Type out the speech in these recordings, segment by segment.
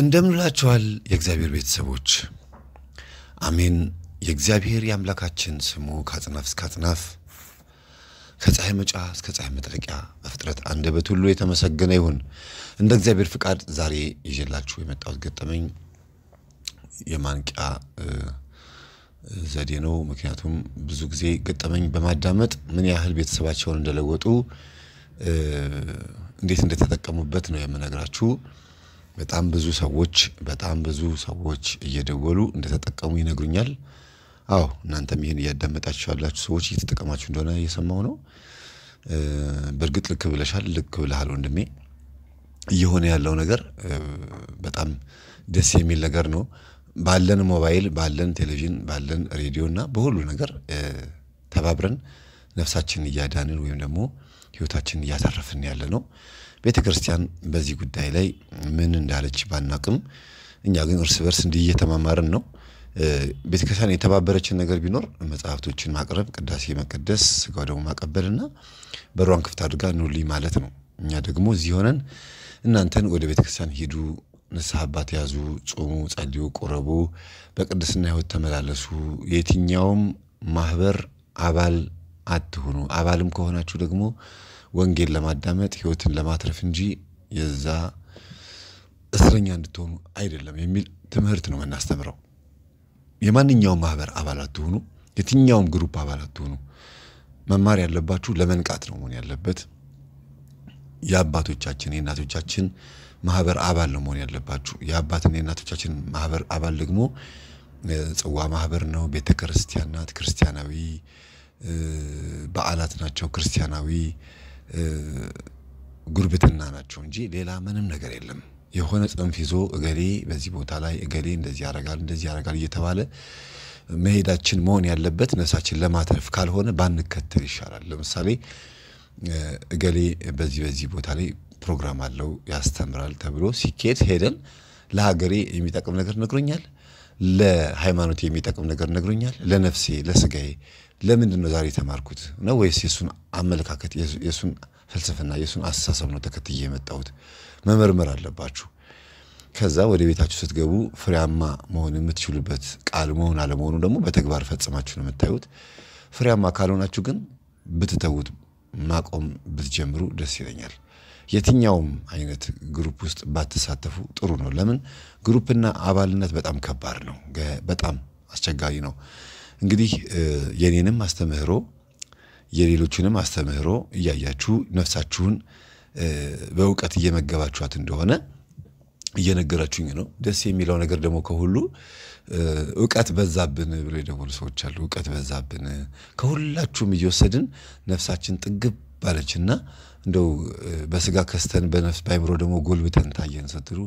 እንደምንላችኋል የእግዚአብሔር ቤተሰቦች አሜን። የእግዚአብሔር የአምላካችን ስሙ ከአጽናፍ እስከ አጽናፍ ከፀሐይ መጫ እስከ ፀሐይ መጥለቂያ በፍጥረት አንደበት ሁሉ የተመሰገነ ይሁን። እንደ እግዚአብሔር ፍቃድ ዛሬ ይዤላችሁ የመጣሁት ገጠመኝ የማንቂያ ዘዴ ነው። ምክንያቱም ብዙ ጊዜ ገጠመኝ በማዳመጥ ምን ያህል ቤተሰባቸውን እንደለወጡ እንዴት እንደተጠቀሙበት ነው የምነግራችሁ። በጣም ብዙ ሰዎች በጣም ብዙ ሰዎች እየደወሉ እንደተጠቀሙ ይነግሩኛል። አዎ እናንተም ይህን እያዳመጣችሁ ያላችሁ ሰዎች እየተጠቀማችሁ እንደሆነ እየሰማው ነው። በእርግጥ ልክ ብለሻል ልክ ብለሃል ወንድሜ። እየሆነ ያለው ነገር በጣም ደስ የሚል ነገር ነው። ባለን ሞባይል ባለን ቴሌቪዥን ባለን ሬዲዮ እና በሁሉ ነገር ተባብረን ነፍሳችንን እያዳንን ወይም ደግሞ ህይወታችንን እያተረፍን ነው። ቤተ ክርስቲያን በዚህ ጉዳይ ላይ ምን እንዳለች ባናቅም፣ እኛ ግን እርስ በርስ እንዲህ እየተማማርን ነው። ቤተ ክርስቲያን የተባበረችን ነገር ቢኖር መጽሐፍቶችን ማቅረብ፣ ቅዳሴ መቀደስ፣ ስጋው ደግሞ ማቀበልና በሯን ክፍት አድርጋ ኑልኝ ማለት ነው። እኛ ደግሞ እዚህ ሆነን እናንተን ወደ ቤተ ክርስቲያን ሂዱ፣ ንስሐ አባት ያዙ፣ ጾሙ፣ ጸልዩ፣ ቆረቡ፣ በቅድስና ሕይወት ተመላለሱ፣ የትኛውም ማህበር አባል አትሆኑ፣ አባልም ከሆናችሁ ደግሞ ወንጌል ለማዳመጥ ህይወትን ለማትረፍ እንጂ የዛ እስረኛ እንድትሆኑ አይደለም የሚል ትምህርት ነው የምናስተምረው። የማንኛውም ማህበር አባላት ትሆኑ፣ የትኛውም ግሩፕ አባላት ትሆኑ፣ መማር ያለባችሁ ለመንቃት ነው መሆን ያለበት። የአባቶቻችን የእናቶቻችን ማህበር አባል ነው መሆን ያለባችሁ። የአባትና የእናቶቻችን ማህበር አባል ደግሞ ጽዋ ማህበር ነው፣ ቤተ ክርስቲያን ናት፣ ክርስቲያናዊ በዓላት ናቸው፣ ክርስቲያናዊ ጉርብትና ናቸው እንጂ ሌላ ምንም ነገር የለም። የሆነ ጽንፍ ይዞ እገሌ በዚህ ቦታ ላይ እገሌ እንደዚህ ያረጋል እንደዚህ ያረጋል እየተባለ መሄዳችን መሆን ያለበት ነፍሳችን ለማትረፍ ካልሆነ ባንከተል ይሻላል። ለምሳሌ እገሌ በዚህ በዚህ ቦታ ላይ ፕሮግራም አለው ያስተምራል ተብሎ ሲኬት ሄደን ለሀገሬ የሚጠቅም ነገር ነግሮኛል፣ ለሃይማኖት የሚጠቅም ነገር ነግሮኛል፣ ለነፍሴ ለስጋዬ ለምንድን ነው ዛሬ የተማርኩት ነው ወይስ የእሱን አመለካከት የእሱን ፍልስፍና የእሱን አስተሳሰብ ነው ተከትዬ የመጣሁት? መመርመር አለባችሁ። ከዛ ወደ ቤታችሁ ስትገቡ ፍሬያማ መሆን የምትችሉበት ቃል መሆን አለመሆኑ ደግሞ በተግባር ፈጽማችሁ ነው የምታዩት። ፍሬያማ ካልሆናችሁ ግን ብትተዉት ማቆም ብትጀምሩ ደስ ይለኛል። የትኛውም አይነት ግሩፕ ውስጥ ባትሳተፉ ጥሩ ነው። ለምን ግሩፕና አባልነት በጣም ከባድ ነው፣ በጣም አስቸጋሪ ነው። እንግዲህ የኔንም አስተምህሮ የሌሎችንም አስተምህሮ እያያችሁ ነፍሳችሁን በእውቀት እየመገባችኋት እንደሆነ እየነገራችሁኝ ነው። ደስ የሚለው ነገር ደግሞ ከሁሉ እውቀት በዛብን ብሎ የደወሉ ሰዎች አሉ። እውቀት በዛብን ከሁላችሁም እየወሰድን ነፍሳችን ጥግብ ባለችና እንደው በስጋ ከስተን በነፍስ በአይምሮ ደግሞ ጎልብተን ታየን ስትሉ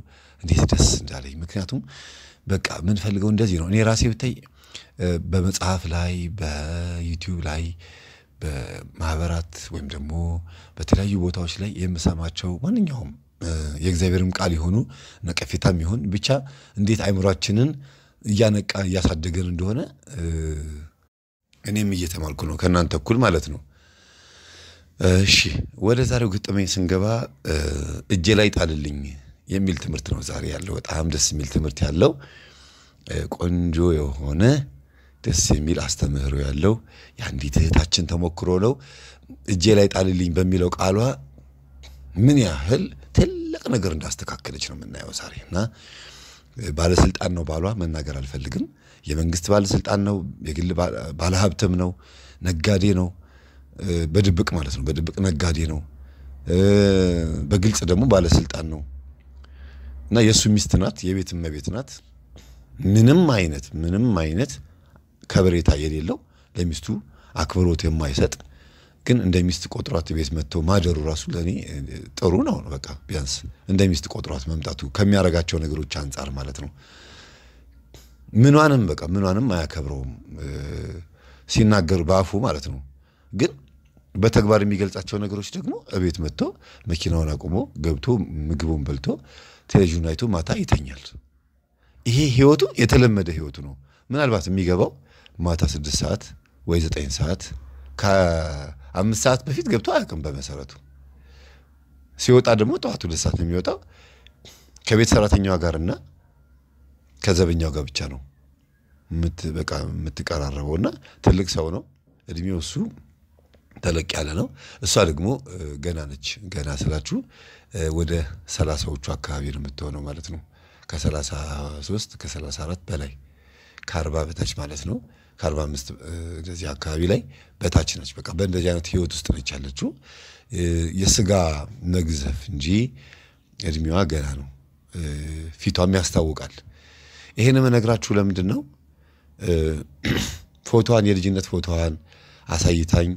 እንዴት ደስ እንዳለኝ። ምክንያቱም በቃ ምንፈልገው እንደዚህ ነው። እኔ ራሴ ብታይ በመጽሐፍ ላይ በዩቲዩብ ላይ በማህበራት ወይም ደግሞ በተለያዩ ቦታዎች ላይ የምሰማቸው ማንኛውም የእግዚአብሔርም ቃል የሆኑ ነቀፌታ ይሁን ብቻ እንዴት አይምሯችንን እያነቃ እያሳደገን እንደሆነ እኔም እየተማልኩ ነው ከእናንተ እኩል ማለት ነው። እሺ ወደ ዛሬው ግጥሜ ስንገባ እጄ ላይ ጣልልኝ የሚል ትምህርት ነው ዛሬ ያለው። በጣም ደስ የሚል ትምህርት ያለው ቆንጆ የሆነ ደስ የሚል አስተምህሮ ያለው የአንዲት እህታችን ተሞክሮ ነው። እጄ ላይ ጣልልኝ በሚለው ቃሏ ምን ያህል ትልቅ ነገር እንዳስተካከለች ነው የምናየው ዛሬ እና ባለስልጣን ነው ባሏ፣ መናገር አልፈልግም። የመንግስት ባለስልጣን ነው፣ የግል ባለሀብትም ነው፣ ነጋዴ ነው፣ በድብቅ ማለት ነው። በድብቅ ነጋዴ ነው፣ በግልጽ ደግሞ ባለስልጣን ነው እና የእሱ ሚስት ናት፣ የቤት እመቤት ናት። ምንም አይነት ምንም አይነት ከበሬታ የሌለው ለሚስቱ አክብሮት የማይሰጥ ግን እንደ ሚስት ቆጥሯት ቤት መጥቶ ማደሩ ራሱ ለእኔ ጥሩ ነው። በቃ ቢያንስ እንደ ሚስት ቆጥሯት መምጣቱ ከሚያደርጋቸው ነገሮች አንጻር ማለት ነው። ምኗንም በቃ ምኗንም አያከብረውም ሲናገር በአፉ ማለት ነው። ግን በተግባር የሚገልጻቸው ነገሮች ደግሞ እቤት መጥቶ መኪናውን አቁሞ ገብቶ ምግቡን በልቶ ቴሌቪዥን አይቶ ማታ ይተኛል። ይሄ ህይወቱ የተለመደ ህይወቱ ነው። ምናልባት የሚገባው ማታ ስድስት ሰዓት ወይ ዘጠኝ ሰዓት ከአምስት ሰዓት በፊት ገብቶ አያውቅም። በመሰረቱ ሲወጣ ደግሞ ጠዋት ሁለት ሰዓት ነው የሚወጣው። ከቤት ሰራተኛዋ ጋርና ከዘበኛው ጋር ብቻ ነው በቃ የምትቀራረበው እና ትልቅ ሰው ነው እድሜው እሱ ተለቅ ያለ ነው። እሷ ደግሞ ገና ነች። ገና ስላችሁ ወደ ሰላሳዎቹ አካባቢ ነው የምትሆነው ማለት ነው። ከሰላሳ ሶስት ከሰላሳ አራት በላይ ከአርባ በታች ማለት ነው። ከአርባ አምስት እንደዚህ አካባቢ ላይ በታች ነች። በቃ በእንደዚህ አይነት ህይወት ውስጥ ነች ያለችው። የስጋ መግዘፍ እንጂ እድሜዋ ገና ነው። ፊቷም ያስታውቃል። ይሄን መነግራችሁ ለምንድን ነው? ፎቶዋን የልጅነት ፎቶዋን አሳይታኝ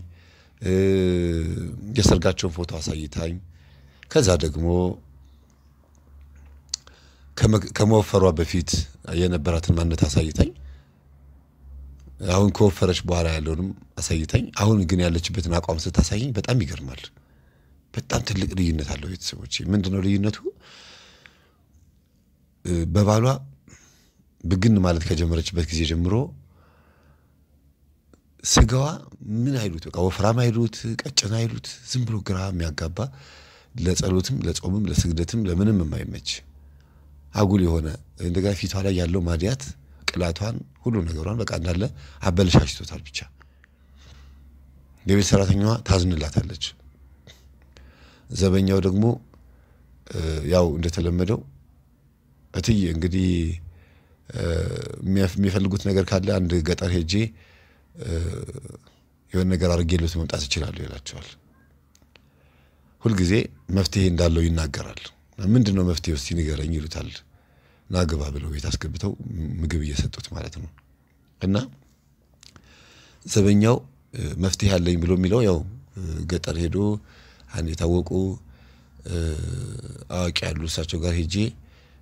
የሰርጋቸውን ፎቶ አሳይታኝ ከዛ ደግሞ ከመወፈሯ በፊት የነበራትን ማንነት አሳይታኝ አሁን ከወፈረች በኋላ ያለውንም አሳይታኝ አሁን ግን ያለችበትን አቋም ስታሳይኝ በጣም ይገርማል። በጣም ትልቅ ልዩነት አለው። ቤተሰቦች ምንድነው ልዩነቱ? በባሏ ብግን ማለት ከጀመረችበት ጊዜ ጀምሮ ስጋዋ ምን አይሉት በቃ ወፍራም አይሉት ቀጭን አይሉት ዝም ብሎ ግራ የሚያጋባ ለጸሎትም ለጾምም ለስግደትም ለምንም የማይመች አጉል የሆነ እንደጋ ፊቷ ላይ ያለው ማዲያት ቅላቷን፣ ሁሉ ነገሯን በቃ እንዳለ አበለሻሽቶታል። ብቻ የቤት ሰራተኛዋ ታዝንላታለች። ዘበኛው ደግሞ ያው እንደተለመደው እትይ እንግዲህ የሚፈልጉት ነገር ካለ አንድ ገጠር ሄጄ የሆነ ነገር አድርጌለት መምጣት ይችላሉ ይላቸዋል። ሁልጊዜ መፍትሄ እንዳለው ይናገራል። ምንድን ነው መፍትሄ ውስ ይንገረኝ ይሉታል። ናግባ ብለው ቤት አስገብተው ምግብ እየሰጡት ማለት ነው። እና ዘበኛው መፍትሄ አለኝ ብሎ የሚለው ያው ገጠር ሄዶ አንድ የታወቁ አዋቂ ያሉ እሳቸው ጋር ሄጄ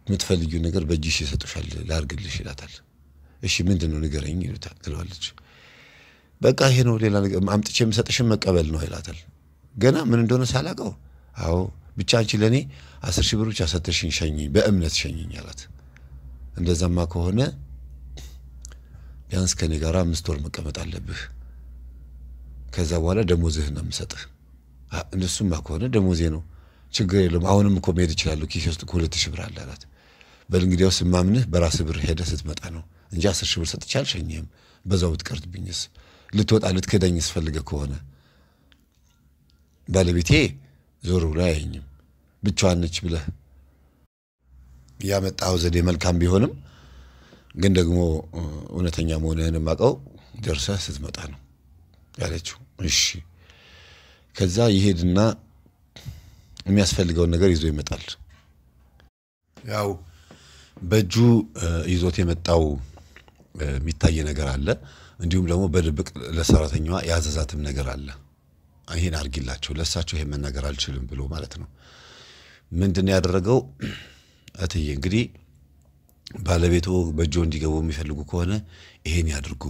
የምትፈልጊው ነገር በእጅሽ ይሰጡሻል ላርግልሽ ይላታል። እሺ ምንድን ነው ንገረኝ ይሉታል ትለዋለች። በቃ ይሄ ነው ሌላ ነገር አምጥቼ የምሰጥሽን መቀበል ነው ይላታል። ገና ምን እንደሆነ ሳላውቀው አዎ ብቻ አንቺ ለእኔ አስር ሺህ ብር ብቻ ሰተሽኝ ሸኝኝ፣ በእምነት ሸኝኝ አላት። እንደዛማ ከሆነ ቢያንስ ከኔ ጋር አምስት ወር መቀመጥ አለብህ። ከዛ በኋላ ደሞዝህ ነው የምሰጥህ። እሱማ ከሆነ ደሞዜ ነው ችግር የለውም አሁንም እኮ መሄድ እችላለሁ፣ ኪሴ ውስጥ ሁለት ሺህ ብር አለ አላት። በል እንግዲያው ስማምንህ በራስህ ብር ሄደህ ስትመጣ ነው እንጂ አስር ሺህ ብር ሰጥቼ አልሸኝህም። በዛው ብትቀርትብኝስ ልትወጣ ልትከዳኝ ስፈልገ ከሆነ ባለቤቴ ዞር ብሎ አያየኝም፣ ብቻዋን ነች ብለህ ያመጣው ዘዴ መልካም ቢሆንም ግን ደግሞ እውነተኛ መሆንህን የማውቀው ደርሰህ ስትመጣ ነው ያለችው። እሺ። ከዛ ይሄድና የሚያስፈልገውን ነገር ይዞ ይመጣል። ያው በእጁ ይዞት የመጣው የሚታይ ነገር አለ። እንዲሁም ደግሞ በድብቅ ለሰራተኛዋ ያዘዛትም ነገር አለ። ይሄን አድርጊላቸው ለእሳቸው ይሄን መናገር አልችልም ብሎ ማለት ነው። ምንድን ያደረገው እትዬ እንግዲህ ባለቤቱ በእጆ እንዲገቡ የሚፈልጉ ከሆነ ይሄን ያድርጉ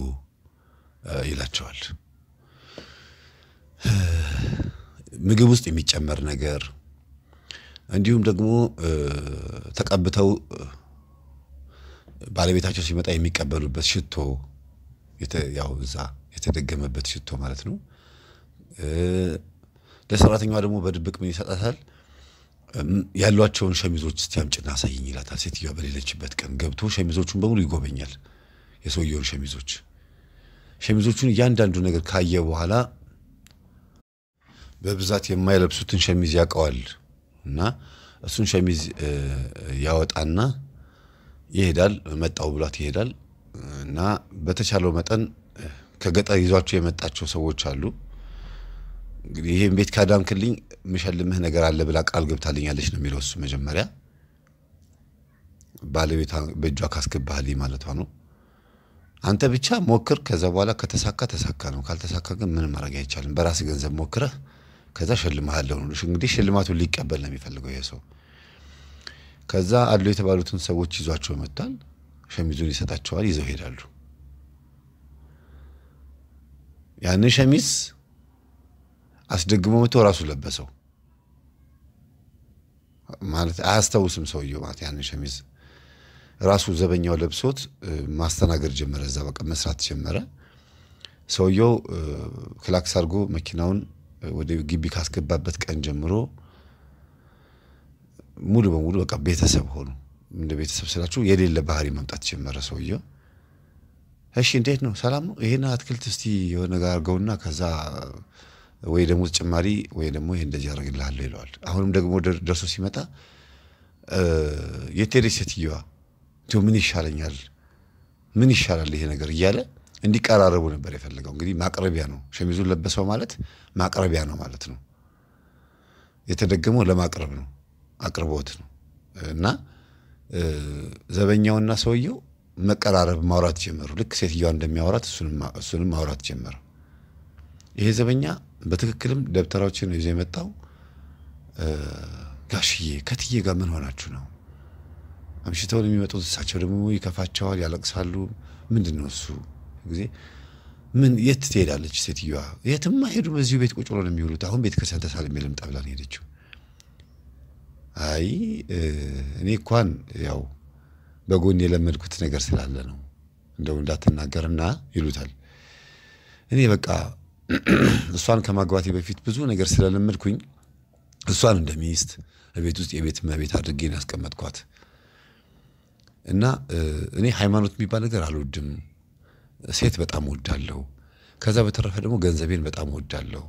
ይላቸዋል። ምግብ ውስጥ የሚጨመር ነገር እንዲሁም ደግሞ ተቀብተው ባለቤታቸው ሲመጣ የሚቀበሉበት ሽቶ ያው እዛ የተደገመበት ሽቶ ማለት ነው። ለሰራተኛዋ ደግሞ በድብቅ ምን ይሰጣታል? ያሏቸውን ሸሚዞች እስቲ አምጪና አሳይኝ ይላታል። ሴትዮዋ በሌለችበት ቀን ገብቶ ሸሚዞቹን በሙሉ ይጎበኛል። የሰውየውን ሸሚዞች ሸሚዞቹን እያንዳንዱ ነገር ካየ በኋላ በብዛት የማይለብሱትን ሸሚዝ ያውቀዋል እና እሱን ሸሚዝ ያወጣና ይሄዳል። መጣው ብሏት ይሄዳል እና በተቻለው መጠን ከገጠር ይዟቸው የመጣቸው ሰዎች አሉ ይህን ቤት ካዳንክልኝ ምሸልምህ ነገር አለ ብላ ቃል ገብታልኛለች ነው የሚለው እሱ መጀመሪያ ባለቤቷ በእጇ ካስገባህልኝ ማለቷ ነው። አንተ ብቻ ሞክር፣ ከዛ በኋላ ከተሳካ ተሳካ ነው፣ ካልተሳካ ግን ምንም ማድረግ አይቻልም። በራስ ገንዘብ ሞክረህ ከዛ ሸልመሃለሁ ነው። እንግዲህ ሽልማቱን ሊቀበል ነው የሚፈልገው ይሄ ሰው። ከዛ አሉ የተባሉትን ሰዎች ይዟቸው መጥቷል። ሸሚዙን ይሰጣቸዋል፣ ይዘው ይሄዳሉ። ያንን ሸሚዝ አስደግሞ መቶ ራሱ ለበሰው። ማለት አያስታውስም ሰውየው ማለት ያንን ሸሚዝ ራሱ ዘበኛው ለብሶት ማስተናገድ ጀመረ። እዛ በቃ መስራት ጀመረ። ሰውየው ክላክስ አድርጎ መኪናውን ወደ ግቢ ካስገባበት ቀን ጀምሮ ሙሉ በሙሉ በቃ ቤተሰብ ሆኑ። እንደ ቤተሰብ ስላችሁ የሌለ ባህሪ መምጣት ጀመረ ሰውየው። እሺ እንዴት ነው ሰላም ነው? ይሄን አትክልት እስቲ የሆነ ጋር አድርገውና ከዛ ወይ ደግሞ ተጨማሪ ወይ ደግሞ ይሄ እንደዚህ ያደርግልሃለሁ ይለዋል። አሁንም ደግሞ ደርሶ ሲመጣ የቴሪ ሴትየዋ እንዲሁ ምን ይሻለኛል፣ ምን ይሻላል ይሄ ነገር እያለ እንዲቀራረቡ ነበር የፈለገው። እንግዲህ ማቅረቢያ ነው፣ ሸሚዙን ለበሰው ማለት ማቅረቢያ ነው ማለት ነው። የተደገመው ለማቅረብ ነው፣ አቅርቦት ነው። እና ዘበኛውና ሰውየው መቀራረብ ማውራት ጀመሩ። ልክ ሴትየዋ እንደሚያወራት እሱንም ማውራት ጀመረ። ይሄ ዘበኛ በትክክልም ደብተራዎች ነው ይዞ የመጣው። ጋሽዬ ከትዬ ጋር ምን ሆናችሁ ነው? አምሽተውን የሚመጡት እሳቸው ደግሞ ይከፋቸዋል፣ ያለቅሳሉ። ምንድን ነው እሱ ጊዜ ምን የት ትሄዳለች ሴትዮዋ? የትም አይሄዱም። እዚሁ ቤት ቁጭ ብሎ ነው የሚውሉት። አሁን ቤት ክርስቲያን ተሳልሜ ልምጣ ብላ ነው ሄደችው። አይ እኔ እንኳን ያው በጎን የለመድኩት ነገር ስላለ ነው እንደው እንዳትናገርና ይሉታል። እኔ በቃ እሷን ከማግባቴ በፊት ብዙ ነገር ስለለመድኩኝ እሷን እንደ ሚስት ቤት ውስጥ የቤት መቤት አድርጌን ያስቀመጥኳት። እና እኔ ሃይማኖት የሚባል ነገር አልወድም። ሴት በጣም ወዳለሁ። ከዛ በተረፈ ደግሞ ገንዘቤን በጣም ወዳለሁ።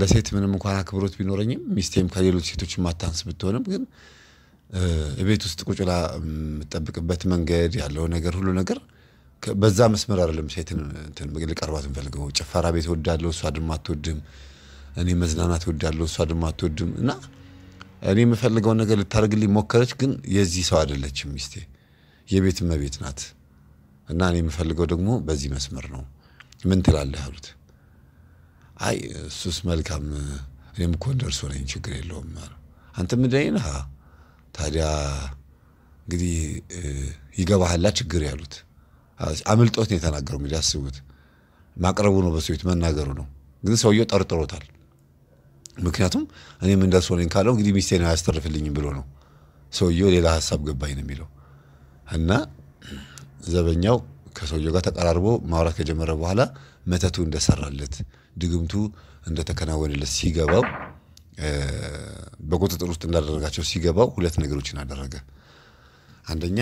ለሴት ምንም እንኳን አክብሮት ቢኖረኝም ሚስቴም ከሌሎች ሴቶች ማታንስ ብትሆንም ግን ቤት ውስጥ ቁጭላ የምጠብቅበት መንገድ ያለው ነገር ሁሉ ነገር በዛ መስመር አይደለም ሴትን ሊቀርባት እንፈልገው። ጭፈራ ቤት ወዳለው እሷ ድማ አትወድም። እኔ መዝናናት ወዳለው እሷ ድማ አትወድም። እና እኔ የምፈልገውን ነገር ልታደርግልኝ ሞከረች፣ ግን የዚህ ሰው አይደለችም ሚስቴ። የቤት እመቤት ናት። እና እኔ የምፈልገው ደግሞ በዚህ መስመር ነው። ምን ትላለህ አሉት። አይ እሱስ መልካም፣ እኔም እኮ እንደርሶ ነኝ፣ ችግር የለውም። አንተ ምድኔ ነህ ታዲያ እንግዲህ ይገባህላ ችግር ያሉት አምልጦት ነው የተናገረው። እንግዲህ አስቡት፣ ማቅረቡ ነው በሰው መናገሩ ነው። ግን ሰውየው ጠርጥሮታል። ምክንያቱም እኔም እንደሱ ነኝ ካለው እንግዲህ ሚስቴን አያስተርፍልኝም ብሎ ነው ሰውየው ሌላ ሀሳብ ገባኝ ነው የሚለው እና ዘበኛው ከሰውየው ጋር ተቀራርቦ ማውራት ከጀመረ በኋላ መተቱ እንደሰራለት ድግምቱ እንደተከናወነለት ሲገባው በቁጥጥር ውስጥ እንዳደረጋቸው ሲገባው ሁለት ነገሮችን አደረገ። አንደኛ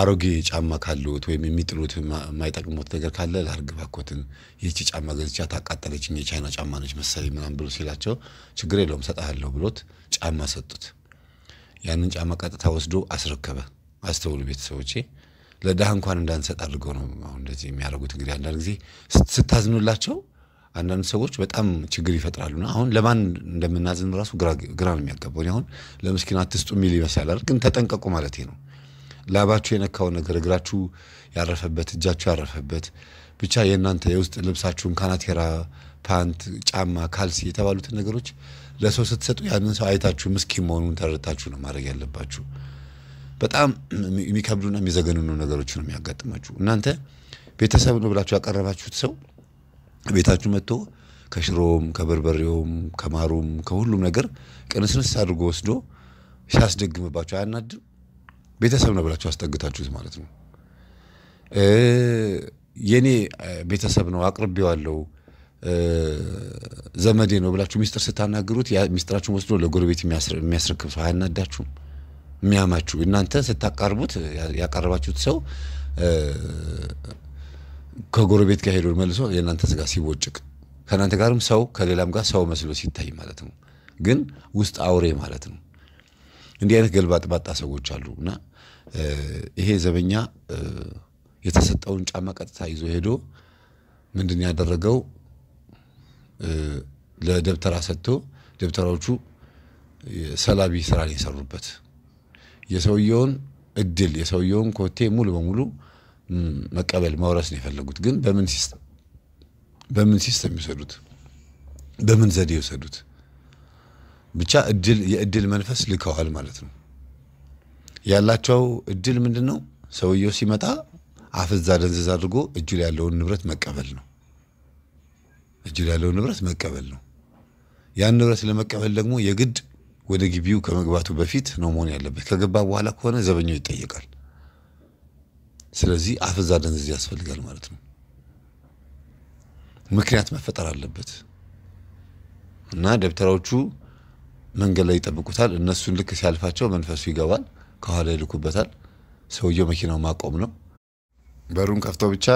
አሮጌ ጫማ ካለት ወይም የሚጥሉት የማይጠቅሙት ነገር ካለ ላርግ ባኮትን ይህቺ ጫማ ገዝቻ ታቃጠለች የቻይና ጫማ ነች መሰለኝ ምናምን ብሎ ሲላቸው ችግር የለውም ሰጥሃለሁ ብሎት ጫማ ሰጡት። ያንን ጫማ ቀጥታ ወስዶ አስረከበ። አስተውሉ ቤተሰቦቼ፣ ለድሃ እንኳን እንዳንሰጥ አድርገው ነው አሁን እንደዚህ የሚያደርጉት። እንግዲህ አንዳንድ ጊዜ ስታዝኑላቸው አንዳንድ ሰዎች በጣም ችግር ይፈጥራሉና አሁን ለማን እንደምናዝን ራሱ ግራ ነው የሚያጋባው። አሁን ለምስኪን አትስጡ የሚል ይመስላል፣ ግን ተጠንቀቁ ማለት ነው። ላባችሁ የነካው ነገር እግራችሁ ያረፈበት እጃችሁ ያረፈበት ብቻ የእናንተ የውስጥ ልብሳችሁን ካናቴራ፣ ፓንት፣ ጫማ፣ ካልሲ የተባሉትን ነገሮች ለሰው ስትሰጡ ያንን ሰው አይታችሁ ምስኪን መሆኑን ተረድታችሁ ነው ማድረግ ያለባችሁ። በጣም የሚከብዱና የሚዘገንኑ ነገሮች ነው የሚያጋጥማችሁ። እናንተ ቤተሰብ ነው ብላችሁ ያቀረባችሁት ሰው ቤታችሁ መጥቶ ከሽሮም ከበርበሬውም ከማሩም ከሁሉም ነገር ቅንስንስ አድርጎ ወስዶ ሲያስደግምባችሁ አያናድም? ቤተሰብ ነው ብላችሁ አስጠግታችሁት ማለት ነው። የኔ ቤተሰብ ነው አቅርቤዋለሁ፣ ዘመዴ ነው ብላችሁ ሚስጥር ስታናግሩት ሚስጥራችሁን ወስዶ ለጎረቤት የሚያስረክብ ሰው አያናዳችሁም? የሚያማችሁ እናንተ ስታቃርቡት ያቀረባችሁት ሰው ከጎረቤት ጋር ሄዶ መልሶ የእናንተ ስጋ ሲቦጭቅ ከእናንተ ጋርም ሰው ከሌላም ጋር ሰው መስሎ ሲታይ ማለት ነው። ግን ውስጥ አውሬ ማለት ነው። እንዲህ አይነት ገልባጥባጣ ሰዎች አሉ እና ይሄ ዘበኛ የተሰጠውን ጫማ ቀጥታ ይዞ ሄዶ ምንድን ያደረገው ለደብተራ ሰጥቶ ደብተራዎቹ ሰላቢ ስራን የሰሩበት የሰውየውን እድል የሰውየውን ኮቴ ሙሉ በሙሉ መቀበል መውረስ ነው የፈለጉት። ግን በምን ሲስተም በምን ሲስተም ይወሰዱት? በምን ዘዴ ይወሰዱት? ብቻ እድል የእድል መንፈስ ልከዋል ማለት ነው። ያላቸው እድል ምንድን ነው? ሰውየው ሲመጣ አፍዛ ደንዝዝ አድርጎ እጁ ላይ ያለውን ንብረት መቀበል ነው። እጁ ላይ ያለውን ንብረት መቀበል ነው። ያን ንብረት ለመቀበል ደግሞ የግድ ወደ ግቢው ከመግባቱ በፊት ነው መሆን ያለበት። ከገባ በኋላ ከሆነ ዘበኛው ይጠየቃል። ስለዚህ አፍዛ ደንዝዝ ያስፈልጋል ማለት ነው። ምክንያት መፈጠር አለበት እና ደብተራዎቹ መንገድ ላይ ይጠብቁታል። እነሱን ልክ ሲያልፋቸው መንፈሱ ይገባል፣ ከኋላ ይልኩበታል። ሰውየው መኪናው ማቆም ነው። በሩን ከፍቶ ብቻ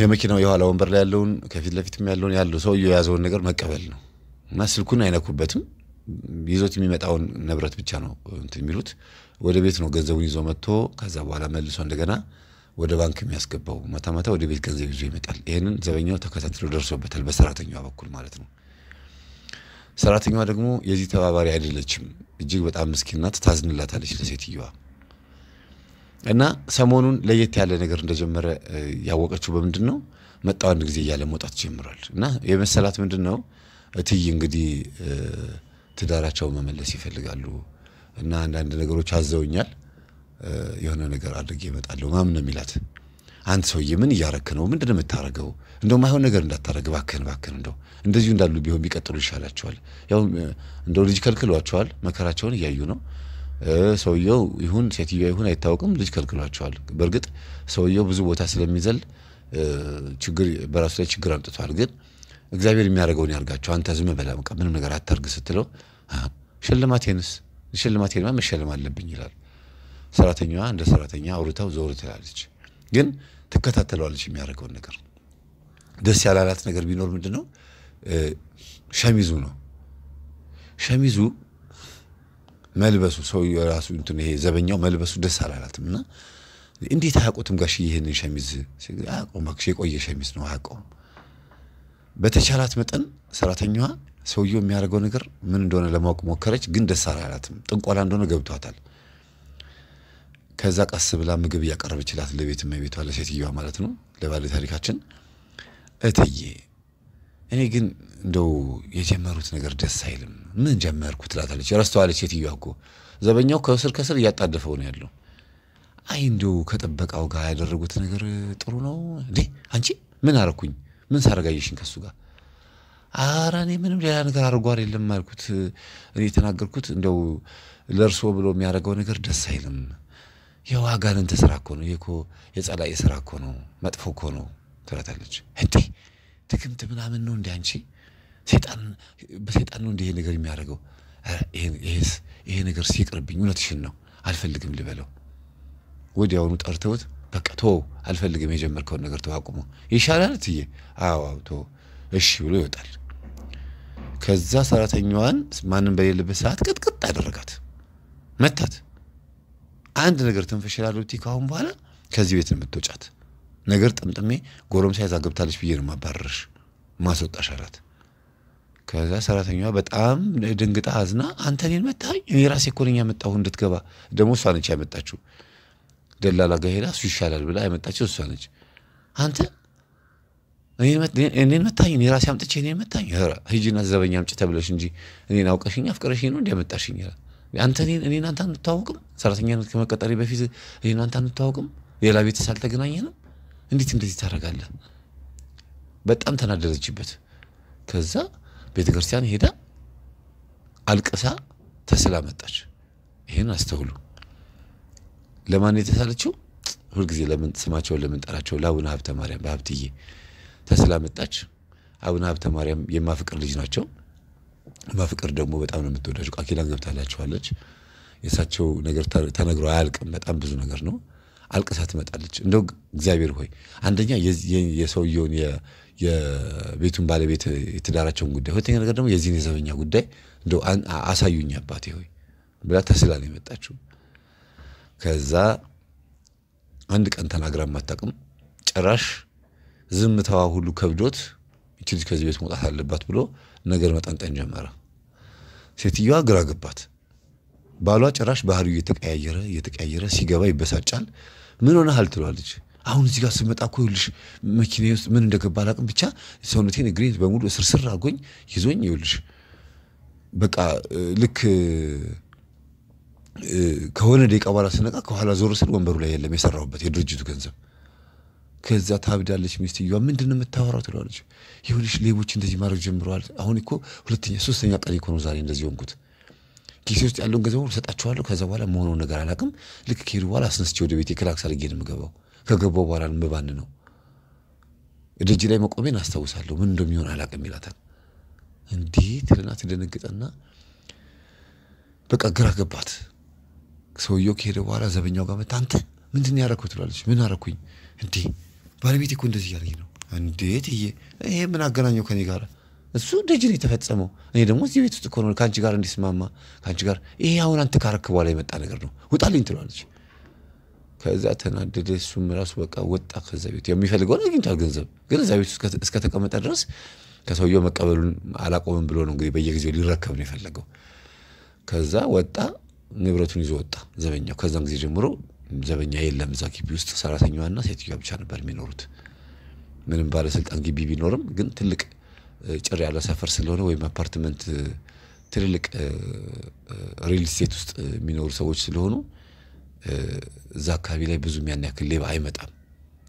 የመኪናው የኋላ ወንበር ላይ ያለውን ከፊት ለፊትም ያለውን ያለው ሰውየው የያዘውን ነገር መቀበል ነው እና ስልኩን አይነኩበትም። ይዞት የሚመጣውን ንብረት ብቻ ነው እንትን የሚሉት። ወደ ቤት ነው ገንዘቡን ይዞ መጥቶ ከዛ በኋላ መልሶ እንደገና ወደ ባንክ የሚያስገባው። ማታ ማታ ወደ ቤት ገንዘብ ይዞ ይመጣል። ይህንን ዘበኛው ተከታትሎ ደርሶበታል፣ በሰራተኛ በኩል ማለት ነው። ሰራተኛዋ ደግሞ የዚህ ተባባሪ አይደለችም። እጅግ በጣም ምስኪንና ትታዝንላታለች ታዝንላታለች ለሴትየዋ። እና ሰሞኑን ለየት ያለ ነገር እንደጀመረ ያወቀችው በምንድን ነው? መጣው አንድ ጊዜ እያለ መውጣት ጀምሯል። እና የመሰላት ምንድን ነው እትይ እንግዲህ ትዳራቸው መመለስ ይፈልጋሉ እና አንዳንድ ነገሮች አዘውኛል፣ የሆነ ነገር አድርጌ እመጣለሁ ምናምን ነው የሚላት። አንድ ሰውዬ ምን እያረክ ነው? ምንድን ነው የምታረገው? እንደው ማይሆን ነገር እንዳታረግ ባክህን ባክህን፣ እንደው እንደዚሁ እንዳሉ ቢሆን ቢቀጥሉ ይሻላቸዋል። ያው እንደው ልጅ ከልክሏቸዋል፣ መከራቸውን እያዩ ነው። ሰውየው ይሁን ሴትዮዋ ይሁን አይታወቅም፣ ልጅ ከልክሏቸዋል። በእርግጥ ሰውየው ብዙ ቦታ ስለሚዘል ችግር በራሱ ላይ ችግር አምጥቷል። ግን እግዚአብሔር የሚያደርገውን ያርጋቸው። አንተ ዝም በላ በቃ ምንም ነገር አታርግ ስትለው ሽልማቴንስ ሽልማቴንማ መሸለም አለብኝ ይላል። ሰራተኛዋ እንደ ሰራተኛ አውርተው ዞር ትላለች፣ ግን ትከታተለዋለች የሚያደርገውን ነገር ደስ ያላላት ነገር ቢኖር ምንድን ነው ሸሚዙ ነው። ሸሚዙ መልበሱ ሰው የራሱ እንትን ይሄ ዘበኛው መልበሱ ደስ አላላትም እና እንዴት አያውቁትም ጋሽ ይህንን ሸሚዝ አያውቀውም። እባክሽ የቆየ ሸሚዝ ነው አያውቀውም። በተቻላት መጠን ሰራተኛዋ ሰውየው የሚያደርገው ነገር ምን እንደሆነ ለማወቅ ሞከረች፣ ግን ደስ አላላትም። ጥንቆላ እንደሆነ ገብቷታል። ከዛ ቀስ ብላ ምግብ እያቀረበችላት ለቤት እመቤቷ ለሴትዮዋ ማለት ነው ለባለ ታሪካችን እትዬ እኔ ግን እንደው የጀመሩት ነገር ደስ አይልም። ምን ጀመርኩ ትላታለች። ረስተዋለች ሴትዮዋ እኮ ዘበኛው ከስር ከስር እያጣደፈው ነው ያለው። አይ እንደው ከጥበቃው ጋር ያደረጉት ነገር ጥሩ ነው እንዴ? አንቺ ምን አረኩኝ? ምን ሳረጋየሽኝ ከሱ ጋር? ኧረ እኔ ምንም ሌላ ነገር አድርጎ የለም አልኩት። እኔ የተናገርኩት እንደው ለእርሶ ብሎ የሚያደርገው ነገር ደስ አይልም። የዋጋንን ተስራ እኮ ነው። ይሄ እኮ ስራ እኮ ነው። መጥፎ እኮ ነው ትላታለች። እንዴ ትክምት ምናምን ነው እንዲ አንቺ በሴጣን ነው እንዲ ይሄ ነገር የሚያደርገው ይሄ ነገር ሲቅርብኝ፣ እውነትሽን ነው አልፈልግም ልበለው። ወዲያውኑ ጠርተውት በቃ ቶ አልፈልግም የጀመርከውን ነገር ተዋቁሞ ይሻላል ትዬ አዋው ቶ እሺ ብሎ ይወጣል። ከዛ ሰራተኛዋን ማንም በሌለበት ሰዓት ቅጥቅጥ አደረጋት፣ መታት። አንድ ነገር ትንፈሽላለሁ ካሁን በኋላ ከዚህ ቤት የምትወጫት ነገር ጠምጥሜ ጎረምሳ ይዛ ገብታለች ብዬ ነው ማባረርሽ ማስወጣሽ አላት። ከዛ ሰራተኛዋ በጣም ድንግጣ አዝና አንተ እኔን መታኝ? እኔ ራሴ እኮ ነኝ ያመጣሁ እንድትገባ። ደግሞ እሷ ነች ያመጣችው። ደላላ ጋ ሄዳ እሱ ይሻላል ብላ ያመጣችው እሷ ነች። አንተ እኔን መታኝ? እኔ ራሴ አምጥቼ እኔን መታኝ? ኧረ ሂጂና ዘበኛ አምጪ ተብለሽ እንጂ እኔን አውቀሽኝ አፍቅረሽ ነው እንዲያመጣሽኝ አንተ እኔን አንተ አንተዋወቅም? ሰራተኛነት ከመቀጠሪ በፊት እኔን አንተ አንተዋወቅም? ሌላ ቤተሰብ አልተገናኘንም? እንዴት እንደዚህ ታደርጋለህ? በጣም ተናደረችበት። ከዛ ቤተ ክርስቲያን ሄዳ አልቅሳ ተስላ መጣች። ይህን አስተውሉ። ለማን የተሳለችው? ሁልጊዜ ለምን ስማቸውን ለምንጠራቸው ለአቡነ ሀብተ ማርያም በሀብትዬ ተስላ መጣች። አቡነ ሀብተ ማርያም የማፍቅር ልጅ ናቸው። ማፍቅር ደግሞ በጣም ነው የምትወዳቸው። ቃል ኪዳን ገብታላቸዋለች። የእሳቸው ነገር ተነግሮ አያልቅም። በጣም ብዙ ነገር ነው። አልቅሳ ትመጣለች። እንደው እግዚአብሔር ሆይ አንደኛ የሰውየውን የቤቱን ባለቤት የትዳራቸውን ጉዳይ፣ ሁለተኛ ነገር ደግሞ የዚህን የዘበኛ ጉዳይ እንደው አሳዩኝ አባቴ ሆይ ብላ ተስላ ነው የመጣችው። ከዛ አንድ ቀን ተናግራ ማታቅም ጭራሽ ዝምታዋ ሁሉ ከብዶት ይቺ ልጅ ከዚህ ቤት መውጣት አለባት ብሎ ነገር መጠንጠን ጀመረ። ሴትዮዋ ግራ ገባት። ባሏ ጭራሽ ባህሪው እየተቀያየረ እየተቀያየረ ሲገባ ይበሳጫል። ምን ሆነሃል ትለዋለች። አሁን እዚህ ጋር ስመጣ እኮ ይኸውልሽ መኪና ውስጥ ምን እንደገባ አላውቅም፣ ብቻ ሰውነቴን እግሬን በሙሉ እስርስር አጎኝ ይዞኝ ይኸውልሽ በቃ ልክ ከሆነ ደቂቃ በኋላ ስነቃ ከኋላ ዞር ስል ወንበሩ ላይ የለም የሰራሁበት የድርጅቱ ገንዘብ። ከዛ ታብዳለች ሚስትየዋ። ምንድን የምታወራው ትለዋለች። ይኸውልሽ ሌቦች እንደዚህ ማድረግ ጀምረዋል። አሁን እኮ ሁለተኛ ሶስተኛ ቀን እኮ ነው ዛሬ እንደዚህ ሆንኩት። ኪሴ ውስጥ ያለውን ገንዘብ ሰጣቸዋለሁ ከዛ በኋላ መሆነው ነገር አላውቅም። ልክ ከሄዱ በኋላ አስነስቼ ወደ ቤቴ ክላክስ አድርጌ ነው የምገባው። ከገባው በኋላ ምባን ነው ደጅ ላይ መቆሜን አስታውሳለሁ። ምን እንደሚሆን አላውቅም ይላታል። እንዲህ ትልና ትደነግጠና በቃ ግራ ገባት። ሰውየው ከሄደ በኋላ ዘበኛው ጋር መታ አንተ ምንድን ያረኩ ትላለች። ምን አረኩኝ እንዴ? ባለቤት እኮ እንደዚህ ያለኝ ነው እንዴት? ይሄ ምን አገናኘው ከኔ ጋር እሱ ደጅ ነው የተፈጸመው። እኔ ደግሞ እዚህ ቤት ውስጥ ከሆነ ከአንቺ ጋር እንዲስማማ ከአንቺ ጋር ይሄ አሁን አንተ ካረክ በኋላ የመጣ ነገር ነው፣ ውጣልኝ ትለዋለች። ከዛ ተናደደ። እሱም ራሱ በቃ ወጣ ከዛ ቤት። የሚፈልገውን አግኝቷል ገንዘብ፣ ግን እዛ ቤት እስከተቀመጠ ድረስ ከሰውየው መቀበሉን አላቆምም ብሎ ነው እንግዲህ በየጊዜው ሊረከብ ነው የፈለገው። ከዛ ወጣ፣ ንብረቱን ይዞ ወጣ ዘበኛው። ከዛን ጊዜ ጀምሮ ዘበኛ የለም እዛ ግቢ ውስጥ ሰራተኛዋና ሴትዮዋ ብቻ ነበር የሚኖሩት። ምንም ባለስልጣን ግቢ ቢኖርም ግን ትልቅ ጭር ያለ ሰፈር ስለሆነ ወይም አፓርትመንት ትልልቅ ሪል ስቴት ውስጥ የሚኖሩ ሰዎች ስለሆኑ እዛ አካባቢ ላይ ብዙም ያን ያክል ሌባ አይመጣም።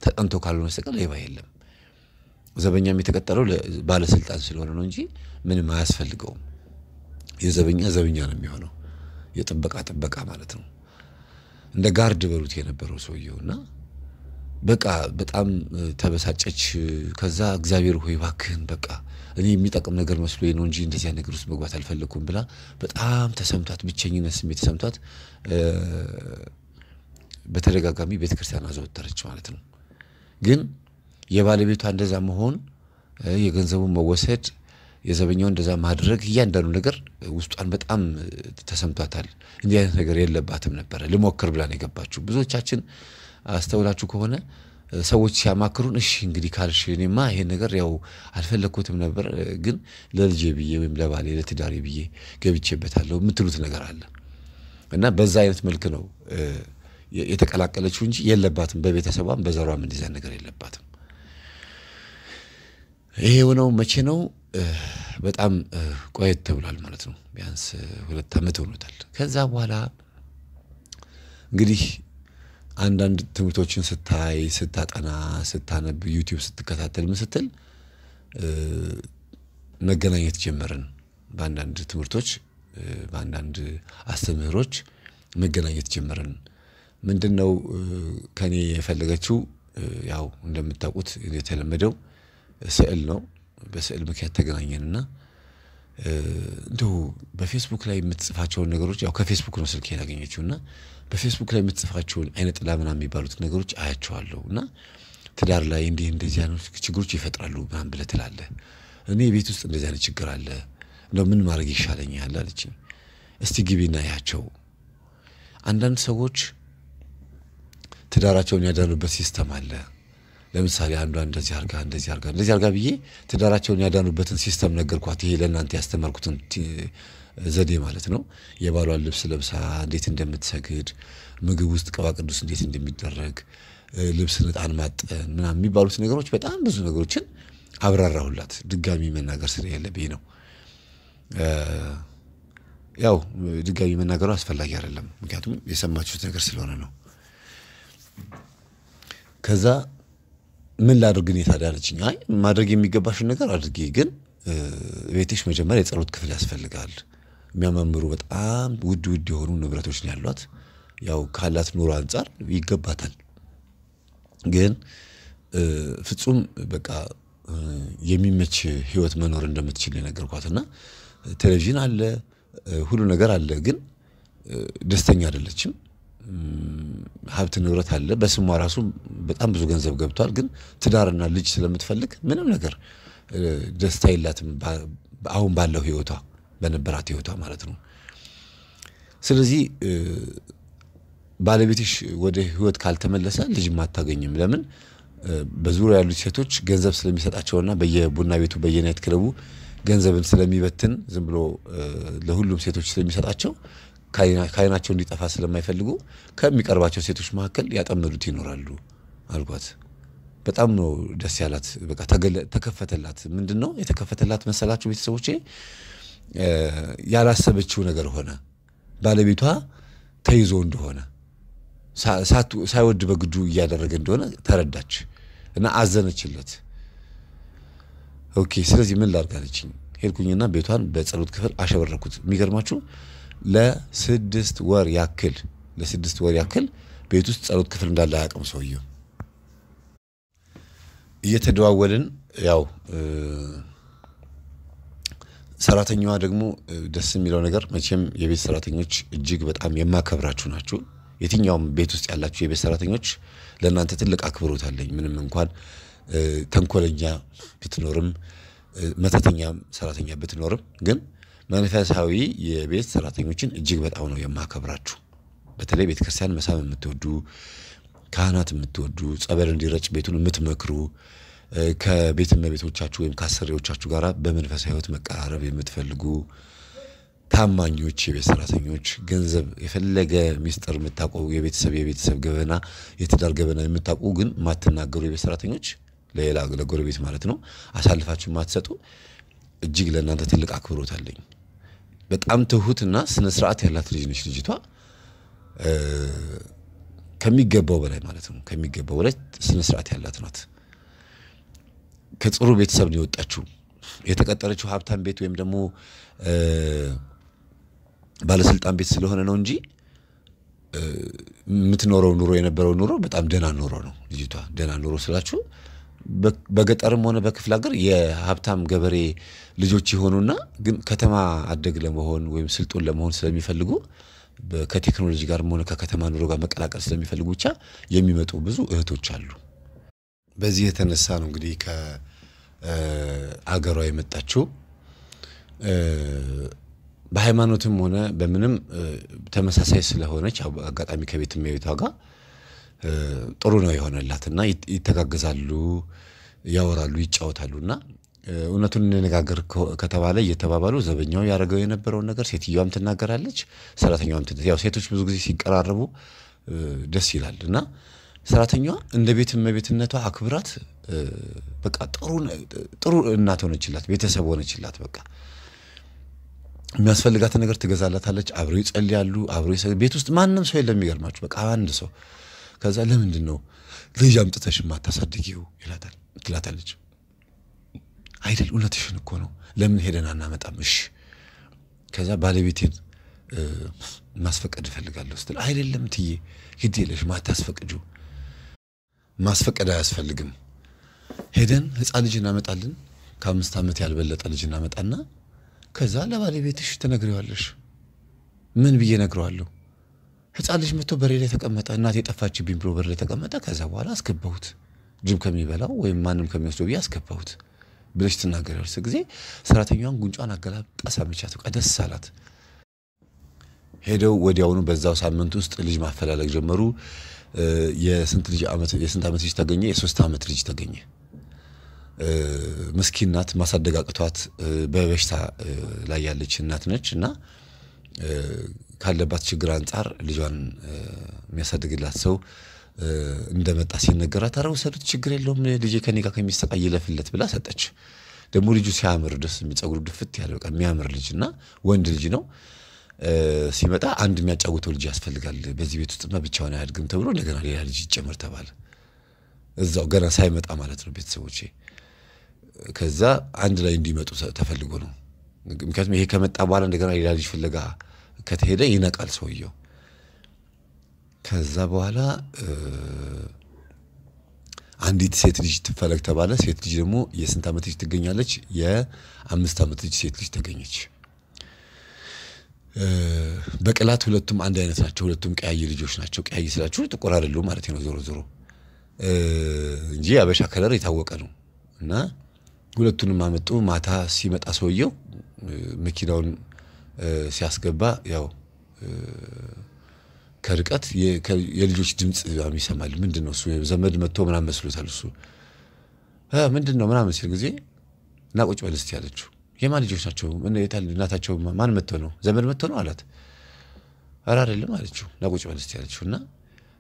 ተጠንቶ ካልሆነ በስተቀር ሌባ የለም። ዘበኛም የተቀጠረው ባለስልጣን ስለሆነ ነው እንጂ ምንም አያስፈልገውም። የዘበኛ ዘበኛ ነው የሚሆነው፣ የጥበቃ ጥበቃ ማለት ነው። እንደ ጋርድ በሉት የነበረው ሰውየው እና በቃ በጣም ተበሳጨች። ከዛ እግዚአብሔር ሆይ እባክህን በቃ እኔ የሚጠቅም ነገር መስሎ ነው እንጂ እንደዚያ ነገር ውስጥ መግባት አልፈለግኩም ብላ በጣም ተሰምቷት፣ ብቸኝነት ስሜት ተሰምቷት በተደጋጋሚ ቤተ ክርስቲያን አዘወተረች ማለት ነው። ግን የባለቤቷ እንደዛ መሆን፣ የገንዘቡን መወሰድ፣ የዘበኛው እንደዛ ማድረግ፣ እያንዳንዱ ነገር ውስጧን በጣም ተሰምቷታል። እንዲህ አይነት ነገር የለባትም ነበረ። ልሞክር ብላ ነው የገባችው። ብዙዎቻችን አስተውላችሁ ከሆነ ሰዎች ሲያማክሩን እሺ እንግዲህ ካልሽ እኔማ ይሄን ነገር ያው አልፈለግኩትም ነበር፣ ግን ለልጄ ብዬ ወይም ለባሌ ለትዳሬ ብዬ ገብቼበታለሁ የምትሉት ነገር አለ እና በዛ አይነት መልክ ነው የተቀላቀለችው እንጂ የለባትም። በቤተሰቧም በዘሯም እንዲዛ ነገር የለባትም። ይሄ የሆነው መቼ ነው? በጣም ቆየት ተብሏል ማለት ነው። ቢያንስ ሁለት ዓመት ሆኖታል። ከዛ በኋላ እንግዲህ አንዳንድ ትምህርቶችን ስታይ ስታጠና ስታነብ ዩቲዩብ ስትከታተል ምስትል ስትል መገናኘት ጀመርን። በአንዳንድ ትምህርቶች በአንዳንድ አስተምህሮች መገናኘት ጀመርን። ምንድነው ከኔ የፈለገችው? ያው እንደምታውቁት የተለመደው ስዕል ነው። በስዕል ምክንያት ተገናኘንና እንዲሁ በፌስቡክ ላይ የምትጽፋቸውን ነገሮች ያው ከፌስቡክ ነው ስልክ ያገኘችው እና በፌስቡክ ላይ የምትጽፋቸውን አይነ ጥላ ምናምን የሚባሉት ነገሮች አያቸዋለሁ እና ትዳር ላይ እንዲህ እንደዚህ አይነት ችግሮች ይፈጥራሉ ምናምን ብለህ ትላለህ። እኔ ቤት ውስጥ እንደዚህ አይነት ችግር አለ፣ እንደው ምን ማድረግ ይሻለኛል አለች። እስቲ ግቢና ያቸው አንዳንድ ሰዎች ትዳራቸውን ያዳሉበት ሲስተም አለ። ለምሳሌ አንዷ እንደዚህ አርጋ እንደዚህ አርጋ እንደዚህ አርጋ ብዬ ትዳራቸውን ያዳኑበትን ሲስተም ነገርኳት። ይሄ ለእናንተ ያስተማርኩትን ዘዴ ማለት ነው። የባሏን ልብስ ለብሳ እንዴት እንደምትሰግድ፣ ምግብ ውስጥ ቅባ ቅዱስ እንዴት እንደሚደረግ፣ ልብስን ዕጣን ማጠን ምናምን የሚባሉት ነገሮች በጣም ብዙ ነገሮችን አብራራሁላት። ድጋሚ መናገር ስለሌለብኝ ነው። ያው ድጋሚ መናገሩ አስፈላጊ አይደለም፣ ምክንያቱም የሰማችሁት ነገር ስለሆነ ነው። ከዛ ምን ላድርግ እኔ ታዲያ አለችኝ። አይ ማድረግ የሚገባሽን ነገር አድርጌ፣ ግን ቤትሽ መጀመሪያ የጸሎት ክፍል ያስፈልጋል። የሚያማምሩ በጣም ውድ ውድ የሆኑ ንብረቶች ያሏት። ያው ካላት ኑሮ አንጻር ይገባታል። ግን ፍጹም በቃ የሚመች ህይወት መኖር እንደምትችል የነገርኳትና ቴሌቪዥን አለ ሁሉ ነገር አለ፣ ግን ደስተኛ አይደለችም። ሀብት ንብረት አለ። በስሟ ራሱ በጣም ብዙ ገንዘብ ገብቷል። ግን ትዳርና ልጅ ስለምትፈልግ ምንም ነገር ደስታ የላትም። አሁን ባለው ህይወቷ በነበራት ህይወቷ ማለት ነው። ስለዚህ ባለቤትሽ ወደ ህይወት ካልተመለሰ ልጅም አታገኝም። ለምን በዙሪያ ያሉት ሴቶች ገንዘብ ስለሚሰጣቸውና በየቡና ቤቱ በየናይት ክለቡ ገንዘብን ስለሚበትን ዝም ብሎ ለሁሉም ሴቶች ስለሚሰጣቸው ከአይናቸው እንዲጠፋ ስለማይፈልጉ ከሚቀርባቸው ሴቶች መካከል ያጠመዱት ይኖራሉ አልኳት። በጣም ነው ደስ ያላት። በቃ ተከፈተላት። ምንድን ነው የተከፈተላት መሰላችሁ ቤተሰቦቼ? ያላሰበችው ነገር ሆነ። ባለቤቷ ተይዞ እንደሆነ ሳይወድ በግዱ እያደረገ እንደሆነ ተረዳች እና አዘነችለት። ኦኬ፣ ስለዚህ ምን ላርጋለችኝ? ሄልኩኝና ሄድኩኝና ቤቷን በጸሎት ክፍል አሸበረኩት። የሚገርማችሁ ለስድስት ወር ያክል ለስድስት ወር ያክል ቤት ውስጥ ጸሎት ክፍል እንዳለ አያውቅም ሰውየው። እየተደዋወልን ያው ሰራተኛዋ ደግሞ ደስ የሚለው ነገር መቼም የቤት ሰራተኞች እጅግ በጣም የማከብራችሁ ናችሁ። የትኛውም ቤት ውስጥ ያላችሁ የቤት ሰራተኞች ለእናንተ ትልቅ አክብሮት አለኝ። ምንም እንኳን ተንኮለኛ ብትኖርም መተተኛም ሰራተኛ ብትኖርም ግን መንፈሳዊ የቤት ሰራተኞችን እጅግ በጣም ነው የማከብራችሁ። በተለይ ቤተክርስቲያን መሳብ የምትወዱ ካህናት የምትወዱ ጸበል እንዲረጭ ቤቱን የምትመክሩ ከቤት እመቤቶቻችሁ ወይም ከአሰሪዎቻችሁ ጋር በመንፈሳዊ ህይወት መቀራረብ የምትፈልጉ ታማኞች የቤት ሰራተኞች፣ ገንዘብ የፈለገ ሚስጥር የምታውቁ የቤተሰብ የቤተሰብ ገበና የትዳር ገበና የምታውቁ ግን ማትናገሩ የቤት ሰራተኞች ለሌላ ለጎረቤት ማለት ነው አሳልፋችሁ ማትሰጡ እጅግ ለእናንተ ትልቅ አክብሮት አለኝ። በጣም ትሁትና ስነ ስርዓት ያላት ልጅ ነች ልጅቷ ከሚገባው በላይ ማለት ነው። ከሚገባው በላይ ስነ ስርዓት ያላት ናት። ከጥሩ ቤተሰብ ነው የወጣችው። የተቀጠረችው ሀብታም ቤት ወይም ደግሞ ባለስልጣን ቤት ስለሆነ ነው እንጂ የምትኖረው ኑሮ የነበረው ኑሮ በጣም ደህና ኑሮ ነው። ልጅቷ ደህና ኑሮ ስላችሁ በገጠርም ሆነ በክፍለ ሀገር የሀብታም ገበሬ ልጆች የሆኑና ግን ከተማ አደግ ለመሆን ወይም ስልጡን ለመሆን ስለሚፈልጉ ከቴክኖሎጂ ጋር ሆነ ከከተማ ኑሮ ጋር መቀላቀል ስለሚፈልጉ ብቻ የሚመጡ ብዙ እህቶች አሉ። በዚህ የተነሳ ነው እንግዲህ ከአገሯ የመጣችው። በሃይማኖትም ሆነ በምንም ተመሳሳይ ስለሆነች አጋጣሚ ከቤት የሚያዩቷ ጋር ጥሩ ነው የሆነላት እና ይተጋገዛሉ፣ ያወራሉ፣ ይጫወታሉ እና እውነቱን እንነጋገር ከተባለ እየተባባሉ ዘበኛው ያደረገው የነበረውን ነገር ሴትዮዋም ትናገራለች፣ ሰራተኛዋም ያው ሴቶች ብዙ ጊዜ ሲቀራረቡ ደስ ይላል እና ሰራተኛዋ እንደ ቤት እመቤትነቷ አክብራት በቃ ጥሩ እናት ሆነችላት፣ ቤተሰብ ሆነችላት። በቃ የሚያስፈልጋት ነገር ትገዛላታለች፣ አብረው ይጸልያሉ፣ አብሮ ቤት ውስጥ ማንም ሰው የለም። የሚገርማችሁ በቃ አንድ ሰው ከዛ ለምንድን ነው ልጅ አምጥተሽ ማታሳድጊው ይላታል ትላታለች አይደል እውነትሽን እኮ ነው፣ ለምን ሄደን አናመጣም? እሺ ከዛ ባለቤቴን ማስፈቀድ እፈልጋለሁ ስትል አይደለም ትዬ ግድ የለሽ ማታስፈቅጁ፣ ማስፈቀድ አያስፈልግም። ሄደን ህፃን ልጅ እናመጣልን፣ ከአምስት ዓመት ያልበለጠ ልጅ እናመጣና ከዛ ለባለቤትሽ ትነግሪዋለሽ። ምን ብዬ ነግረዋለሁ? ህፃን ልጅ መጥቶ በሬ ላይ ተቀመጠ፣ እናቴ የጠፋችብኝ ብሎ በሬ ላይ ተቀመጠ። ከዛ በኋላ አስገባሁት ጅብ ከሚበላው ወይም ማንም ከሚወስደው ብዬ አስገባሁት። ብለሽ ትናገር ያልስ ጊዜ ሰራተኛዋን ጉንጯን አገላብጣ ሳመቻት። በቃ ደስ አላት። ሄደው ወዲያውኑ በዛው ሳምንት ውስጥ ልጅ ማፈላለግ ጀመሩ። የስንት ልጅ ዓመት የስንት ልጅ ተገኘ? የሶስት ዓመት ልጅ ተገኘ። ምስኪን ናት፣ ማሳደግ አቅቷት በበሽታ ላይ ያለች እናት ነች እና ካለባት ችግር አንጻር ልጇን የሚያሳድግላት ሰው እንደመጣ ሲነገራት አረ ውሰዱት፣ ችግር የለውም ልጄ ከኔ ጋር ከሚሰቃይ ይለፍለት ብላ ሰጠች። ደግሞ ልጁ ሲያምር ደስ የሚጸጉሩ ድፍት ያለ በቃ የሚያምር ልጅ እና ወንድ ልጅ ነው። ሲመጣ አንድ የሚያጫውተው ልጅ ያስፈልጋል፣ በዚህ ቤት ውስጥማ ብቻውን አያድግም ተብሎ እንደገና ሌላ ልጅ ይጨምር ተባለ። እዛው ገና ሳይመጣ ማለት ነው ቤተሰቦቼ። ከዛ አንድ ላይ እንዲመጡ ተፈልጎ ነው። ምክንያቱም ይሄ ከመጣ በኋላ እንደገና ሌላ ልጅ ፍለጋ ከተሄደ ይነቃል ሰውየው። ከዛ በኋላ አንዲት ሴት ልጅ ትፈለግ ተባለ። ሴት ልጅ ደግሞ የስንት ዓመት ልጅ ትገኛለች? የአምስት ዓመት ልጅ ሴት ልጅ ተገኘች። በቅላት ሁለቱም አንድ አይነት ናቸው። ሁለቱም ቀያይ ልጆች ናቸው። ቀያይ ስላችሁ ጥቁር አይደሉም ማለት ነው ዞሮ ዞሮ እንጂ አበሻ ከለር የታወቀ ነው። እና ሁለቱንም አመጡ። ማታ ሲመጣ ሰውየው መኪናውን ሲያስገባ ያው ከርቀት የልጆች ድምፅ ይሰማል። ምንድን ነው እሱ ዘመድ መጥቶ ምናም መስሎታል። እሱ ምንድን ነው ምናምን ሲል ጊዜ እና ቁጭ በል እስቲ አለችው። የማን ልጆች ናቸው? እናታቸው ማን መጥቶ ነው? ዘመድ መጥቶ ነው አላት። ኧረ አይደለም አለችው። እና ቁጭ በል እስቲ አለችው። እና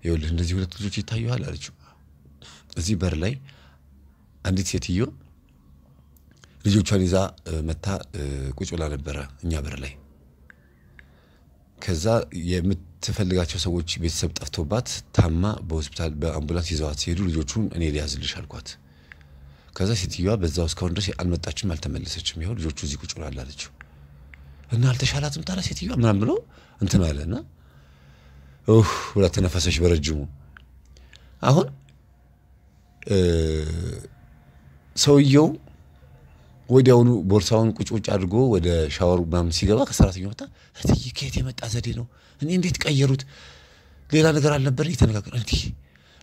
ይኸውልህ እነዚህ ሁለት ልጆች ይታዩሃል አለችው። እዚህ በር ላይ አንዲት ሴትዮ ልጆቿን ይዛ መታ ቁጭ ብላ ነበረ እኛ በር ላይ ከዛ የምትፈልጋቸው ሰዎች ቤተሰብ ጠፍቶባት ታማ በሆስፒታል በአምቡላንስ ይዘዋት ሲሄዱ ልጆቹን እኔ ሊያዝልሽ አልኳት። ከዛ ሴትዮዋ በዛው እስካሁን ድረስ አልመጣችም፣ አልተመለሰችም። ይኸው ልጆቹ እዚህ ቁጭ ብሏል አለችው እና አልተሻላትም ታዲያ ሴትዮዋ ምናምን ብሎ እንትን አለ እና ሁላ ተነፈሰች በረጅሙ። አሁን ሰውየው ወዲያውኑ ቦርሳውን ቁጭቁጭ አድርጎ ወደ ሻወር ምናምን ሲገባ ከሰራተኛ መጣ። እትዬ ከየት የመጣ ዘዴ ነው? እኔ እንዴት ቀየሩት? ሌላ ነገር አልነበር እየተነጋገር እንዲህ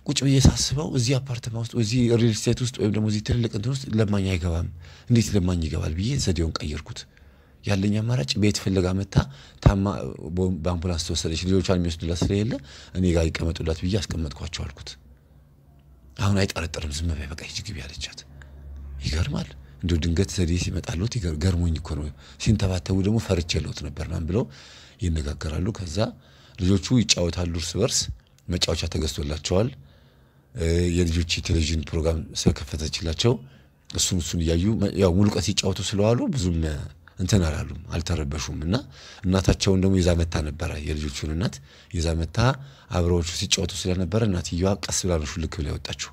ቁጭ ብዬ ሳስበው እዚህ አፓርትማ ውስጥ እዚህ ሪል ስቴት ውስጥ ወይም ደግሞ እዚህ ትልልቅ እንትን ውስጥ ለማኝ አይገባም፣ እንዴት ለማኝ ይገባል ብዬ ዘዴውን ቀየርኩት። ያለኝ አማራጭ ቤት ፍለጋ መታ ታማ በአምቡላንስ ተወሰደች፣ ልጆቿን የሚወስዱላት ስለሌለ እኔ ጋር ይቀመጡላት ብዬ አስቀመጥኳቸው አልኩት። አሁን አይጠረጠርም፣ ዝም በይ በቃ ሂጂ ግቢ አለቻት። ይገርማል። እንዲ ድንገት ዘዴ ሲመጣለት ገርሞኝ እኮ ነው። ሲንተባተቡ ደግሞ ፈርቼ ለውት ነበር ምናምን ብለው ይነጋገራሉ። ከዛ ልጆቹ ይጫወታሉ እርስ በርስ መጫወቻ ተገዝቶላቸዋል። የልጆች የቴሌቪዥን ፕሮግራም ስለከፈተችላቸው እሱን እሱን እያዩ ያው ሙሉ ሲጫወቱ ስለዋሉ ብዙም እንትን አላሉም አልተረበሹም። እና እናታቸውን ደግሞ ይዛ መታ ነበረ የልጆቹን እናት ይዛ መታ አብረዎቹ ሲጫወቱ ስለነበረ እናትየዋ ቀስ ብላ ነው ሹልክ ብላ ይወጣችው።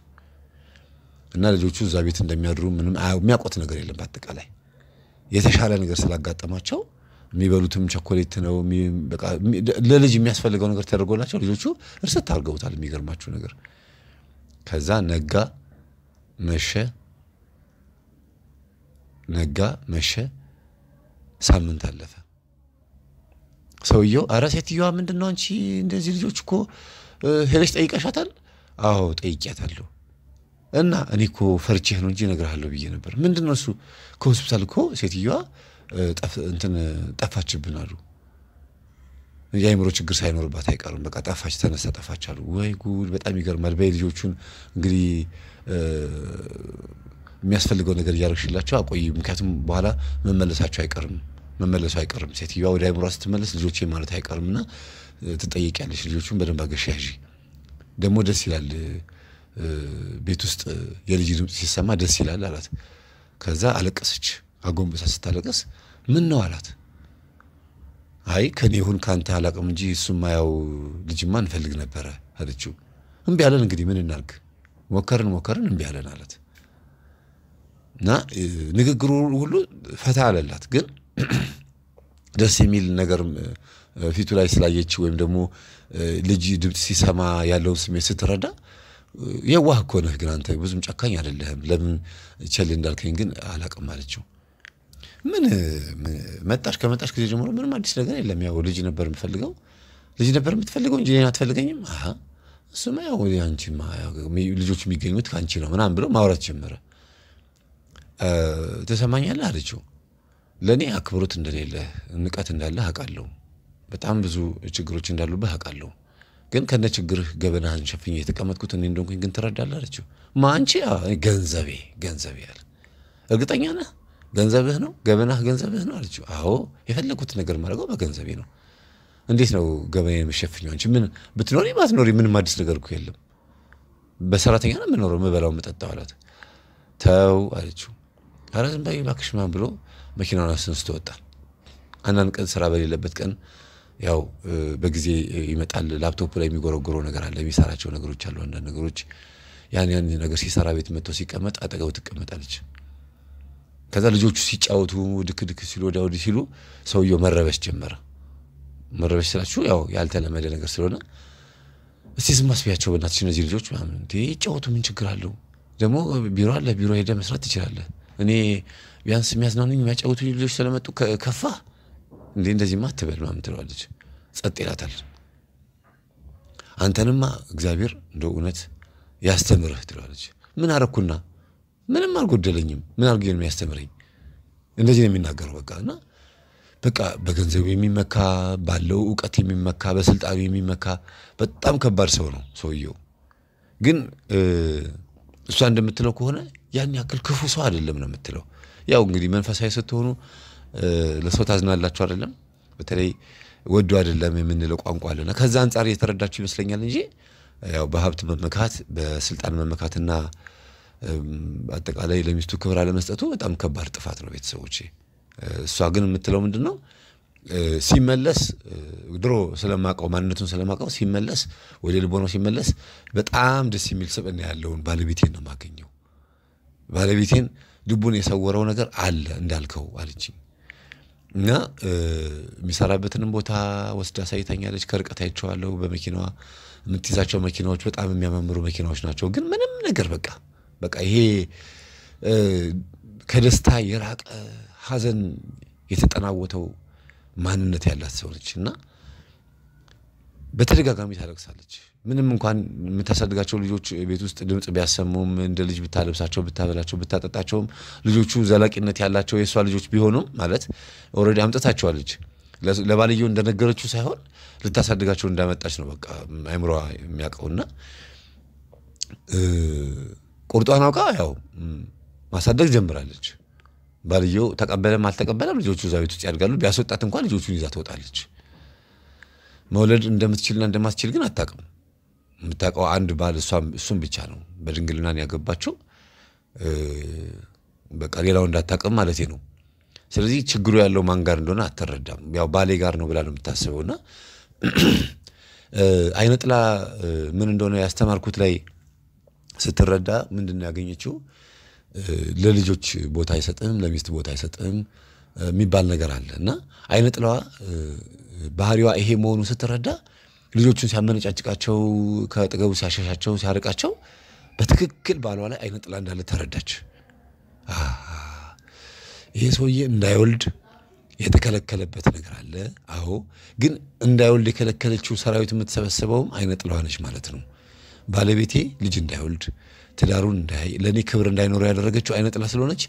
እና ልጆቹ እዛ ቤት እንደሚያድሩ ምንም የሚያውቁት ነገር የለም። በአጠቃላይ የተሻለ ነገር ስላጋጠማቸው የሚበሉትም ቸኮሌት ነው። ለልጅ የሚያስፈልገው ነገር ተደርጎላቸው ልጆቹ እርስት አድርገውታል። የሚገርማችሁ ነገር ከዛ ነጋ መሸ፣ ነጋ መሸ፣ ሳምንት አለፈ። ሰውየው አረ ሴትዮዋ ምንድን ነው አንቺ እንደዚህ ልጆች እኮ ሄደሽ ጠይቀሻታል? አዎ ጠይቄያታለሁ። እና እኔ እኮ ፈርቼህ ነው እንጂ እነግርሃለሁ ብዬ ነበር። ምንድን ነው እሱ? ከሆስፒታል እኮ ሴትዮዋ እንትን ጠፋችብን አሉ። የአይምሮ ችግር ሳይኖርባት አይቀርም። በቃ ጠፋች፣ ተነሳ፣ ጠፋች አሉ። ወይ ጉድ! በጣም ይገርማል። በይ ልጆቹን እንግዲህ የሚያስፈልገው ነገር እያደረግሽላቸው አቆይ። ምክንያቱም በኋላ መመለሳቸው አይቀርም መመለሱ አይቀርም። ሴትዮዋ ወደ አይምሯ ስትመለስ ልጆቼ ማለት አይቀርም ትጠየቅ ትጠየቂያለሽ። ልጆቹን በደንብ አገሻ ያዢ ደግሞ ደስ ይላል። ቤት ውስጥ የልጅ ድምፅ ሲሰማ ደስ ይላል አላት። ከዛ አለቀሰች። አጎንበሳ ስታለቀስ ምን ነው አላት። አይ ከኔ ይሁን ከአንተ አላቅም እንጂ እሱማ ያው ልጅማ እንፈልግ ነበረ አለችው። እምቢ አለን እንግዲህ ምን እናርግ፣ ሞከርን ሞከርን እምቢ አለን አላት። እና ንግግሩ ሁሉ ፈታ አለላት። ግን ደስ የሚል ነገር ፊቱ ላይ ስላየች ወይም ደግሞ ልጅ ድምፅ ሲሰማ ያለውን ስሜት ስትረዳ የዋህ እኮ ነህ ግን አንተ ብዙም ጨካኝ አይደለህም፣ ለምን ቸል እንዳልከኝ ግን አላቅም አለችው። ምን መጣሽ? ከመጣሽ ጊዜ ጀምሮ ምንም አዲስ ነገር የለም። ያው ልጅ ነበር የምፈልገው ልጅ ነበር የምትፈልገው እንጂ እኔን አትፈልገኝም። እሱማ ያው አንቺማ ልጆች የሚገኙት ከአንቺ ነው ምናምን ብሎ ማውራት ጀመረ። ትሰማኛለህ አለችው። ለእኔ አክብሮት እንደሌለህ ንቀት እንዳለህ አውቃለሁ። በጣም ብዙ ችግሮች እንዳሉብህ አውቃለሁ ግን ከነ ችግርህ ገበናህን ሸፍኜ የተቀመጥኩት እኔ እንደሆንኩኝ ግን ትረዳለህ አለችው። ማንቺ ገንዘቤ ገንዘቤ አለ። እርግጠኛ ነህ ገንዘብህ ነው ገበናህ ገንዘብህ ነው አለችው። አዎ የፈለግኩት ነገር ማድረገው በገንዘቤ ነው። እንዴት ነው ገበና የምሸፍኝ? አንቺ ምን ብትኖሪ ባትኖሪ ምንም አዲስ ነገር እኮ የለም። በሰራተኛ ነው የምኖረው፣ የምበላው የምጠጣው አላት። ተው አለችው። ኧረ ዝም በይ እባክሽ ምናምን ብሎ መኪናውን አስነስቶ ወጣ። አንዳንድ ቀን ስራ በሌለበት ቀን ያው በጊዜ ይመጣል። ላፕቶፕ ላይ የሚጎረጎረው ነገር አለ፣ የሚሰራቸው ነገሮች አሉ። አንዳንድ ነገሮች ያን ያን ነገር ሲሰራ ቤት መጥቶ ሲቀመጥ አጠገቡ ትቀመጣለች። ከዛ ልጆቹ ሲጫወቱ ድክ ድክ ሲሉ ወዲያ ወዲህ ሲሉ ሰውየው መረበሽ ጀመረ። መረበሽ ስላችሁ ያው ያልተለመደ ነገር ስለሆነ እስቲ ዝም አስቢያቸው በእናትሽ እነዚህ ልጆች ምናምን ይጫወቱ፣ ምን ችግር አለው? ደግሞ ቢሮ አለ፣ ቢሮ ሄደ መስራት ትችላለህ። እኔ ቢያንስ የሚያዝናኑኝ የሚያጫወቱ ልጆች ስለመጡ ከፋ እንዴ እንደዚህማ አትበል ምናምን ትለዋለች። ጸጥ ይላታል። አንተንማ እግዚአብሔር እንደ እውነት ያስተምርህ ትለዋለች። ምን አረኩና? ምንም አልጎደለኝም። ምን አድርጌ ነው የሚያስተምረኝ? እንደዚህ ነው የሚናገረው። በቃ እና በቃ በገንዘቡ የሚመካ ባለው እውቀት የሚመካ በስልጣኑ የሚመካ በጣም ከባድ ሰው ነው ሰውየው። ግን እሷ እንደምትለው ከሆነ ያን ያክል ክፉ ሰው አይደለም ነው የምትለው። ያው እንግዲህ መንፈሳዊ ስትሆኑ ለሰው ታዝናላችሁ አይደለም በተለይ ወዱ አይደለም የምንለው ቋንቋ አለና ከዛ አንጻር እየተረዳችሁ ይመስለኛል እንጂ ያው በሀብት መመካት በስልጣን መመካትና አጠቃላይ ለሚስቱ ክብር አለመስጠቱ በጣም ከባድ ጥፋት ነው ቤተሰቦች እሷ ግን የምትለው ምንድን ነው ሲመለስ ድሮ ስለማቀው ማንነቱን ስለማቀው ሲመለስ ወደ ልቦናው ሲመለስ በጣም ደስ የሚል ስብዕና ያለውን ባለቤቴን ነው የማገኘው። ባለቤቴን ልቡን የሰወረው ነገር አለ እንዳልከው አለችኝ። እና የሚሰራበትንም ቦታ ወስዳ አሳይታኛለች። ከርቀት አይቼዋለሁ። በመኪናዋ የምትይዛቸው መኪናዎች በጣም የሚያማምሩ መኪናዎች ናቸው። ግን ምንም ነገር በቃ በቃ ይሄ ከደስታ የራቀ ሀዘን የተጠናወተው ማንነት ያላት ሰው ነች እና በተደጋጋሚ ታለቅሳለች። ምንም እንኳን የምታሳድጋቸው ልጆች ቤት ውስጥ ድምፅ ቢያሰሙም እንደ ልጅ ብታለብሳቸው፣ ብታበላቸው፣ ብታጠጣቸውም ልጆቹ ዘላቂነት ያላቸው የእሷ ልጆች ቢሆኑም ማለት ኦልሬዲ አምጥታቸዋለች። ለባልየው እንደነገረችው ሳይሆን ልታሳድጋቸው እንዳመጣች ነው በቃ አይምሯ የሚያውቀውና ቁርጧን አውቃ ያው ማሳደግ ጀምራለች። ባልየው ተቀበለም አልተቀበለም ልጆቹ እዛ ቤት ውስጥ ያድጋሉ። ቢያስወጣት እንኳን ልጆቹን ይዛ ትወጣለች። መውለድ እንደምትችልና እንደማትችል ግን አታውቅም። የምታውቀው አንድ ባል እሱም ብቻ ነው በድንግልናን ያገባቸው በቃ ሌላው እንዳታቅም ማለት ነው። ስለዚህ ችግሩ ያለው ማን ጋር እንደሆነ አትረዳም። ያው ባሌ ጋር ነው ብላ ነው የምታስበው። እና አይነ ጥላ ምን እንደሆነ ያስተማርኩት ላይ ስትረዳ ምንድን ነው ያገኘችው? ለልጆች ቦታ አይሰጥም፣ ለሚስት ቦታ አይሰጥም የሚባል ነገር አለ እና አይነ ጥላዋ ባህሪዋ ይሄ መሆኑ ስትረዳ ልጆቹን ሲያመነጫጭቃቸው ከጥገቡ ሲያሻሻቸው ሲያርቃቸው በትክክል ባሏ ላይ አይነ ጥላ እንዳለ ተረዳች። ይህ ሰውዬ እንዳይወልድ የተከለከለበት ነገር አለ። አዎ፣ ግን እንዳይወልድ የከለከለችው ሰራዊት የምትሰበስበውም አይነ ጥላዋ ነች ማለት ነው። ባለቤቴ ልጅ እንዳይወልድ ትዳሩን እንዳይ ለእኔ ክብር እንዳይኖረው ያደረገችው አይነ ጥላ ስለሆነች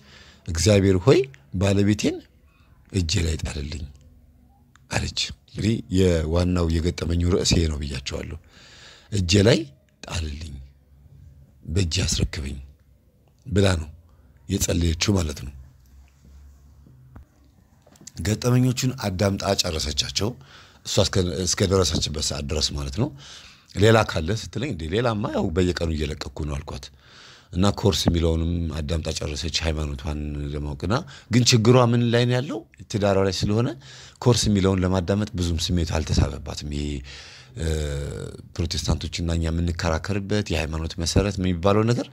እግዚአብሔር ሆይ ባለቤቴን እጄ ላይ ጣልልኝ አለች። እንግዲህ የዋናው የገጠመኙ ርዕስ ይሄ ነው ብያቸዋለሁ። እጄ ላይ ጣልልኝ፣ በእጅ አስረክበኝ ብላ ነው የጸለየችው ማለት ነው። ገጠመኞቹን አዳምጣ ጨረሰቻቸው። እሷ እስከደረሰችበት ሰዓት ድረስ ማለት ነው። ሌላ ካለ ስትለኝ እንዴ ሌላማ ያው በየቀኑ እየለቀኩ ነው አልኳት እና ኮርስ የሚለውንም አዳምጣ ጨረሰች። ሃይማኖቷን ለማወቅና ግን ችግሯ ምን ላይ ነው ያለው ትዳሯ ላይ ስለሆነ ኮርስ የሚለውን ለማዳመጥ ብዙም ስሜቱ አልተሳበባትም። ይሄ ፕሮቴስታንቶችና እኛ የምንከራከርበት የሃይማኖት መሰረት የሚባለው ነገር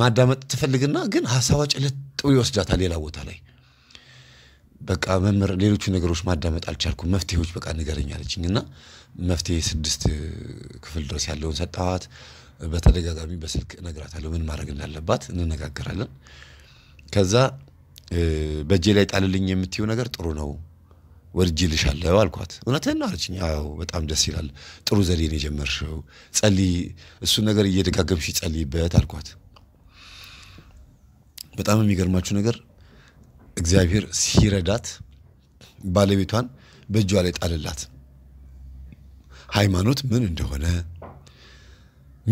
ማዳመጥ ትፈልግና ግን ሀሳቧ ጭልጥ ይወስዳታል ሌላ ቦታ ላይ። በቃ መምህር ሌሎቹ ነገሮች ማዳመጥ አልቻልኩም። መፍትሄዎች በቃ ንገረኝ አለችኝ እና መፍትሄ ስድስት ክፍል ድረስ ያለውን ሰጠኋት። በተደጋጋሚ በስልክ እነግራታለሁ ምን ማድረግ እንዳለባት እንነጋገራለን። ከዛ በእጄ ላይ ጣልልኝ የምትየው ነገር ጥሩ ነው ወድጄልሻለሁ አልኳት። እውነትህን ነው አለችኝ። አዎ በጣም ደስ ይላል፣ ጥሩ ዘዴን የጀመርሽው። ጸልይ፣ እሱን ነገር እየደጋገምሽ ጸልይበት አልኳት። በጣም የሚገርማችሁ ነገር እግዚአብሔር ሲረዳት ባለቤቷን በእጇ ላይ ጣልላት። ሃይማኖት ምን እንደሆነ፣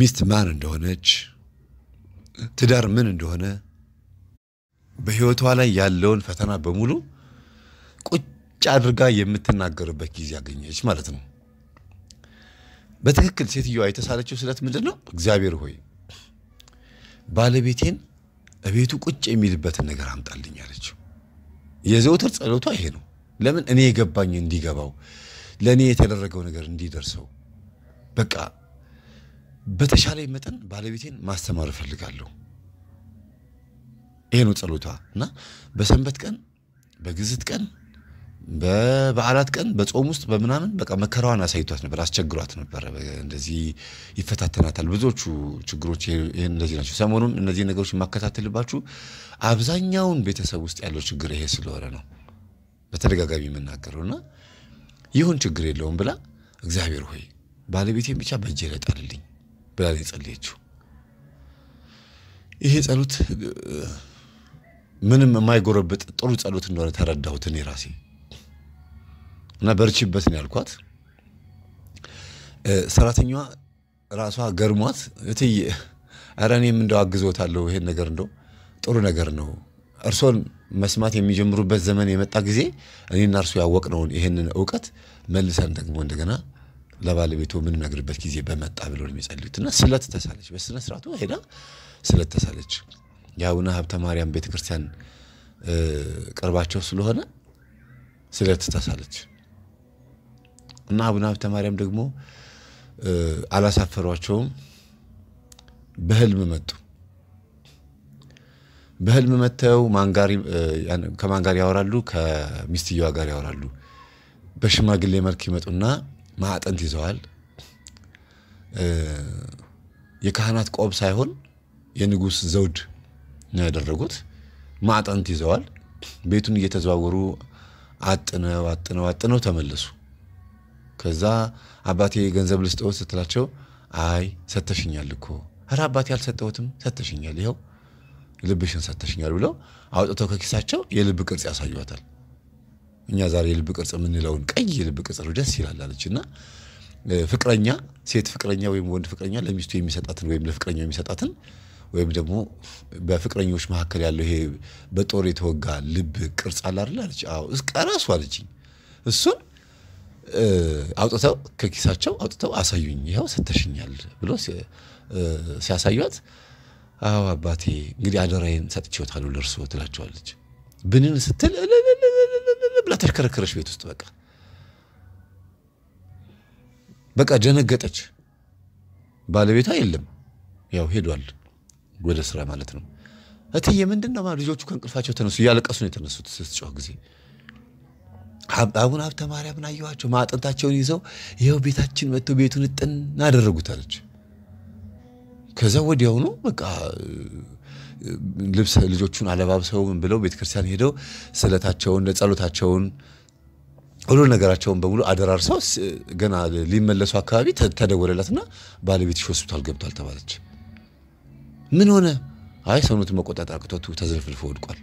ሚስት ማን እንደሆነች፣ ትዳር ምን እንደሆነ፣ በህይወቷ ላይ ያለውን ፈተና በሙሉ ቁጭ ቁጭ አድርጋ የምትናገርበት ጊዜ አገኘች ማለት ነው። በትክክል ሴትዮዋ የተሳለችው ስለት ምንድን ነው? እግዚአብሔር ሆይ ባለቤቴን እቤቱ ቁጭ የሚልበትን ነገር አምጣልኝ አለችው። የዘውትር ጸሎቷ ይሄ ነው። ለምን እኔ የገባኝ እንዲገባው፣ ለእኔ የተደረገው ነገር እንዲደርሰው፣ በቃ በተሻለ መጠን ባለቤቴን ማስተማር እፈልጋለሁ። ይሄ ነው ጸሎቷ እና በሰንበት ቀን በግዝት ቀን በበዓላት ቀን በጾም ውስጥ በምናምን በቃ መከራዋን አሳይቷት ነበር፣ አስቸግሯት ነበር። እንደዚህ ይፈታተናታል። ብዙዎቹ ችግሮች እንደዚህ ናቸው። ሰሞኑን እነዚህ ነገሮች የማከታተልባችሁ አብዛኛውን ቤተሰብ ውስጥ ያለው ችግር ይሄ ስለሆነ ነው በተደጋጋሚ የምናገረው እና ይሁን ችግር የለውም ብላ እግዚአብሔር ሆይ ባለቤቴን ብቻ በእጅ ላይ ጣልልኝ ብላ የጸለየችው። ይሄ ጸሎት ምንም የማይጎረብጥ ጥሩ ጸሎት እንደሆነ ተረዳሁት እኔ ራሴ። እና በርችበት ነው ያልኳት። ሰራተኛዋ ራሷ ገርሟት እትዬ ኧረ እኔም እንደው አግዞታለሁ ይሄን ነገር እንደው ጥሩ ነገር ነው እርሶን መስማት የሚጀምሩበት ዘመን የመጣ ጊዜ እኔና እርሱ ያወቅነውን ይህንን እውቀት መልሰን ደግሞ እንደገና ለባለቤቱ የምንነግርበት ጊዜ በመጣ ብሎ ነው የሚጸልዩት። እና ስለት ተሳለች፣ በስነ ስርዓቱ ሄዳ ስለት ተሳለች። የአቡነ ሀብተ ማርያም ቤተክርስቲያን ቅርባቸው ስለሆነ ስለት ተሳለች። እና አቡነ ሀብተ ማርያም ደግሞ አላሳፈሯቸውም። በህልም መጡ። በህልም መጥተው ከማን ጋር ያወራሉ? ከሚስትየዋ ጋር ያወራሉ። በሽማግሌ መልክ ይመጡና ማዕጠንት ይዘዋል። የካህናት ቆብ ሳይሆን የንጉስ ዘውድ ነው ያደረጉት። ማዕጠንት ይዘዋል። ቤቱን እየተዘዋወሩ አጥነው አጥነው አጥነው ተመለሱ። ከዛ አባቴ ገንዘብ ልስጠዎት ስትላቸው አይ ሰተሽኛል እኮ ኧረ አባቴ አልሰጠሁትም ሰተሽኛል፣ ይኸው ልብሽን ሰተሽኛል ብለው አውጥተው ከኪሳቸው የልብ ቅርጽ ያሳዩታል። እኛ ዛሬ የልብ ቅርጽ የምንለውን ቀይ የልብ ቅርጽ ነው ደስ ይላል አለች እና ፍቅረኛ ሴት ፍቅረኛ ወይም ወንድ ፍቅረኛ ለሚስቱ የሚሰጣትን ወይም ለፍቅረኛው የሚሰጣትን ወይም ደግሞ በፍቅረኞች መካከል ያለው ይሄ በጦር የተወጋ ልብ ቅርጽ አለ አለች። አዎ አለችኝ እሱን አውጥተው ከኪሳቸው አውጥተው አሳዩኝ፣ ይኸው ሰተሽኛል ብሎ ሲያሳዩት አዎ አባቴ እንግዲህ አደራዬን ሰጥቼዎታለሁ ለእርሶ ትላቸዋለች። ብንን ስትል ብላ ተሽከረከረች ቤት ውስጥ በቃ በቃ ደነገጠች። ባለቤቷ የለም ያው ሄዷል ወደ ስራ ማለት ነው። እትዬ ምንድን ነው ልጆቹ ከእንቅልፋቸው ተነሱ፣ እያለቀሱ ነው የተነሱት ስትጮህ ጊዜ አቡነ ሀብተ ማርያምን አየኋቸው። ማዕጠንታቸውን ይዘው ይኸው ቤታችን መጥተው ቤቱን እጥን አደረጉት አለች። ከዛ ወዲያውኑ በቃ ልብስ ልጆቹን አለባብሰው ብለው ቤተክርስቲያን ሄደው ስዕለታቸውን፣ ጸሎታቸውን፣ ሁሉ ነገራቸውን በሙሉ አደራርሰው ገና ሊመለሱ አካባቢ ተደወለላትና ባለቤትሽ ሆስፒታል ገብቷል ተባለች። ምን ሆነ? አይ ሰውነቱን መቆጣጠር አቅቶቱ ተዘልፍልፎ ወድቋል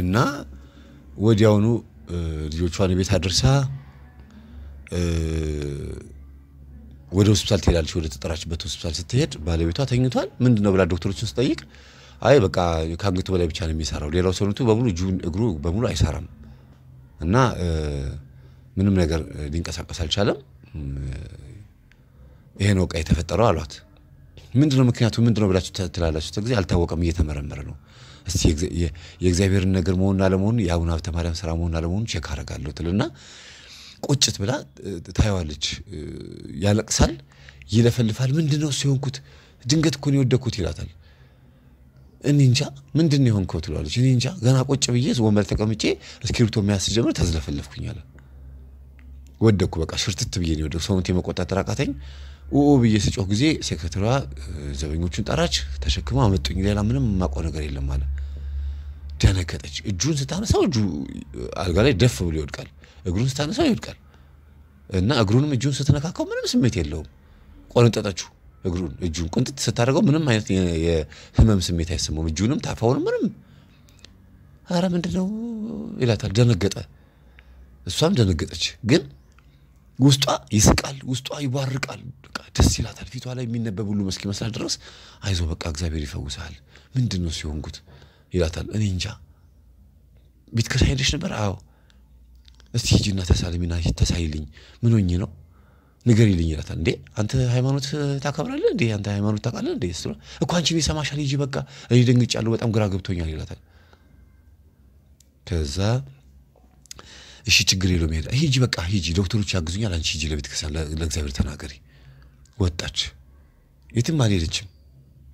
እና ወዲያውኑ ልጆቿን ቤት አድርሳ ወደ ሆስፒታል ትሄዳለች። ወደ ተጠራችበት ሆስፒታል ስትሄድ ባለቤቷ ተኝቷል። ምንድን ነው ብላ ዶክተሮችን ስጠይቅ አይ በቃ ከአንገቱ በላይ ብቻ ነው የሚሰራው፣ ሌላው ሰውነቱ በሙሉ እጁን እግሩ በሙሉ አይሰራም እና ምንም ነገር ሊንቀሳቀስ አልቻለም። ይሄ ነው በቃ የተፈጠረው አሏት። ምንድነው ምክንያቱ ምንድነው ብላችሁ ትላላችሁ ጊዜ አልታወቀም፣ እየተመረመረ ነው እስቲ የእግዚአብሔርን ነገር መሆን አለመሆን የአቡነ ሀብተ ማርያም ስራ መሆን አለመሆን ቼክ አደርጋለሁ ትልና ቁጭት ብላ ታየዋለች። ያለቅሳል፣ ይለፈልፋል። ምንድን ነው እሱ የሆንኩት? ድንገት እኮ ነው የወደኩት ይላታል። እኔ እንጃ ምንድን ነው የሆንከው ትለዋለች። እኔ እንጃ ገና ቁጭ ብዬ ወንበር ተቀምጬ እስክሪብቶ መያዝ ስጀምር ተዝለፈለፍኩኝ አለ። ወደኩ በቃ ሽርትት ብዬ ነው የወደኩ ሰውነቴ መቆጣጠር አቃተኝ። ኡኡ ብዬ ስጮህ ጊዜ ሴክሬታሪዋ ዘበኞቹን ጠራች፣ ተሸክማ አመጡኝ። ሌላ ምንም ማቆ ነገር የለም አለ። ደነገጠች። እጁን ስታነሳው እጁ አልጋ ላይ ደፍ ብሎ ይወድቃል። እግሩን ስታነሳው ይወድቃል። እና እግሩንም እጁን ስትነካከው ምንም ስሜት የለውም። ቆነጠጠችው። እግሩን እጁን ቁንጥጥ ስታደርገው ምንም አይነት የህመም ስሜት አይሰማውም። እጁንም ታፋውንም ምንም አረ ምንድነው ይላታል። ደነገጠ። እሷም ደነገጠች ግን ውስጧ ይስቃል፣ ውስጧ ይቧርቃል፣ ደስ ይላታል። ፊቷ ላይ የሚነበብ ሁሉ እስኪመስላት ድረስ አይዞ በቃ እግዚአብሔር ይፈውሳል፣ ምንድን ነው ሲሆንኩት ይላታል። እኔ እንጃ ቤት ከሳይደሽ ነበር? አዎ። እስቲ ሂጂና ተሳልሚና ተሳይልኝ፣ ምን ሆኜ ነው ንገር ይልኝ ይላታል። እንዴ አንተ ሃይማኖት ታከብራለ እንዴ? አንተ ሃይማኖት ታውቃለህ እንዴ? ስ እኮ አንቺን ይሰማሻል፣ ሂጂ በቃ እኔ ደንግጫለሁ፣ በጣም ግራ ገብቶኛል ይላታል። ከዛ እሺ ችግር የለውም ሄዳ ሂጂ፣ በቃ ሂጂ፣ ዶክተሮች ያግዙኛል፣ አንቺ ሂጂ ለቤተ ክርስቲያን ለእግዚአብሔር ተናገሪ። ወጣች። የትም አልሄደችም፣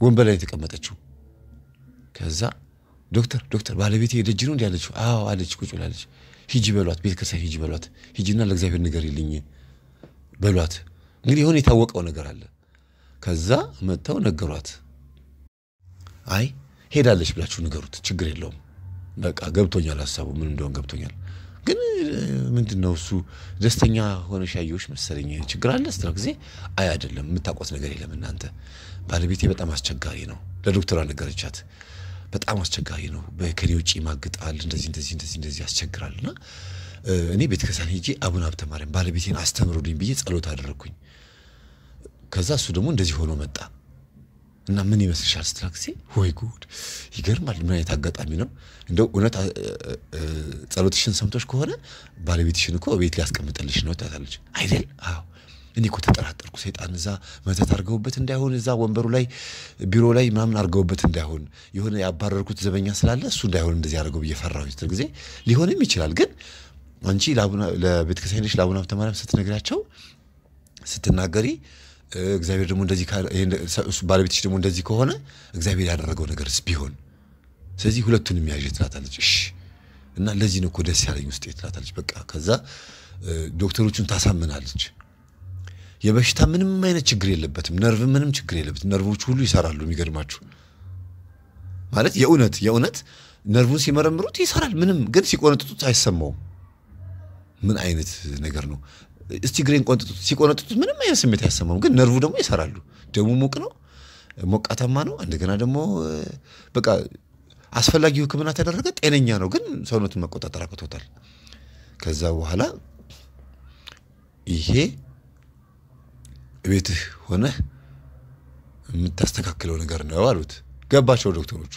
ወንበር ላይ የተቀመጠችው። ከዛ ዶክተር ዶክተር ባለቤት የደጅ ነው እንዲህ አለችው። አዎ አለች፣ ቁጭ ብላለች። ሂጂ በሏት፣ ቤተ ሂጂ በሏት፣ ሂጂና ለእግዚአብሔር ንገሪልኝ በሏት። እንግዲህ የሆነ የታወቀው ነገር አለ። ከዛ መጥተው ነገሯት። አይ ሄዳለች ብላችሁ ንገሩት፣ ችግር የለውም በቃ ገብቶኛል፣ ሀሳቡ ምን እንደሆን ገብቶኛል። ግን ምንድን ነው እሱ ደስተኛ ሆነሽ ያየሁሽ መሰለኝ። ችግር አለ ስትለው ጊዜ አይ አይደለም፣ የምታውቋት ነገር የለም እናንተ። ባለቤቴ በጣም አስቸጋሪ ነው፣ ለዶክተሯ ነገረቻት። በጣም አስቸጋሪ ነው፣ ከኔ ውጭ ይማግጣል፣ እንደዚህ እንደዚህ እንደዚህ እንደዚህ ያስቸግራል። እና እኔ ቤተክርስቲያን ሄጄ አቡነ ሀብተ ማርያም ባለቤቴን አስተምሩልኝ ብዬ ጸሎት አደረግኩኝ። ከዛ እሱ ደግሞ እንደዚህ ሆኖ መጣ። እና ምን ይመስልሻል ስትላ ጊዜ ወይ ጉድ ይገርማል። ምን አይነት አጋጣሚ ነው እንደው እውነት ጸሎትሽን ሰምቶች ከሆነ ባለቤትሽን እኮ ቤት ሊያስቀምጥልሽ ነው ትላታለች። አይደል? አዎ እኔ እኮ ተጠራጠርኩ። ሰይጣን እዛ መተት አድርገውበት እንዳይሆን እዛ ወንበሩ ላይ ቢሮ ላይ ምናምን አድርገውበት እንዳይሆን የሆነ ያባረርኩት ዘበኛ ስላለ እሱ እንዳይሆን እንደዚህ አድርገው ብዬ ፈራሁኝ ስትል ጊዜ ሊሆንም ይችላል ግን አንቺ ለቤተክርስቲያን ለአቡነ ሀብተማርያም ስትነግራቸው ስትናገሪ እግዚአብሔር ደግሞ እንደዚህ ባለቤትሽ ደግሞ እንደዚህ ከሆነ እግዚአብሔር ያደረገው ነገርስ ቢሆን ስለዚህ ሁለቱንም ያዥ ትላታለች። እሺ እና ለዚህ ነው እኮ ደስ ያለኝ ውስጤ ትላታለች። በቃ ከዛ ዶክተሮቹን ታሳምናለች። የበሽታ ምንም አይነት ችግር የለበትም። ነርቭ ምንም ችግር የለበትም። ነርቮቹ ሁሉ ይሰራሉ። የሚገርማችሁ ማለት የእውነት የእውነት ነርቡን ሲመረምሩት ይሰራል። ምንም ግን ሲቆነጥጡት አይሰማውም። ምን አይነት ነገር ነው? እስቲ ግሬን ቆንጥጡት። ሲቆነጥጡት ምንም አይነት ስሜት አይሰማም፣ ግን ነርቭ ደግሞ ይሰራሉ። ደሙ ሙቅ ነው፣ ሞቃታማ ነው። እንደገና ደግሞ በቃ አስፈላጊው ሕክምና ተደረገ፣ ጤነኛ ነው፣ ግን ሰውነቱን መቆጣጠር አቅቶታል። ከዛ በኋላ ይሄ ቤትህ ሆነህ የምታስተካክለው ነገር ነው አሉት። ገባቸው ዶክተሮቹ።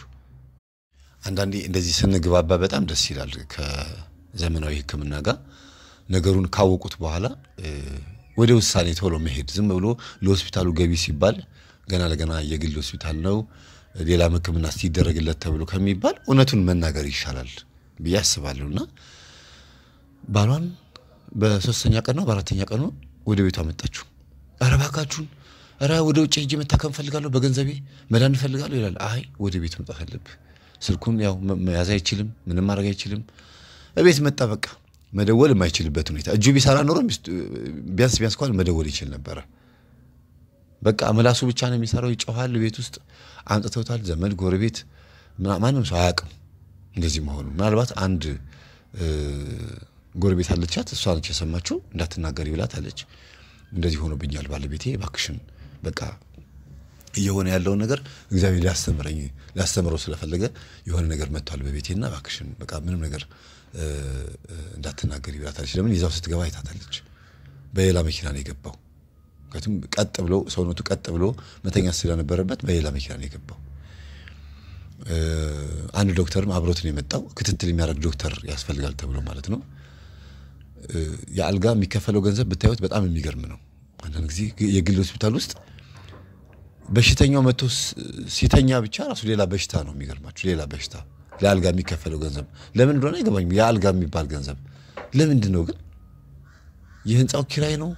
አንዳንዴ እንደዚህ ስንግባባ በጣም ደስ ይላል ከዘመናዊ ሕክምና ጋር ነገሩን ካወቁት በኋላ ወደ ውሳኔ ቶሎ መሄድ፣ ዝም ብሎ ለሆስፒታሉ ገቢ ሲባል ገና ለገና የግል ሆስፒታል ነው ሌላም ሕክምና ሲደረግለት ተብሎ ከሚባል እውነቱን መናገር ይሻላል ብዬ አስባለሁ እና ባሏን በሶስተኛ ነው በአራተኛ ነው ወደ ቤቷ መጣችሁ። ኧረ እባካችሁን፣ ኧረ ወደ ውጭ ሄጄ መታከም እፈልጋለሁ፣ በገንዘቤ መዳን እፈልጋለሁ ይላል። አይ ወደ ቤት መምጣት አለብህ፣ ስልኩን ያው መያዝ አይችልም፣ ምንም ማድረግ አይችልም። እቤት መጣ በቃ መደወል የማይችልበት ሁኔታ እጁ ቢሰራ ኖሮ ቢያንስ ቢያንስ እንኳን መደወል ይችል ነበረ። በቃ ምላሱ ብቻ ነው የሚሰራው፣ ይጮኋል። ቤት ውስጥ አምጥተውታል። ዘመድ ጎረቤት፣ ማንም ሰው አያውቅም እንደዚህ መሆኑ። ምናልባት አንድ ጎረቤት አለቻት፣ እሷ ነች የሰማችው። እንዳትናገር ይብላት አለች። እንደዚህ ሆኖብኛል ባለቤቴ፣ እባክሽን በቃ እየሆነ ያለውን ነገር እግዚአብሔር ሊያስተምረኝ ሊያስተምረው ስለፈለገ የሆነ ነገር መጥቷል በቤቴና እባክሽን በቃ ምንም ነገር እንዳትናገር ይላታለች። ለምን የዛው ስትገባ አይታታለች። በሌላ መኪና ነው የገባው። ምክንያቱም ቀጥ ብሎ ሰውነቱ ቀጥ ብሎ መተኛ ስለነበረበት በሌላ መኪና ነው የገባው። አንድ ዶክተርም አብሮት ነው የመጣው። ክትትል የሚያደርግ ዶክተር ያስፈልጋል ተብሎ ማለት ነው። የአልጋ የሚከፈለው ገንዘብ ብታዩት በጣም የሚገርም ነው። አንዳንድ ጊዜ የግል ሆስፒታል ውስጥ በሽተኛው መቶ ሲተኛ ብቻ ራሱ ሌላ በሽታ ነው የሚገርማችሁ፣ ሌላ በሽታ ለአልጋ የሚከፈለው ገንዘብ ለምን እንደሆነ አይገባኝም። የአልጋ የሚባል ገንዘብ ለምንድን ነው ግን? የህንፃው ኪራይ ነው?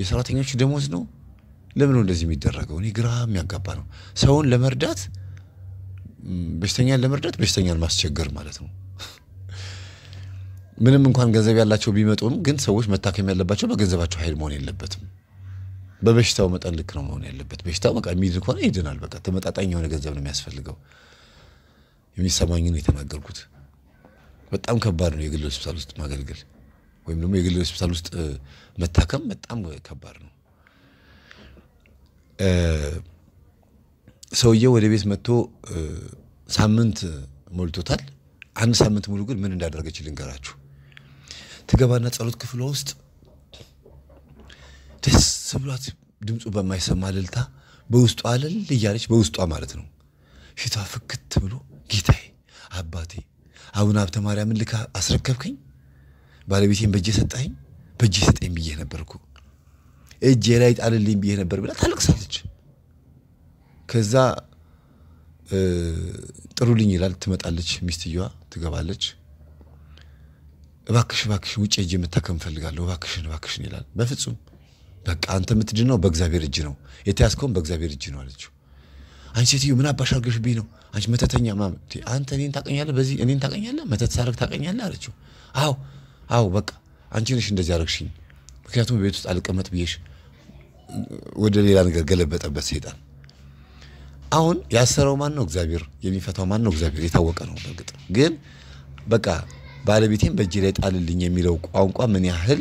የሰራተኞቹ ደሞዝ ነው? ለምን ነው እንደዚህ የሚደረገው? እኔ ግራ የሚያጋባ ነው። ሰውን ለመርዳት በሽተኛን ለመርዳት በሽተኛን ማስቸገር ማለት ነው። ምንም እንኳን ገንዘብ ያላቸው ቢመጡም ግን ሰዎች መታከም ያለባቸው በገንዘባቸው ኃይል መሆን የለበትም። በበሽታው መጠን ልክ ነው መሆን ያለበት። በሽታው በቃ የሚድን ከሆነ ይድናል። በቃ ተመጣጣኝ የሆነ ገንዘብ ነው የሚያስፈልገው። ነው የተናገርኩት። በጣም ከባድ ነው የግል ሆስፒታል ውስጥ ማገልገል ወይም ደግሞ የግል ሆስፒታል ውስጥ መታከም በጣም ከባድ ነው። ሰውየው ወደ ቤት መጥቶ ሳምንት ሞልቶታል። አንድ ሳምንት ሙሉ ግን ምን እንዳደረገች ልንገራችሁ። ትገባና ጸሎት ክፍሏ ውስጥ ደስ ብሏት ድምፁ በማይሰማ ልልታ በውስጧ አለል እያለች በውስጧ ማለት ነው ፊቷ ፍክት ብሎ ጌታዬ፣ አባቴ አቡነ ሀብተ ማርያምን ልካ አስረከብከኝ፣ ባለቤቴን በእጄ ሰጠኸኝ፣ በእጄ ሰጠኝ ብዬ ነበርኩ፣ እጄ ላይ ጣልልኝ ብዬ ነበር ብላ ታለቅሳለች። ከዛ ጥሩልኝ ይላል። ትመጣለች፣ ሚስትየዋ ትገባለች። እባክሽ እባክሽ ውጭ እጅ የምታከም ፈልጋለሁ፣ እባክሽን እባክሽን ይላል። በፍጹም በቃ አንተ የምትድነው በእግዚአብሔር እጅ ነው፣ የተያዝከውን በእግዚአብሔር እጅ ነው አለችው። አንቺ ሴትዮ ምን አባሽ አድርገሽብኝ ነው አንቺ መተተኛ ምናምን አንተ እኔን ታቀኛለህ፣ በዚህ እኔን ታቀኛለህ፣ መተት ሳደርግ ታቀኛለህ አለችው። አዎ አዎ፣ በቃ አንቺ ነሽ እንደዚህ አደረግሽኝ፣ ምክንያቱም ቤት ውስጥ አልቀመጥ ብዬሽ ወደ ሌላ ነገር ገለበጠበት ሰይጣን። አሁን ያሰረው ማን ነው? እግዚአብሔር። የሚፈታው ማን ነው? እግዚአብሔር። የታወቀ ነው። በእርግጥ ግን በቃ ባለቤቴን በእጅ ላይ ጣልልኝ የሚለው ቋንቋ ምን ያህል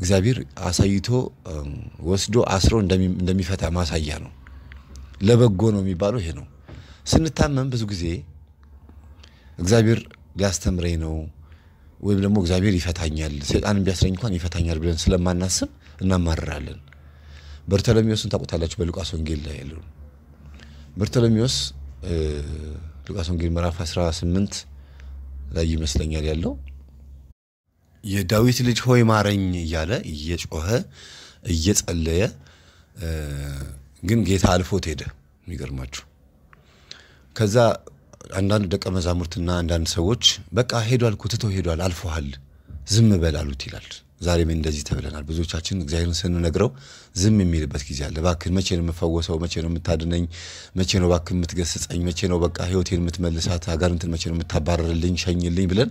እግዚአብሔር አሳይቶ ወስዶ አስሮ እንደሚፈታ ማሳያ ነው። ለበጎ ነው የሚባለው ይሄ ነው። ስንታመም ብዙ ጊዜ እግዚአብሔር ሊያስተምረኝ ነው ወይም ደግሞ እግዚአብሔር ይፈታኛል፣ ሰይጣንም ቢያስረኝ እንኳን ይፈታኛል ብለን ስለማናስብ እናማርራለን። በርተሎሜዎስን ታውቁታላችሁ። በሉቃስ ወንጌል ላይ ያሉ በርተሎሜዎስ ሉቃስ ወንጌል ምዕራፍ 18 ላይ ይመስለኛል ያለው የዳዊት ልጅ ሆይ ማረኝ እያለ እየጮኸ እየጸለየ ግን ጌታ አልፎት ሄደ። የሚገርማችሁ ከዛ አንዳንድ ደቀ መዛሙርትና አንዳንድ ሰዎች በቃ ሄዷል፣ ኩትቶ ሄዷል፣ አልፎሃል፣ ዝም በል አሉት ይላል። ዛሬም እንደዚህ ተብለናል። ብዙዎቻችን እግዚአብሔርን ስንነግረው ዝም የሚልበት ጊዜ አለ። እባክህን መቼ ነው የምፈወሰው? መቼ ነው የምታድነኝ? መቼ ነው እባክህን የምትገስጸኝ? መቼ ነው በቃ ህይወቴን የምትመልሳት? አጋንንትን መቼ ነው የምታባረርልኝ? ሸኝልኝ ብለን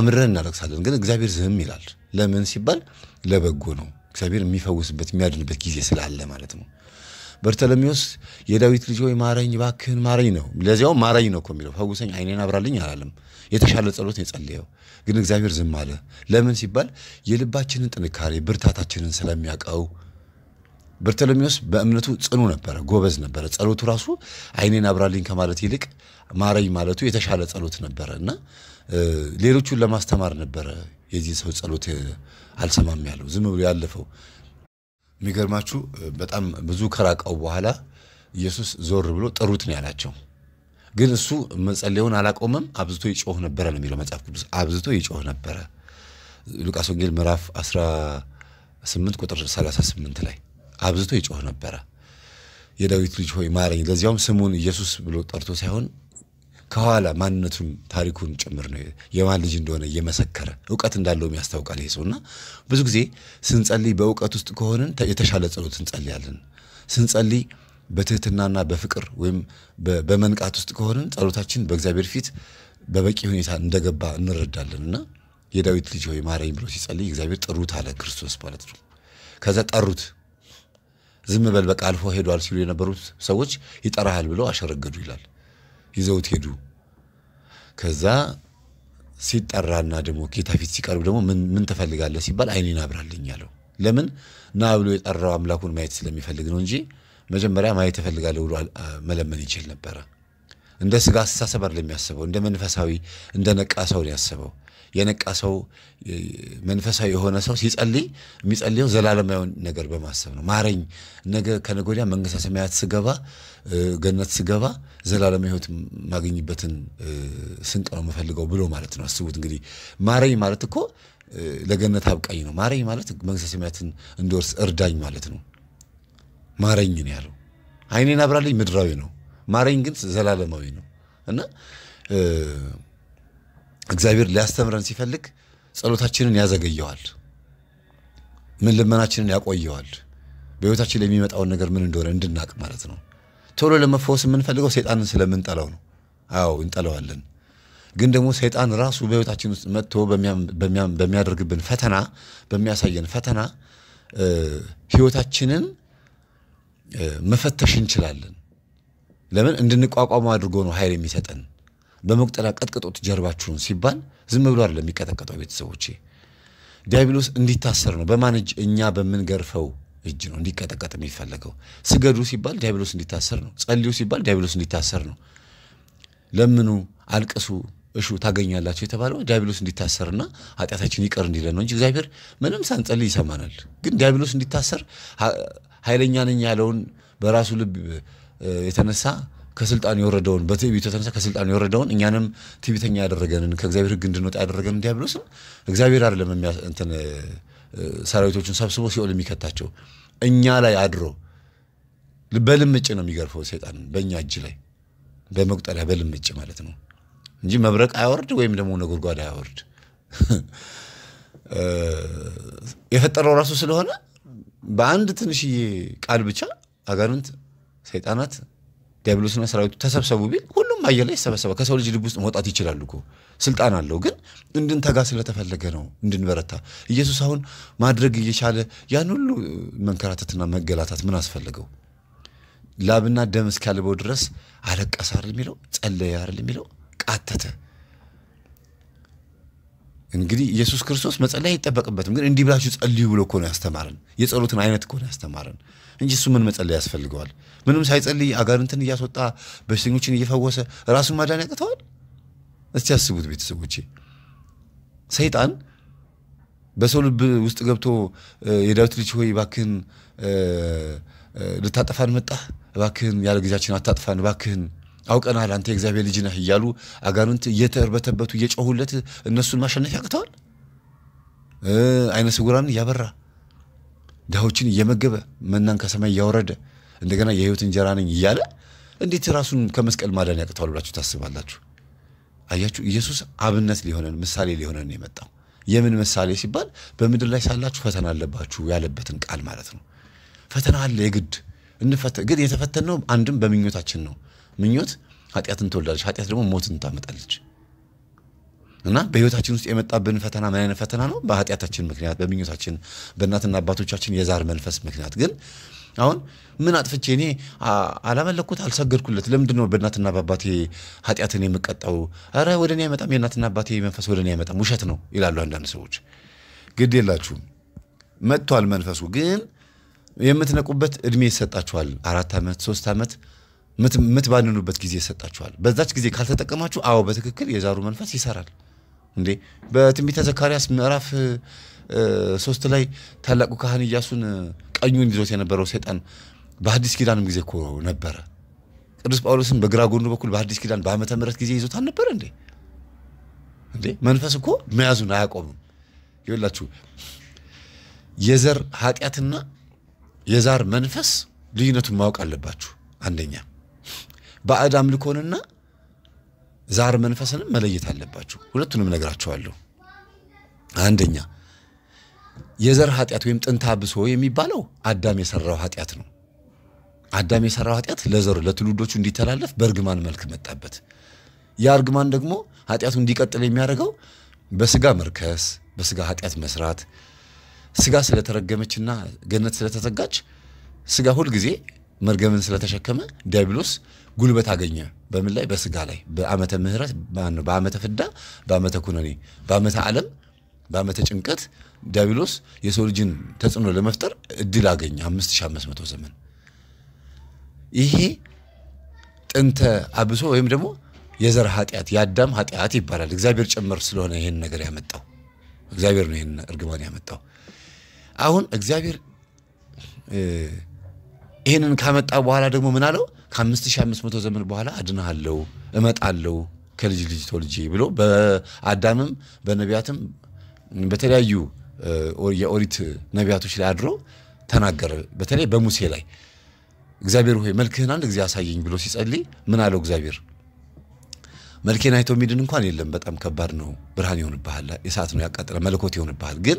አምረን እናለቅሳለን። ግን እግዚአብሔር ዝም ይላል። ለምን ሲባል ለበጎ ነው። እግዚአብሔር የሚፈውስበት የሚያድንበት ጊዜ ስላለ ማለት ነው። በርተሎሜዎስ የዳዊት ልጅ ሆይ ማረኝ፣ እባክህን ማረኝ ነው። ለዚያው ማረኝ ነው እኮ የሚለው ፈውሰኝ፣ አይኔን አብራልኝ አላለም። የተሻለ ጸሎት ነው የጸለየው፣ ግን እግዚአብሔር ዝም አለ። ለምን ሲባል የልባችንን ጥንካሬ ብርታታችንን ስለሚያውቀው። በርተሎሜዎስ በእምነቱ ጽኑ ነበረ፣ ጎበዝ ነበረ። ጸሎቱ ራሱ አይኔን አብራልኝ ከማለት ይልቅ ማረኝ ማለቱ የተሻለ ጸሎት ነበረ እና ሌሎቹን ለማስተማር ነበረ የዚህ ሰው ጸሎት አልሰማም ያለው ዝም ብሎ ያለፈው የሚገርማችሁ በጣም ብዙ ከራቀው በኋላ ኢየሱስ ዞር ብሎ ጥሩት ነው ያላቸው። ግን እሱ መጸለዩን አላቆመም፣ አብዝቶ ይጮህ ነበረ ነው የሚለው መጽሐፍ ቅዱስ። አብዝቶ ይጮህ ነበረ ሉቃስ ወንጌል ምዕራፍ 18 ቁጥር 38 ላይ አብዝቶ ይጮህ ነበረ። የዳዊት ልጅ ሆይ ማረኝ፣ ለዚያውም ስሙን ኢየሱስ ብሎ ጠርቶ ሳይሆን ከኋላ ማንነቱን ታሪኩን ጭምር ነው የማን ልጅ እንደሆነ እየመሰከረ እውቀት እንዳለውም ያስታውቃል ይሄ ሰውና ብዙ ጊዜ ስንጸልይ በእውቀት ውስጥ ከሆንን የተሻለ ጸሎት እንጸልያለን። ስንጸልይ በትህትናና በፍቅር ወይም በመንቃት ውስጥ ከሆንን ጸሎታችን በእግዚአብሔር ፊት በበቂ ሁኔታ እንደገባ እንረዳለን እና የዳዊት ልጅ ሆይ ማረኝ ብሎ ሲጸልይ እግዚአብሔር ጥሩት አለ ክርስቶስ ማለት ነው። ከዛ ጠሩት። ዝም በል በቃ አልፎ ሄዷል ሲሉ የነበሩት ሰዎች ይጠራሃል ብለው አሸረገዱ ይላል። ይዘውት ሄዱ። ከዛ ሲጠራና ደግሞ ጌታ ፊት ሲቀርብ ደግሞ ምን ትፈልጋለህ ሲባል ዓይኔን አብራልኝ አለው። ለምን ና ብሎ የጠራው አምላኩን ማየት ስለሚፈልግ ነው እንጂ መጀመሪያ ማየት እፈልጋለሁ ብሎ መለመን ይችል ነበረ። እንደ ስጋ አስተሳሰብ አይደለም ያስበው፣ እንደ መንፈሳዊ እንደ ነቃ ሰው ያስበው። የነቃ ሰው መንፈሳዊ የሆነ ሰው ሲጸልይ የሚጸልየው ዘላለማዊን ነገር በማሰብ ነው። ማረኝ፣ ነገ ከነገ ወዲያ መንግሥተ ሰማያት ስገባ ገነት ስገባ ዘላለማዊ ሕይወት ማገኝበትን ስንቅ ነው የምፈልገው ብሎ ማለት ነው። አስቡት እንግዲህ ማረኝ ማለት እኮ ለገነት አብቃኝ ነው። ማረኝ ማለት መንግሥተ ሰማያትን እንድወርስ እርዳኝ ማለት ነው። ማረኝ ነው ያለው። አይኔን አብራልኝ ምድራዊ ነው። ማረኝ ግን ዘላለማዊ ነው እና እግዚአብሔር ሊያስተምረን ሲፈልግ ጸሎታችንን ያዘገየዋል፣ ምን ልመናችንን ያቆየዋል። በሕይወታችን የሚመጣውን ነገር ምን እንደሆነ እንድናቅ ማለት ነው። ቶሎ ለመፈወስ የምንፈልገው ሰይጣንን ስለምንጠላው ነው። አዎ እንጠላዋለን። ግን ደግሞ ሰይጣን ራሱ በሕይወታችን ውስጥ መጥቶ በሚያደርግብን ፈተና፣ በሚያሳየን ፈተና ሕይወታችንን መፈተሽ እንችላለን። ለምን እንድንቋቋመው አድርጎ ነው ኃይል የሚሰጠን። በመቁጠሪያ ቀጥቅጦት ጀርባችሁን ሲባል ዝም ብሎ አይደለም የሚቀጠቀጠው። ቤተሰቦቼ ዲያብሎስ እንዲታሰር ነው። በማን እጅ? እኛ በምንገርፈው እጅ ነው እንዲቀጠቀጥ የሚፈለገው። ስገዱ ሲባል ዲያብሎስ እንዲታሰር ነው። ጸልዩ ሲባል ዲያብሎስ እንዲታሰር ነው። ለምኑ፣ አልቅሱ፣ እሹ ታገኛላችሁ የተባለው ዲያብሎስ እንዲታሰርና ኃጢአታችን ይቀር እንዲለን ነው እንጂ እግዚአብሔር ምንም ሳንጸልይ ይሰማናል። ግን ዲያብሎስ እንዲታሰር ኃይለኛ ነኝ ያለውን በራሱ ልብ የተነሳ ከስልጣን የወረደውን በትዕቢቱ የተነሳ ከስልጣን የወረደውን እኛንም ትዕቢተኛ ያደረገንን ከእግዚአብሔር ሕግ እንድንወጣ ያደረገንን ዲያብሎስን እግዚአብሔር አይደለም እንትን ሰራዊቶቹን ሰብስቦ ሲኦል የሚከታቸው እኛ ላይ አድሮ በልምጭ ነው የሚገርፈው ሰይጣን በእኛ እጅ ላይ በመቁጠሪያ በልምጭ ማለት ነው እንጂ መብረቅ አያወርድ ወይም ደግሞ ነጎድጓድ አያወርድ የፈጠረው ራሱ ስለሆነ በአንድ ትንሽዬ ቃል ብቻ አጋንንት ሰይጣናት ዲያብሎስና ሰራዊቱ ተሰብሰቡ ቢል ሁሉም አየር ላይ ይሰበሰባል። ከሰው ልጅ ልብ ውስጥ መውጣት ይችላሉ እኮ ስልጣን አለው። ግን እንድንተጋ ስለተፈለገ ነው፣ እንድንበረታ። ኢየሱስ አሁን ማድረግ እየቻለ ያን ሁሉ መንከራተትና መገላታት ምን አስፈለገው? ላብና ደም እስኪያልበው ድረስ አለቀሰ አይደል የሚለው ጸለየ አይደል የሚለው ቃተተ። እንግዲህ ኢየሱስ ክርስቶስ መጸለይ አይጠበቅበትም፣ ግን እንዲህ ብላችሁ ጸልዩ ብሎ እኮ ነው ያስተማረን። የጸሎትን አይነት እኮ ነው ያስተማረን። እንጂ እሱ ምን መጸለይ ያስፈልገዋል? ምንም ሳይጸልይ አጋንንትን እያስወጣ በሽተኞችን እየፈወሰ ራሱን ማዳን ያቅተዋል? እስቲ ያስቡት ቤተሰቦቼ። ሰይጣን በሰው ልብ ውስጥ ገብቶ የዳዊት ልጅ ሆይ እባክህን ልታጠፋን መጣህ፣ እባክህን ያለ ጊዜያችን አታጥፋን፣ እባክህን አውቀናል፣ አንተ የእግዚአብሔር ልጅ ነህ እያሉ አጋንንት እየተርበተበቱ እየጮሁለት እነሱን ማሸነፍ ያቅተዋል? አይነ ስውራን እያበራ ድሃዎችን እየመገበ መናን ከሰማይ እያወረደ እንደገና የህይወት እንጀራ ነኝ እያለ እንዴት ራሱን ከመስቀል ማዳን ያቅተዋል ብላችሁ ታስባላችሁ? አያችሁ፣ ኢየሱስ አብነት ሊሆነን ምሳሌ ሊሆነን የመጣው የምን ምሳሌ ሲባል በምድር ላይ ሳላችሁ ፈተና አለባችሁ ያለበትን ቃል ማለት ነው። ፈተና አለ የግድ እንፈተ ግን የተፈተነው አንድም በምኞታችን ነው። ምኞት ኃጢአትን ትወልዳለች፣ ኃጢአት ደግሞ ሞትን ታመጣለች። እና በህይወታችን ውስጥ የመጣብን ፈተና ምን አይነት ፈተና ነው? በኃጢአታችን ምክንያት፣ በምኞታችን፣ በእናትና አባቶቻችን የዛር መንፈስ ምክንያት ግን አሁን ምን አጥፍቼ እኔ አላመለኩት አልሰገድኩለት፣ ለምንድን ነው በእናትና በአባቴ ኃጢአትን የምቀጣው? ኧረ ወደ እኔ አይመጣም፣ የእናትና አባቴ መንፈስ ወደ እኔ አይመጣም፣ ውሸት ነው ይላሉ አንዳንድ ሰዎች። ግድ የላችሁም መጥቷል መንፈሱ። ግን የምትነቁበት እድሜ ይሰጣችኋል። አራት ዓመት ሶስት ዓመት ምትባንኑበት ጊዜ ይሰጣችኋል። በዛች ጊዜ ካልተጠቀማችሁ፣ አዎ በትክክል የዛሩ መንፈስ ይሰራል። እንዴ በትንቢተ ዘካርያስ ምዕራፍ ሶስት ላይ ታላቁ ካህን ኢያሱን ቀኙን ይዞት የነበረው ሰይጣን በአዲስ ኪዳንም ጊዜ እኮ ነበረ። ቅዱስ ጳውሎስን በግራ ጎኑ በኩል በአዲስ ኪዳን በዓመተ ምሕረት ጊዜ ይዞት አልነበረ እንዴ? እንዴ መንፈስ እኮ መያዙን አያቆምም። ይኸውላችሁ የዘር ኃጢአትና የዛር መንፈስ ልዩነቱን ማወቅ አለባችሁ። አንደኛ ባዕድ አምልኮንና ዛር መንፈስንም መለየት አለባችሁ። ሁለቱንም ነግራችኋለሁ። አንደኛ የዘር ኃጢአት ወይም ጥንት አብሶ የሚባለው አዳም የሰራው ኃጢአት ነው። አዳም የሰራው ኃጢአት ለዘሩ ለትውልዶቹ እንዲተላለፍ በእርግማን መልክ መጣበት። ያ እርግማን ደግሞ ኃጢአቱ እንዲቀጥል የሚያደርገው በስጋ መርከስ፣ በስጋ ኃጢአት መስራት። ስጋ ስለተረገመችና ገነት ስለተዘጋች ስጋ ሁልጊዜ መርገምን ስለተሸከመ ዲያብሎስ ጉልበት አገኘ። በምን ላይ? በስጋ ላይ። በአመተ ምህረት በአመተ ፍዳ፣ በአመተ ኩነኔ፣ በአመተ ዓለም፣ በአመተ ጭንቀት ዲያብሎስ የሰው ልጅን ተጽዕኖ ለመፍጠር እድል አገኘ። 5500 ዘመን ይሄ ጥንተ አብሶ ወይም ደግሞ የዘር ኃጢአት የአዳም ኃጢአት ይባላል። እግዚአብሔር ጭምር ስለሆነ ይህን ነገር ያመጣው እግዚአብሔር ነው ይህን እርግማን ያመጣው። አሁን እግዚአብሔር ይህንን ካመጣ በኋላ ደግሞ ምን አለው? ከ5500 ዘመን በኋላ አድንሃለሁ፣ እመጣለሁ ከልጅ ልጅ ተወልጄ ብሎ በአዳምም በነቢያትም በተለያዩ የኦሪት ነቢያቶች ላይ አድሮ ተናገረ። በተለይ በሙሴ ላይ እግዚአብሔር ሆይ መልክህን አንድ ጊዜ አሳየኝ ብሎ ሲጸልይ ምን አለው እግዚአብሔር? መልኬን አይቶ የሚድን እንኳን የለም፣ በጣም ከባድ ነው፣ ብርሃን ይሆንብሃል፣ እሳት ነው ያቃጥላል፣ መለኮት ይሆንብሃል። ግን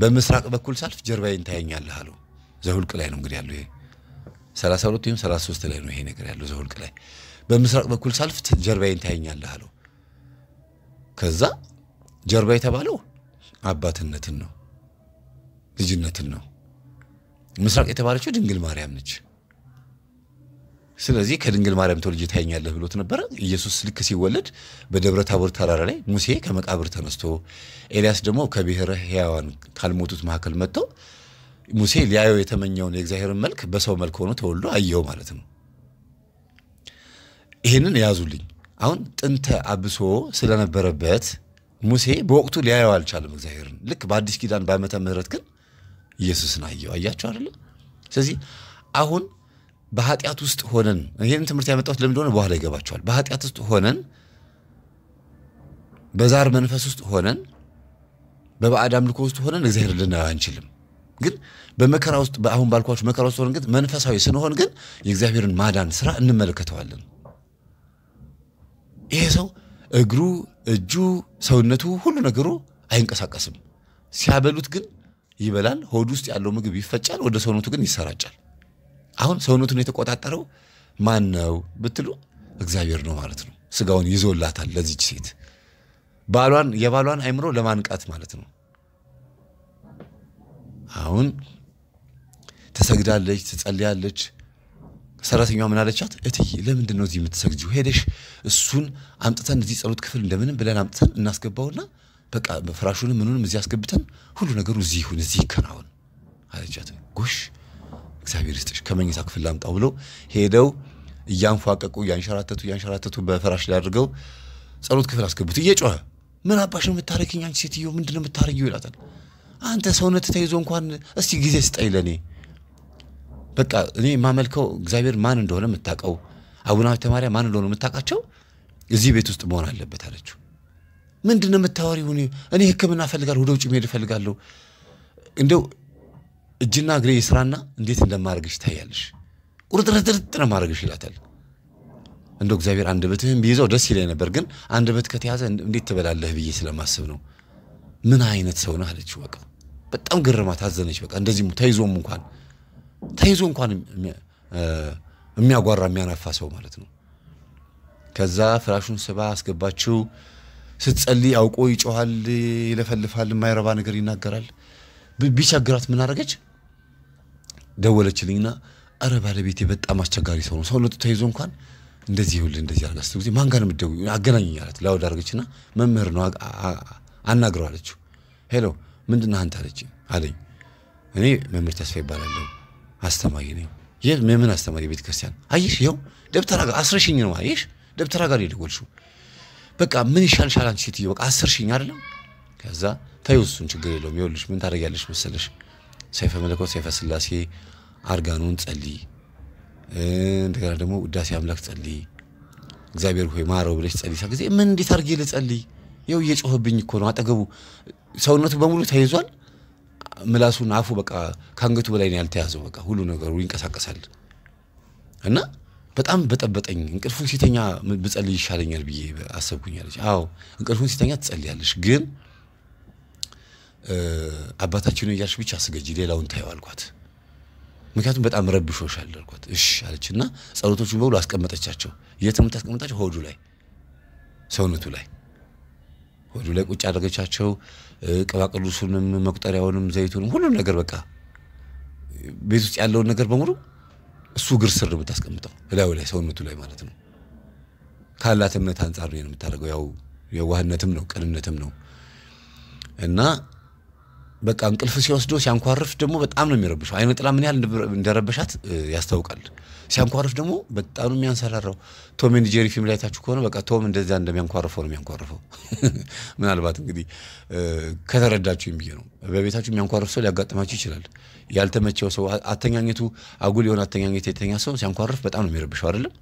በምስራቅ በኩል ሳልፍ ጀርባዬን ታየኛለህ አለው። ዘሁልቅ ላይ ነው እንግዲህ ያለው ይሄ ሰላሳ ሁለት ወይም ሰላሳ ሶስት ላይ ነው ይሄ ነገር ያለው ዘኍልቍ ላይ። በምስራቅ በኩል ሳልፍ ጀርባዬን ታየኛለህ አለው። ከዛ ጀርባ የተባለው አባትነትን ነው፣ ልጅነትን ነው። ምስራቅ የተባለችው ድንግል ማርያም ነች። ስለዚህ ከድንግል ማርያም ተወልጄ ታየኛለህ ብሎት ነበረ። ኢየሱስ ልክ ሲወለድ በደብረ ታቦር ተራራ ላይ ሙሴ ከመቃብር ተነስቶ ኤልያስ ደግሞ ከብሔረ ሕያዋን ካልሞቱት መካከል መጥተው ሙሴ ሊያየው የተመኘውን የእግዚአብሔርን መልክ በሰው መልክ ሆኖ ተወልዶ አየው ማለት ነው። ይህንን የያዙልኝ። አሁን ጥንተ አብሶ ስለነበረበት ሙሴ በወቅቱ ሊያየው አልቻለም እግዚአብሔርን። ልክ በአዲስ ኪዳን በዓመተ ምሕረት ግን ኢየሱስን አየው። አያቸው አይደለ? ስለዚህ አሁን በኃጢአት ውስጥ ሆነን ይህን ትምህርት ያመጣሁት ለምን እንደሆነ በኋላ ይገባቸዋል። በኃጢአት ውስጥ ሆነን በዛር መንፈስ ውስጥ ሆነን በባዕድ አምልኮ ውስጥ ሆነን እግዚአብሔር ልናየው አንችልም። ግን በመከራ ውስጥ በአሁን ባልኳቸው መከራ ውስጥ ሆነን ግን መንፈሳዊ ስንሆን ግን የእግዚአብሔርን ማዳን ስራ እንመለከተዋለን። ይሄ ሰው እግሩ፣ እጁ፣ ሰውነቱ፣ ሁሉ ነገሩ አይንቀሳቀስም። ሲያበሉት ግን ይበላል። ሆድ ውስጥ ያለው ምግብ ይፈጫል፣ ወደ ሰውነቱ ግን ይሰራጫል። አሁን ሰውነቱን የተቆጣጠረው ማን ነው ብትሉ እግዚአብሔር ነው ማለት ነው። ስጋውን ይዞላታል ለዚች ሴት ባሏን የባሏን አይምሮ ለማንቃት ማለት ነው። አሁን ትሰግዳለች፣ ትጸልያለች። ሰራተኛዋ ምን አለቻት? እትዬ ለምንድን ነው እዚህ የምትሰግጂው? ሄደሽ እሱን አምጥተን እዚህ ጸሎት ክፍል እንደምንም ብለን አምጥተን እናስገባውና በቃ ፍራሹንም ምኑንም እዚህ አስገብተን ሁሉ ነገሩ እዚህ ይሁን፣ እዚህ ይከናወን አለቻት። ጎሽ እግዚአብሔር ይስጥሽ፣ ከመኝታ ክፍል ላምጣው ብለው ሄደው እያንፏቀቁ እያንሸራተቱ እያንሸራተቱ በፍራሽ ላይ አድርገው ጸሎት ክፍል አስገቡት። እየጮኸ ምን አባሽ ነው የምታረጊኝ? አንቺ ሴትዮ ምንድን ነው የምታረጊው? ይላታል። አንተ ሰውነት ተይዞ እንኳን እስቲ ጊዜ ስጠኝ ለእኔ። በቃ እኔ የማመልከው እግዚአብሔር ማን እንደሆነ የምታውቀው አቡነ ሀብተ ማርያም ማን እንደሆነ የምታውቃቸው እዚህ ቤት ውስጥ መሆን አለበት አለችው። ምንድን ነው ሁኔ እኔ ህክምና እፈልጋለሁ፣ ወደ ውጭ መሄድ እፈልጋለሁ። እንደው እጅና እግሬ የስራና እንዴት እንደማደርግሽ ታያለሽ። ቁርጥርጥርጥ ነው ማድረግሽ ይላታል። እንደው እግዚአብሔር አንደበትህን ቢይዘው ደስ ይለኝ ነበር፣ ግን አንድ በት ከተያዘ እንዴት ትበላለህ ብዬ ስለማስብ ነው። ምን አይነት ሰው ነህ አለችው በቃ በጣም ግርማ ታዘነች። በቃ እንደዚህ ተይዞም እንኳን ተይዞ እንኳን የሚያጓራ የሚያናፋ ሰው ማለት ነው። ከዛ ፍራሹን ስባ አስገባችው። ስትጸልይ አውቆ ይጮኋል፣ ይለፈልፋል፣ የማይረባ ነገር ይናገራል። ቢቸግራት ምን አደረገች? ደወለችልኝና አረ ባለቤቴ በጣም አስቸጋሪ ሰው ነው፣ ሰውነቱ ተይዞ እንኳን እንደዚህ ይሁል እንደዚህ አርጋ ጊዜ ማን ጋር የምትደውይው አገናኘኝ አላት። ላውድ አደረገችና መምህር ነው አናግረው አለችው። ሄሎ ምንድን አንተ አለች አለኝ። እኔ መምህር ተስፋ ይባላለሁ አስተማሪ ነኝ። ይህ ምን አስተማሪ? ቤተ ክርስቲያን። አየሽ ይኸው ደብተራ ጋር አስረሽኝ ነው አየሽ፣ ደብተራ ጋር የደወልሽው። በቃ ምን ይሻልሻል አንቺ ሴትዮ፣ በቃ አስርሽኝ አይደለም። ከዛ ተይው እሱን ችግር የለውም። ይኸውልሽ ምን ታደርጊያለሽ መሰለሽ፣ ሰይፈ መለኮት ሰይፈ ስላሴ አርጋኑን ጸልይ፣ እንደገና ደግሞ ውዳሴ አምላክ ጸልይ፣ እግዚአብሔር ሆይ ማረው ብለሽ ጸልይ። ሳ ጊዜ ምን እንዴት አድርጌ ልጸልይ ይው እየጮኸብኝ እኮ ነው። አጠገቡ ሰውነቱ በሙሉ ተይዟል። ምላሱን አፉ በቃ ከአንገቱ በላይ ነው ያልተያዘው። በቃ ሁሉ ነገሩ ይንቀሳቀሳል እና በጣም በጠበጠኝ። እንቅልፉን ሲተኛ ብጸልይ ይሻለኛል ብዬ አሰብኩኝ አለች። አዎ እንቅልፉን ሲተኛ ትጸልያለሽ፣ ግን አባታችን እያልሽ ብቻ ስገጂ፣ ሌላውን ታየው አልኳት። ምክንያቱም በጣም ረብሾሻል አልኳት። እሽ አለች እና ጸሎቶቹን በሙሉ አስቀመጠቻቸው። የትም ታስቀመጣቸው ሆዱ ላይ ሰውነቱ ላይ ወዱ ላይ ቁጭ አደረገቻቸው። ቅባ ቅዱሱንም መቁጠሪያውንም ዘይቱንም ሁሉም ነገር በቃ ቤት ውስጥ ያለውን ነገር በሙሉ እሱ እግር ስር የምታስቀምጠው እላዩ ላይ ሰውነቱ ላይ ማለት ነው። ካላት እምነት አንጻር ነው የምታደርገው። ያው የዋህነትም ነው ቅንነትም ነው እና በቃ እንቅልፍ ሲወስዶ ሲያንኳርፍ ደግሞ በጣም ነው የሚረብሸው። አይነ ጥላ ምን ያህል እንደረበሻት ያስታውቃል። ሲያንኳርፍ ደግሞ በጣም ነው የሚያንሰራራው። ቶም ኤንድ ጄሪ ፊልም ላይ ታችሁ ከሆነ በቃ ቶም እንደዛ እንደሚያንኳርፈው ነው የሚያንኳርፈው። ምናልባት እንግዲህ ከተረዳችሁ ብዬ ነው። በቤታችሁ የሚያንኳርፍ ሰው ሊያጋጥማችሁ ይችላል። ያልተመቸው ሰው አተኛኘቱ አጉል የሆነ አተኛኘት የተኛ ሰው ሲያንኳርፍ በጣም ነው የሚረብሸው አይደለም።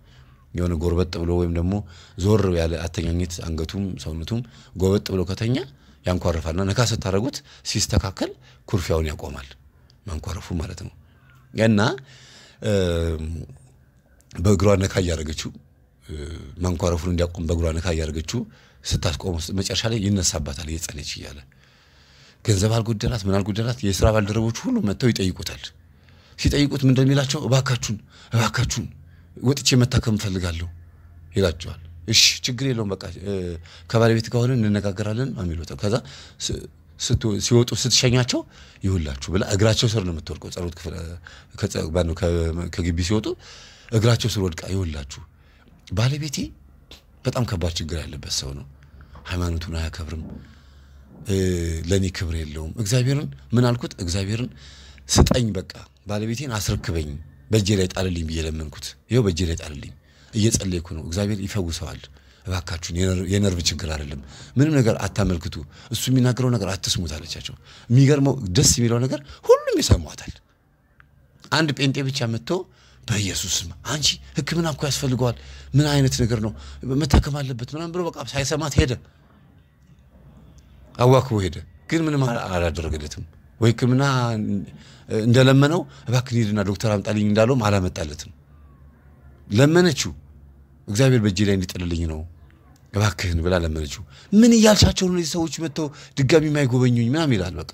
የሆነ ጎርበጥ ብሎ ወይም ደግሞ ዞር ያለ አተኛኘት አንገቱም ሰውነቱም ጎበጥ ብሎ ከተኛ ያንኳርፋልና ነካ ስታደረጉት ሲስተካከል ኩርፊያውን ያቆማል። መንኳረፉ ማለት ነው እና በእግሯ ነካ እያደረገችው ማንኳረፉን እንዲያቆም በእግሯ ነካ እያደረገችው ስታስቆም መጨረሻ ላይ ይነሳባታል። እየጸነች እያለ ገንዘብ አልጎደላት ምን አልጎደላት፣ የስራ ባልደረቦች ሁሉ መጥተው ይጠይቁታል። ሲጠይቁት ምን እባካችሁን እባካችሁን ወጥቼ መታከም እፈልጋለሁ ይላቸዋል። እሺ ችግር የለውም በቃ ከባለቤት ጋር ሆነን እንነጋገራለን አሚሎታ ከዛ ሲወጡ ስትሸኛቸው ይውላችሁ ብላ እግራቸው ስር ነው የምትወድቀው። ጸሎት ከግቢ ሲወጡ እግራቸው ስር ወድቃ ይሁላችሁ፣ ባለቤቴ በጣም ከባድ ችግር ያለበት ሰው ነው። ሃይማኖቱን አያከብርም፣ ለእኔ ክብር የለውም። እግዚአብሔርን ምን አልኩት? እግዚአብሔርን ስጠኝ፣ በቃ ባለቤቴን አስረክበኝ፣ በእጄ ላይ ጣልልኝ ብዬ ለመንኩት። ይኸው በእጄ ላይ ጣልልኝ እየጸለይኩ ነው። እግዚአብሔር ይፈውሰዋል። እባካችሁን የነርቭ ችግር አይደለም፣ ምንም ነገር አታመልክቱ፣ እሱ የሚናገረው ነገር አትስሙት አለቻቸው። የሚገርመው ደስ የሚለው ነገር ሁሉም ይሰሟታል። አንድ ጴንጤ ብቻ መጥቶ በኢየሱስም አንቺ ሕክምና እኮ ያስፈልገዋል፣ ምን አይነት ነገር ነው መታከም አለበት ምናምን ብሎ በቃ ሳይሰማት ሄደ፣ አዋክቦ ሄደ። ግን ምንም አላደረገለትም። ወይ ሕክምና እንደለመነው እባክህ ሂድና ዶክተር አምጣልኝ እንዳለውም አላመጣለትም። ለመነችው። እግዚአብሔር በእጅ ላይ እንዲጥልልኝ ነው እባክህን ብላ ለመነችው። ምን እያልሻቸው ነው እነዚህ ሰዎች መጥተው ድጋሚ የማይጎበኙኝ ምናምን ይላል። በቃ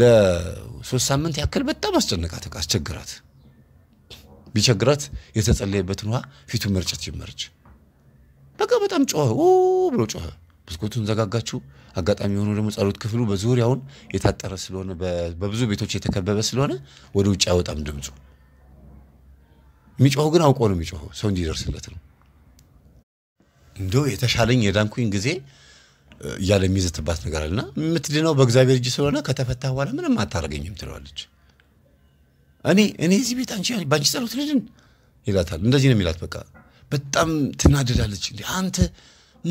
ለሶስት ሳምንት ያክል በጣም አስጨነቃት፣ አስቸግራት። ቢቸግራት የተጸለየበትን ውሃ ፊቱ መርጨት ጀመረች። በቃ በጣም ጮኸ፣ ብሎ ጮኸ። መስኮቱን ዘጋጋችሁ። አጋጣሚ የሆኑ ደግሞ ጸሎት ክፍሉ በዙሪያውን የታጠረ ስለሆነ በብዙ ቤቶች የተከበበ ስለሆነ ወደ ውጭ አይወጣም ድምፁ የሚጮኸው ግን አውቆ ነው የሚጮኸው፣ ሰው እንዲደርስለት ነው። እንዲሁ የተሻለኝ የዳንኩኝ ጊዜ እያለ የሚዘትባት ነገር አለና የምትድነው በእግዚአብሔር እጅ ስለሆነ ከተፈታ በኋላ ምንም አታረገኝም ትለዋለች። እኔ እኔ እዚህ ቤት አንቺ በአንቺ ጸሎት ልድን ይላታል። እንደዚህ ነው የሚላት። በቃ በጣም ትናደዳለች። እንዲ አንተ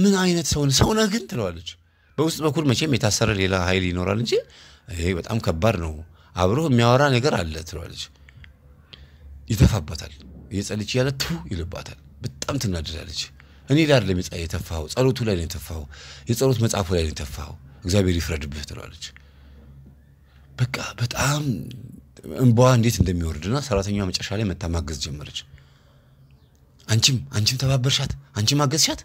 ምን አይነት ሰው ነህ? ሰው ነህ ግን ትለዋለች። በውስጥ በኩል መቼም የታሰረ ሌላ ኃይል ይኖራል እንጂ ይሄ በጣም ከባድ ነው፣ አብሮ የሚያወራ ነገር አለ ትለዋለች። ይተፋበታል። እየጸለች ያለ ቱ ይልባታል። በጣም ትናደዳለች። እኔ ላይ አይደለም የተፋኸው፣ ጸሎቱ ላይ ነው የተፋኸው፣ የጸሎት መጽሐፉ ላይ ነው የተፋኸው፣ እግዚአብሔር ይፍረድብህ ትለዋለች። በቃ በጣም እንባዋ እንዴት እንደሚወርድና ሰራተኛዋ መጨረሻ ላይ መታማገዝ ጀመረች። አንቺም አንቺም ተባበርሻት፣ አንቺም አገዝሻት።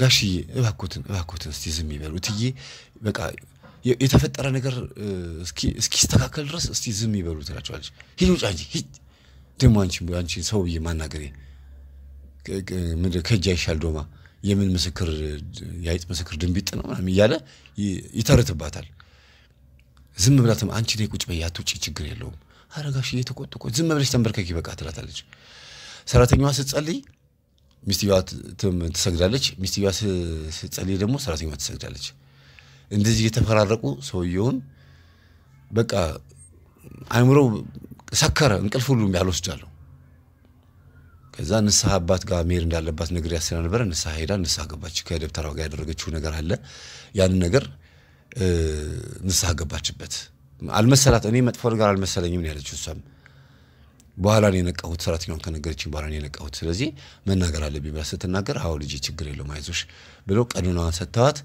ጋሽዬ እባክዎትን እባክዎትን እስቲ ዝም ይበሉ እትዬ በቃ የተፈጠረ ነገር እስኪስተካከል ድረስ እስቲ ዝም ይበሉ ትላቸዋለች። ሂድ ውጫ እንጂ ሂድ ደግሞ አንቺን አንቺን ሰውዬ ማናገሬ ከእጅ አይሻል ዶማ የምን ምስክር የአይጥ ምስክር ድንቢጥ ነው ምናምን እያለ ይተርትባታል። ዝም ብላትም አንቺ ላይ ቁጭ በይ አትውጪ፣ ችግር የለውም አረጋሽ እየተቆጡ ዝም ብለሽ ተንበርከክ ይበቃ ትላታለች። ሰራተኛዋ ስትጸልይ ሚስትየዋ ትሰግዳለች። ሚስትየዋ ስትጸልይ ደግሞ ሰራተኛዋ ትሰግዳለች። እንደዚህ እየተፈራረቁ ሰውየውን በቃ አእምሮው ሰከረ፣ እንቅልፍ ሁሉም ያልወስዳለሁ። ከዛ ንስሐ አባት ጋር መሄድ እንዳለባት ነገር ነበረ። ንስሐ ሄዳ ንስሐ ገባች። ከደብተራ ጋር ያደረገችው ነገር አለ። ያንን ነገር ንስሐ ገባችበት። አልመሰላት፣ እኔ መጥፎ ነገር አልመሰለኝም ያለችው እሷም። በኋላ ነው የነቃሁት፣ ሰራተኛውን ከነገረችኝ በኋላ ነው የነቃሁት። ስለዚህ መናገር አለብኝ ብላ ስትናገር፣ አዎ ልጅ ችግር የለውም አይዞሽ ብሎ ቀኖናዋን ሰጥተዋት፣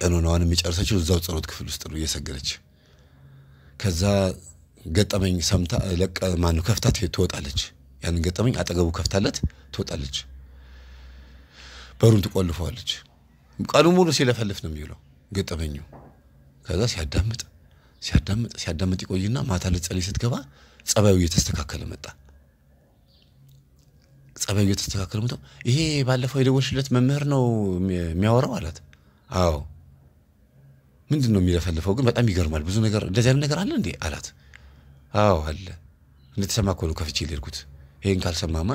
ቀኖናዋን የሚጨርሰችው እዛው ጸሎት ክፍል ውስጥ ነው እየሰገደች ከዛ ገጠመኝ ሰምታ ለቀ ማን ከፍታ ትወጣለች። ያንን ገጠመኝ አጠገቡ ከፍታለት ትወጣለች። በሩን ትቆልፈዋለች። ቀኑ ሙሉ ሲለፈልፍ ነው የሚውለው ገጠመኙ። ከዛ ሲያዳምጥ ሲያዳምጥ ሲያዳምጥ ይቆይና ማታ ልትጸልይ ስትገባ ጸባዩ እየተስተካከለ መጣ። ጸባዩ እየተስተካከለ መጣ። ይሄ ባለፈው የደወልሽለት መምህር ነው የሚያወራው አላት። አዎ ምንድን ነው የሚለፈልፈው? ግን በጣም ይገርማል። ብዙ ነገር እንደዚህ አይነት ነገር አለ እንዴ አላት። አዎ አለ። እንድትሰማ እኮ ነው ከፍቼ ሊሄድኩት። ይህን ካልሰማማ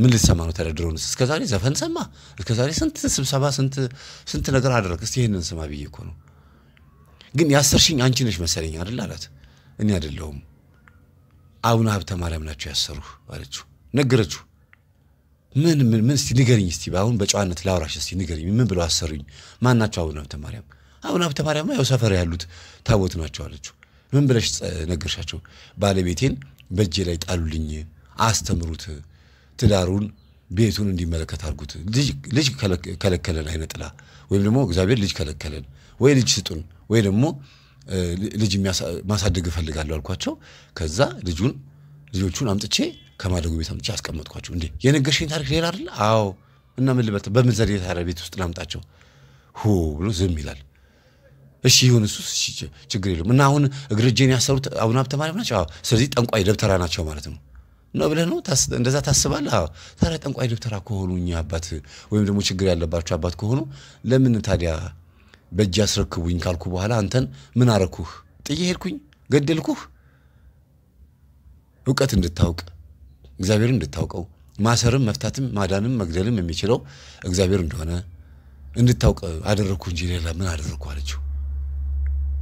ምን ልትሰማ ነው? ተደርድሮንስ እስከ ዛሬ ዘፈን ሰማ፣ እስከ ዛሬ ስንት ስብሰባ፣ ስንት ነገር አደረግ። እስቲ ይህንን ስማ ብዬ እኮ ነው። ግን ያሰርሽኝ አንቺ ነሽ መሰለኝ አይደል አላት። እኔ አይደለሁም አቡነ ሀብተ ማርያም ናቸው ያሰሩ አለችው። ነገረችው። ምን ምን ምን እስቲ ንገሪኝ፣ እስቲ አሁን በጨዋነት ላውራሽ፣ እስቲ ንገሪኝ። ምን ብለው አሰሩኝ? ማን ናቸው አቡነ ሀብተ ማርያም? አቡነ ሀብተ ማርያም ያው ሰፈር ያሉት ታቦት ናቸው አለችው። ምን ብለሽ ነገርሻቸው? ባለቤቴን በእጄ ላይ ጣሉልኝ፣ አስተምሩት፣ ትዳሩን ቤቱን እንዲመለከት አድርጉት። ልጅ ከለከለን አይነ ጥላ ወይም ደግሞ እግዚአብሔር ልጅ ከለከለን ወይ ልጅ ስጡን ወይ ደግሞ ልጅ ማሳደግ እፈልጋለሁ አልኳቸው። ከዛ ልጁን ልጆቹን አምጥቼ ከማደጉ ቤት አምጥቼ አስቀመጥኳቸው። እንዴ የነገርሽኝ ታሪክ ሌላ አይደል? አዎ። እና ምን ልበልጥ? በምን ዘዴ ታዲያ ቤት ውስጥ ላምጣቸው? ሁ ብሎ ዝም ይላል። እሺ ይሁን እሱ ችግር የለም። እና አሁን እግር እጄን ያሰሩት አቡነ ሀብተ ማርያም ናቸው። ስለዚህ ጠንቋይ ደብተራ ናቸው ማለት ነው ነው ብለህ ነው እንደዛ ታስባለህ? ታዲያ ጠንቋይ ደብተራ ከሆኑ እኛ አባት ወይም ደግሞ ችግር ያለባቸው አባት ከሆኑ ለምን ታዲያ በእጅ ያስረክቡኝ ካልኩ በኋላ አንተን ምን አረኩህ? ጥዬ ሄድኩኝ? ገደልኩህ? እውቀት እንድታውቅ እግዚአብሔር እንድታውቀው ማሰርም መፍታትም ማዳንም መግደልም የሚችለው እግዚአብሔር እንደሆነ እንድታውቅ አደረግኩ እንጂ ሌላ ምን አደረግኩ አለችው።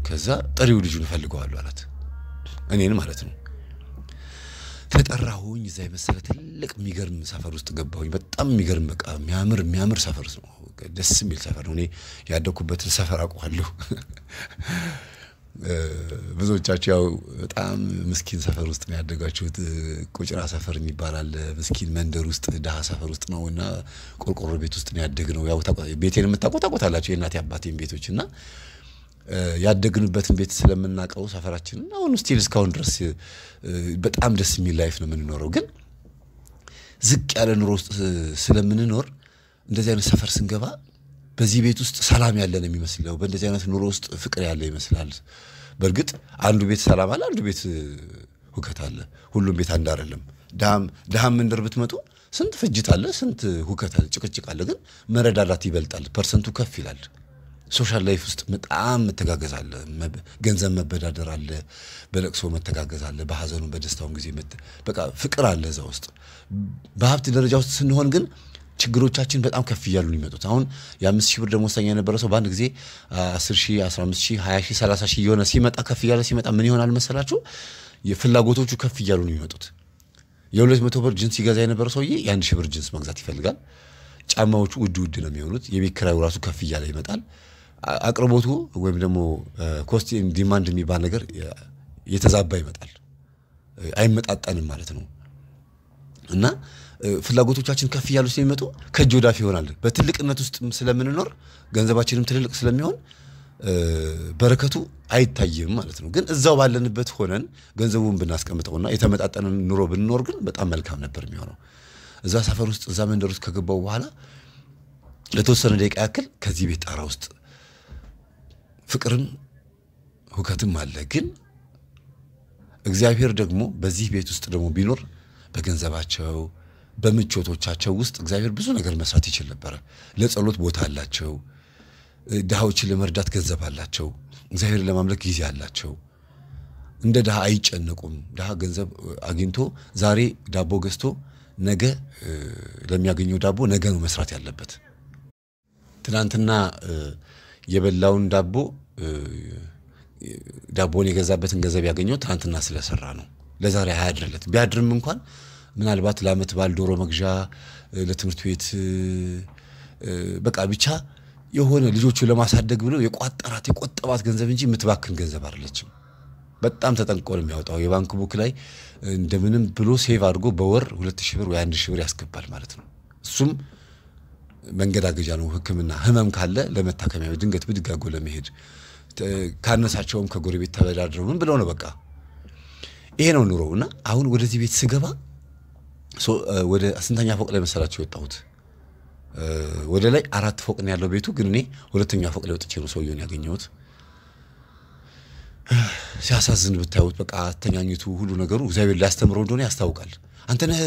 ከዛ ጥሪው ልጁን እፈልገዋለሁ አላት፣ እኔን ማለት ነው። ተጠራሁኝ። እዛ የመሰለ ትልቅ የሚገርም ሰፈር ውስጥ ገባሁኝ። በጣም የሚገርም በቃ የሚያምር የሚያምር ሰፈር ነው፣ ደስ የሚል ሰፈር ነው። እኔ ያደኩበትን ሰፈር አውቀዋለሁ። ብዙዎቻችሁ ያው በጣም ምስኪን ሰፈር ውስጥ ነው ያደጋችሁት። ቁጭራ ሰፈር ይባላል። ምስኪን መንደር ውስጥ ድሃ ሰፈር ውስጥ ነው እና ቆርቆሮ ቤት ውስጥ ነው ያደግነው። ያው ቤቴን የምታውቁ ታውቁታላችሁ፣ የእናቴ አባቴን ቤቶች እና ያደግንበትን ቤት ስለምናውቀው ሰፈራችንን አሁን ስቲል እስካሁን ድረስ በጣም ደስ የሚል ላይፍ ነው የምንኖረው። ግን ዝቅ ያለ ኑሮ ውስጥ ስለምንኖር እንደዚህ አይነት ሰፈር ስንገባ በዚህ ቤት ውስጥ ሰላም ያለን የሚመስለው በእንደዚህ አይነት ኑሮ ውስጥ ፍቅር ያለ ይመስላል። በእርግጥ አንዱ ቤት ሰላም አለ፣ አንዱ ቤት ሁከት አለ። ሁሉም ቤት አንድ አይደለም። ድሃም መንደር ብትመጡ ስንት ፍጅት አለ፣ ስንት ሁከት አለ፣ ጭቅጭቅ አለ። ግን መረዳዳት ይበልጣል፣ ፐርሰንቱ ከፍ ይላል። ሶሻል ላይፍ ውስጥ በጣም መተጋገዝ አለ። ገንዘብ መበዳደር አለ። በለቅሶ መተጋገዝ አለ። በሀዘኑ በደስታውን ጊዜ በቃ ፍቅር አለ እዛ ውስጥ። በሀብት ደረጃ ውስጥ ስንሆን ግን ችግሮቻችን በጣም ከፍ እያሉ ነው የሚመጡት። አሁን የአምስት ሺህ ብር ደሞዝተኛ የነበረ ሰው በአንድ ጊዜ አስር ሺህ አስራ አምስት ሺህ ሀያ ሺህ ሰላሳ ሺህ እየሆነ ሲመጣ ከፍ እያለ ሲመጣ ምን ይሆናል መሰላችሁ? የፍላጎቶቹ ከፍ እያሉ ነው የሚመጡት። የሁለት መቶ ብር ጅንስ ሲገዛ የነበረ ሰውዬ የአንድ ሺህ ብር ጅንስ መግዛት ይፈልጋል። ጫማዎቹ ውድ ውድ ነው የሚሆኑት። የቤት ኪራዩ ራሱ ከፍ እያለ ይመጣል። አቅርቦቱ ወይም ደግሞ ኮስት ዲማንድ የሚባል ነገር የተዛባ ይመጣል፣ አይመጣጠንም ማለት ነው እና ፍላጎቶቻችን ከፍ እያሉ ስለሚመጡ ከእጅ ወዳፍ ይሆናል። በትልቅነት ውስጥ ስለምንኖር ገንዘባችንም ትልልቅ ስለሚሆን በረከቱ አይታይም ማለት ነው። ግን እዛው ባለንበት ሆነን ገንዘቡን ብናስቀምጠውና የተመጣጠነ ኑሮ ብንኖር ግን በጣም መልካም ነበር የሚሆነው። እዛ ሰፈር ውስጥ እዛ መንደር ውስጥ ከገባው በኋላ ለተወሰነ ደቂቃ ያክል ከዚህ ቤት ጣራ ውስጥ ፍቅርም ሁከትም አለ። ግን እግዚአብሔር ደግሞ በዚህ ቤት ውስጥ ደግሞ ቢኖር በገንዘባቸው በምቾቶቻቸው ውስጥ እግዚአብሔር ብዙ ነገር መስራት ይችል ነበረ። ለጸሎት ቦታ አላቸው። ድሃዎችን ለመርዳት ገንዘብ አላቸው። እግዚአብሔር ለማምለክ ጊዜ አላቸው። እንደ ድሃ አይጨነቁም። ድሃ ገንዘብ አግኝቶ ዛሬ ዳቦ ገዝቶ ነገ ለሚያገኘው ዳቦ ነገ ነው መስራት ያለበት። ትናንትና የበላውን ዳቦ ዳቦን የገዛበትን ገንዘብ ያገኘው ትናንትና ስለሰራ ነው። ለዛሬ አያድርለት። ቢያድርም እንኳን ምናልባት ለዓመት በዓል ዶሮ መግዣ፣ ለትምህርት ቤት በቃ ብቻ የሆነ ልጆቹ ለማሳደግ ብሎ የቋጠራት የቆጠባት ገንዘብ እንጂ የምትባክን ገንዘብ አይደለችም። በጣም ተጠንቅቆ ነው የሚያወጣው። የባንክ ቡክ ላይ እንደምንም ብሎ ሴቭ አድርጎ በወር ሁለት ሺህ ብር ወይ አንድ ሺህ ብር ያስገባል ማለት ነው። እሱም መንገዳገጃ ነው ህክምና። ህመም ካለ ለመታከሚያ ድንገት ብድግ አድርጎ ለመሄድ ካነሳቸውም ከጎረቤት ተበዳድረው ምን ብለው ነው በቃ ይሄ ነው ኑሮው። እና አሁን ወደዚህ ቤት ስገባ ወደ ስንተኛ ፎቅ ላይ መሰላቸው የወጣሁት? ወደ ላይ አራት ፎቅ ነው ያለው ቤቱ፣ ግን እኔ ሁለተኛ ፎቅ ላይ ወጥቼ ነው ሰውየውን ያገኘሁት። ሲያሳዝን ብታዩት በቃ አተኛኘቱ ሁሉ ነገሩ እግዚአብሔር ሊያስተምረው እንደሆነ ያስታውቃል። አንተ ነህ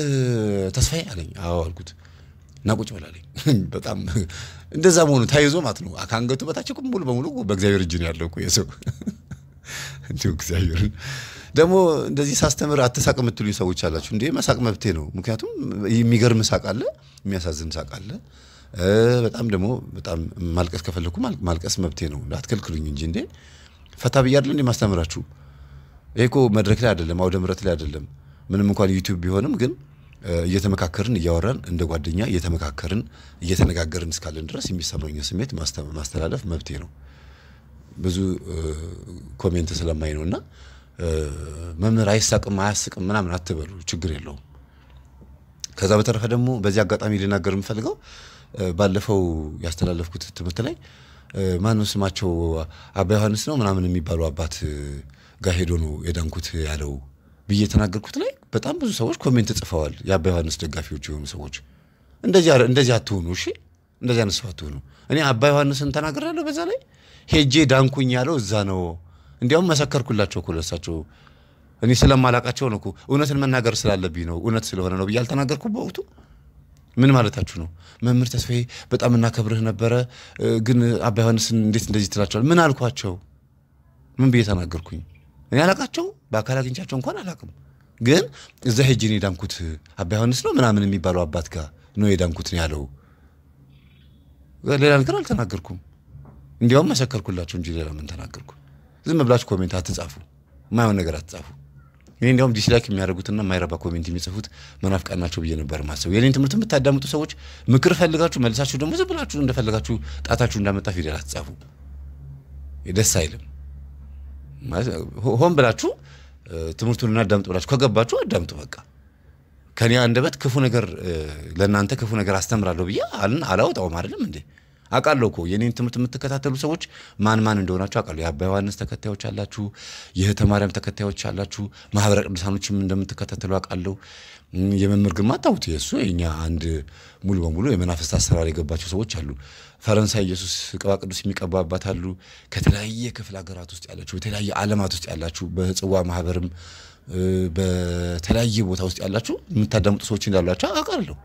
ተስፋዬ አለኝ። አዎ አልኩት። እና ቁጭ ብላለኝ። በጣም እንደዛ መሆኑ ታይዞ ማለት ነው። ከአንገቱ በታች ሙሉ በሙሉ በእግዚአብሔር እጅ ነው ያለው የሰው እንዲሁ እግዚአብሔርን ደግሞ እንደዚህ ሳስተምር አትሳቅ የምትሉኝ ሰዎች አላችሁ። እንዴ መሳቅ መብቴ ነው። ምክንያቱም የሚገርም ሳቅ አለ፣ የሚያሳዝን ሳቅ አለ። በጣም ደግሞ በጣም ማልቀስ ከፈለግኩ ማልቀስ መብቴ ነው። አትከልክሉኝ እንጂ እንዴ ፈታ ብያለሁ እንዴ ማስተምራችሁ። ይህ እኮ መድረክ ላይ አይደለም፣ አውደ ምረት ላይ አይደለም። ምንም እንኳን ዩቲዩብ ቢሆንም ግን እየተመካከርን እያወራን እንደ ጓደኛ እየተመካከርን እየተነጋገርን እስካለን ድረስ የሚሰማኝ ስሜት ማስተላለፍ መብቴ ነው። ብዙ ኮሜንት ስለማይ ነው እና መምህር አይሳቅም አያስቅም ምናምን አትበሉ፣ ችግር የለውም። ከዛ በተረፈ ደግሞ በዚህ አጋጣሚ ልናገር የምፈልገው ባለፈው ያስተላለፍኩት ትምህርት ላይ ማነው ስማቸው አባ ዮሐንስ ነው ምናምን የሚባሉ አባት ጋር ሄዶ ነው የዳንኩት ያለው ብዬ የተናገርኩት ላይ በጣም ብዙ ሰዎች ኮሜንት ጽፈዋል። የአባ ዮሐንስ ደጋፊዎች የሆኑ ሰዎች እንደዚህ አትሆኑ፣ እሺ፣ እንደዚህ አይነት ሰው አትሆኑ። እኔ አባ ዮሐንስን ተናግሬያለሁ። በዛ ላይ ሄጄ ዳንኩኝ ያለው እዛ ነው። እንዲያውም መሰከርኩላቸው እኮ ለእሳቸው። እኔ ስለማላቃቸው ነው እኮ እውነትን መናገር ስላለብኝ ነው እውነት ስለሆነ ነው ብዬ አልተናገርኩ በወቅቱ። ምን ማለታችሁ ነው? መምህር ተስፋዬ በጣም እናከብርህ ነበረ፣ ግን አባ ዮሐንስን እንዴት እንደዚህ ትላቸዋል? ምን አልኳቸው? ምን ብዬ ተናገርኩኝ? እኔ አላቃቸው፣ በአካል አግኝቻቸው እንኳን አላቅም። ግን እዛ ሄጅን የዳንኩት። አባ ዮሐንስ ነው ምናምን የሚባለው አባት ጋር ነው የዳንኩት ነው ያለው። ሌላ ነገር አልተናገርኩም። እንዲያውም መሰከርኩላቸው እንጂ ሌላ ምን ተናገርኩ? ዝም ብላችሁ ኮሜንት አትጻፉ፣ ማየውን ነገር አትጻፉ። እኔ እንዲያውም ዲስላይክ የሚያደርጉትና የማይረባ ኮሜንት የሚጽፉት መናፍቃን ናቸው ብዬ ነበር ማሰብ። የኔን ትምህርት የምታዳምጡ ሰዎች ምክር ፈልጋችሁ መልሳችሁ ደግሞ ዝም ብላችሁ እንደፈለጋችሁ ጣታችሁ እንዳመጣ ፊደል አትጻፉ። ደስ አይልም። ሆን ብላችሁ ትምህርቱን እናዳምጥ ብላችሁ ከገባችሁ አዳምጡ። በቃ ከኔ አንደበት ክፉ ነገር ለእናንተ ክፉ ነገር አስተምራለሁ ብዬ አላወጣውም። አይደለም እንዴ? አውቃለሁ እኮ የኔን ትምህርት የምትከታተሉ ሰዎች ማን ማን እንደሆናችሁ አውቃለሁ። የአባ ዮሐንስ ተከታዮች አላችሁ፣ የህተ ማርያም ተከታዮች አላችሁ፣ ማህበረ ቅዱሳኖችም እንደምትከታተሉ አውቃለሁ። የመምህር ግርማ ታውት የእሱ የኛ አንድ ሙሉ በሙሉ የመናፍስት አሰራር የገባቸው ሰዎች አሉ። ፈረንሳይ ኢየሱስ ቅባ ቅዱስ የሚቀቡ አባት አሉ። ከተለያየ ክፍለ ሀገራት ውስጥ ያላችሁ፣ በተለያየ ዓለማት ውስጥ ያላችሁ፣ በጽዋ ማህበርም በተለያየ ቦታ ውስጥ ያላችሁ የምታዳምጡ ሰዎች እንዳሏቸው አውቃለሁ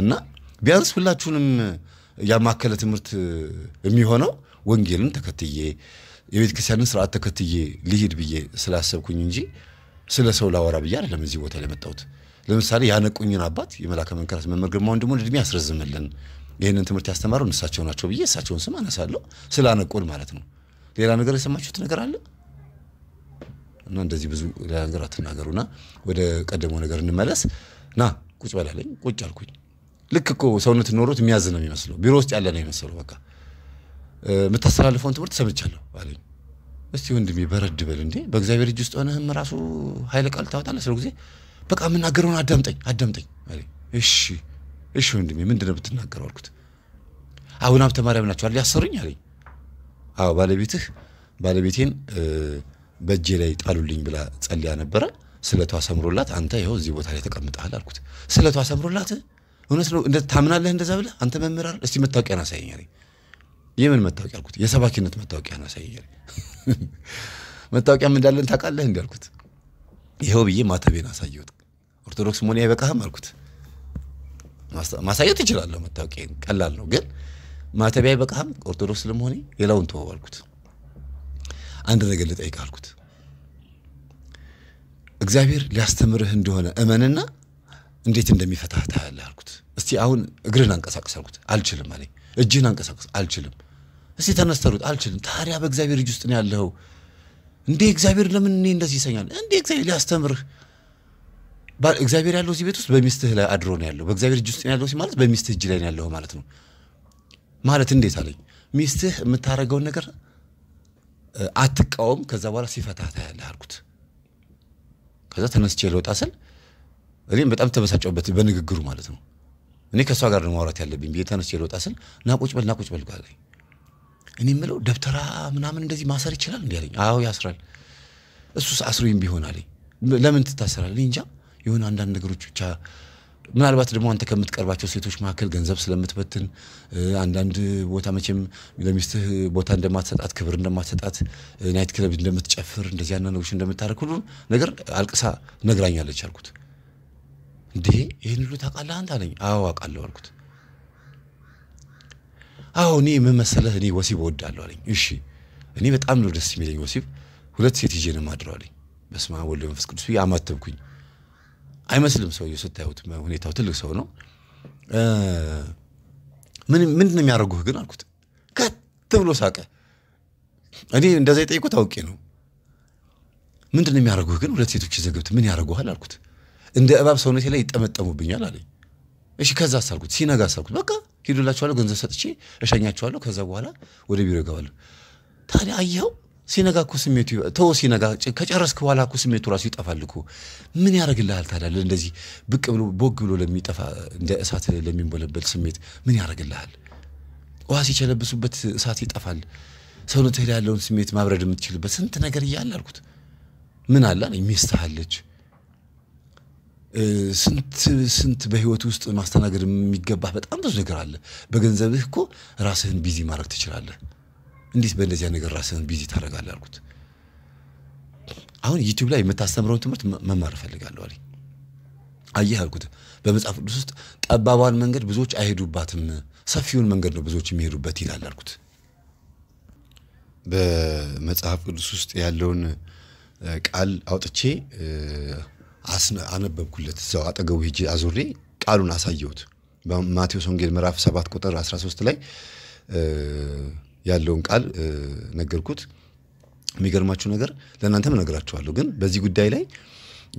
እና ቢያንስ ሁላችሁንም ያማከለ ትምህርት የሚሆነው ወንጌልን ተከትዬ የቤተ ክርስቲያንን ስርዓት ተከትዬ ልሂድ ብዬ ስላሰብኩኝ እንጂ ስለ ሰው ላወራ ብዬ አይደለም እዚህ ቦታ ላይ ለምሳሌ ያነቁኝን አባት የመላከ መንከራስ መምህር ግርማ ወንድሙን እድሜ ያስረዝምልን ይህንን ትምህርት ያስተማሩን እሳቸው ናቸው ብዬ እሳቸውን ስም አነሳለሁ። ስላነቁን ማለት ነው። ሌላ ነገር የሰማችሁት ነገር አለ እና እንደዚህ ብዙ ሌላ ነገር አትናገሩና ወደ ቀደመው ነገር እንመለስ። ና ቁጭ በላለኝ። ቁጭ አልኩኝ። ልክ እኮ ሰውነት ኖሮት የሚያዝ ነው የሚመስለው። ቢሮ ውስጥ ያለ ነው የሚመስለው። በቃ የምታስተላልፈውን ትምህርት ሰምቻለሁ አለኝ። እስቲ ወንድሜ በረድ በል እንዴ! በእግዚአብሔር እጅ ውስጥ ሆነህም ራሱ ኃይለ ቃል ታወጣለህ ስለው ጊዜ በቃ የምናገረውን አዳምጠኝ አዳምጠኝ አለኝ። እሺ እሺ ወንድሜ ምንድነው የምትናገረው አልኩት። አሁን ሀብተ ማርያም ናቸው ያሰሩኝ አለኝ። አዎ ባለቤትህ ባለቤቴን በእጄ ላይ ጣሉልኝ ብላ ጸልያ ነበረ። ስለቷ ሰምሮላት አንተ ይኸው እዚህ ቦታ ላይ ተቀምጠሃል አልኩት። ስለቷ ሰምሮላት እውነት ነው እንደ ታምናለህ እንደዛ ብለህ አንተ መምህራል እስቲ መታወቂያን አሳየኝ አለኝ። የምን መታወቂያ አልኩት። የሰባኪነት መታወቂያን አሳየኝ አለኝ። መታወቂያም እንዳለን ታውቃለህ እንዲ አልኩት። ይኸው ብዬ ማተቤን አሳየሁት። ኦርቶዶክስ መሆኔ አይበቃህም አልኩት። ማሳየት እችላለሁ። መታወቂያ ቀላል ነው። ግን ማተቢያ አይበቃህም? ኦርቶዶክስ ለመሆኔ ሌላውን ተወው አልኩት። አንድ ነገር ልጠይቅ አልኩት። እግዚአብሔር ሊያስተምርህ እንደሆነ እመንና እንዴት እንደሚፈታህ ታያለህ አልኩት። እስቲ አሁን እግርህን አንቀሳቀስ አልኩት። አልችልም አለኝ። እጅህን አንቀሳቀስ አልችልም። እስቲ ተነስተሩት አልችልም። ታዲያ በእግዚአብሔር እጅ ውስጥ ነው ያለኸው እንዴ? እግዚአብሔር ለምን እኔ እንደዚህ ይሰኛል እንዴ? እግዚአብሔር ሊያስተምርህ እግዚአብሔር ያለው እዚህ ቤት ውስጥ በሚስትህ ላይ አድሮ ነው ያለው። በእግዚአብሔር እጅ ውስጥ ነው ያለው ማለት በሚስትህ እጅ ላይ ነው ያለው ማለት ነው። ማለት እንዴት አለኝ? ሚስትህ የምታደርገውን ነገር አትቃወም፣ ከዛ በኋላ ሲፈታ ታያለህ አልኩት። ከዛ ተነስቼ ልወጣ ስል እኔም በጣም ተበሳጨሁበት በንግግሩ ማለት ነው። እኔ ከእሷ ጋር ነው ማውራት ያለብኝ ብዬ ተነስቼ ልወጣ ስል ናቁጭ በል ናቁጭ በል አለኝ። እኔ የምለው ደብተራ ምናምን እንደዚህ ማሰር ይችላል እንዲ አለኝ። አዎ ያስራል። እሱስ አስሩኝ ቢሆን አለኝ። ለምን ትታሰራል? እኔ እንጃ የሆነ አንዳንድ ነገሮች ብቻ ምናልባት ደግሞ አንተ ከምትቀርባቸው ሴቶች መካከል ገንዘብ ስለምትበትን አንዳንድ ቦታ መቼም ለሚስትህ ቦታ እንደማትሰጣት ክብር እንደማትሰጣት ናይት ክለብ እንደምትጨፍር እንደዚህ ያና ነገሮች እንደምታደርግ ሁሉ ነገር አልቅሳ ነግራኛለች አልኩት። እንዴ ይህን ሁሉ ታውቃለህ አንተ አለኝ። አዎ አውቃለሁ አልኩት። አዎ እኔ ምን መሰለህ እኔ ወሲብ እወዳለሁ አለኝ። እሺ እኔ በጣም ነው ደስ የሚለኝ ወሲብ። ሁለት ሴት ይዤ ነው የማድረው አለኝ። በስመ አብ ወወልድ ወመንፈስ ቅዱስ አማተብኩኝ። አይመስልም። ሰውዬው ስታዩት ሁኔታው ትልቅ ሰው ነው። ምንድን ነው የሚያደርጉህ ግን አልኩት። ከት ብሎ ሳቀ። እኔ እንደዛ የጠየቁት አውቄ ነው። ምንድን ነው የሚያደርጉህ ግን ሁለት ሴቶች ዘግብት ምን ያደርጉሃል አልኩት። እንደ እባብ ሰውነቴ ላይ ይጠመጠሙብኛል አለኝ። እሺ ከዛ አሳልኩት። ሲነጋ አሳልኩት። በቃ ሄዱላችኋለሁ፣ ገንዘብ ሰጥቼ እሸኛችኋለሁ። ከዛ በኋላ ወደ ቢሮ ይገባሉ። ታዲያ አየኸው ሲነጋ እኮ ስሜቱ ተወው። ሲነጋ ከጨረስክ በኋላ እኮ ስሜቱ ራሱ ይጠፋል እኮ። ምን ያደርግልሃል ታዲያ? እንደዚህ ብቅ ብሎ ቦግ ብሎ ለሚጠፋ እንደ እሳት ለሚንበለበል ስሜት ምን ያደርግልሃል? ውሃ ሲቸለብሱበት እሳት ይጠፋል። ሰውነትህ ላይ ያለውን ስሜት ማብረድ የምትችልበት ስንት ነገር እያለ አልኩት። ምን አለ ሚስትህ አለች። ስንት ስንት በህይወት ውስጥ ማስተናገድ የሚገባህ በጣም ብዙ ነገር አለ። በገንዘብህ እኮ ራስህን ቢዚ ማድረግ ትችላለህ። እንዴት በእንደዚያ ነገር ራስህን ቢዚ ታደርጋለህ አልኩት። አሁን ዩቲዩብ ላይ የምታስተምረውን ትምህርት መማር እፈልጋለሁ አለኝ። አየህ አልኩት፣ በመጽሐፍ ቅዱስ ውስጥ ጠባቧን መንገድ ብዙዎች አይሄዱባትም፣ ሰፊውን መንገድ ነው ብዙዎች የሚሄዱበት ይላል አልኩት። በመጽሐፍ ቅዱስ ውስጥ ያለውን ቃል አውጥቼ አነበብኩለት። እዛው አጠገቡ ሄጄ አዙሬ ቃሉን አሳየሁት። በማቴዎስ ወንጌል ምዕራፍ 7 ቁጥር 13 ላይ ያለውን ቃል ነገርኩት። የሚገርማችሁ ነገር ለእናንተም እነግራችኋለሁ፣ ግን በዚህ ጉዳይ ላይ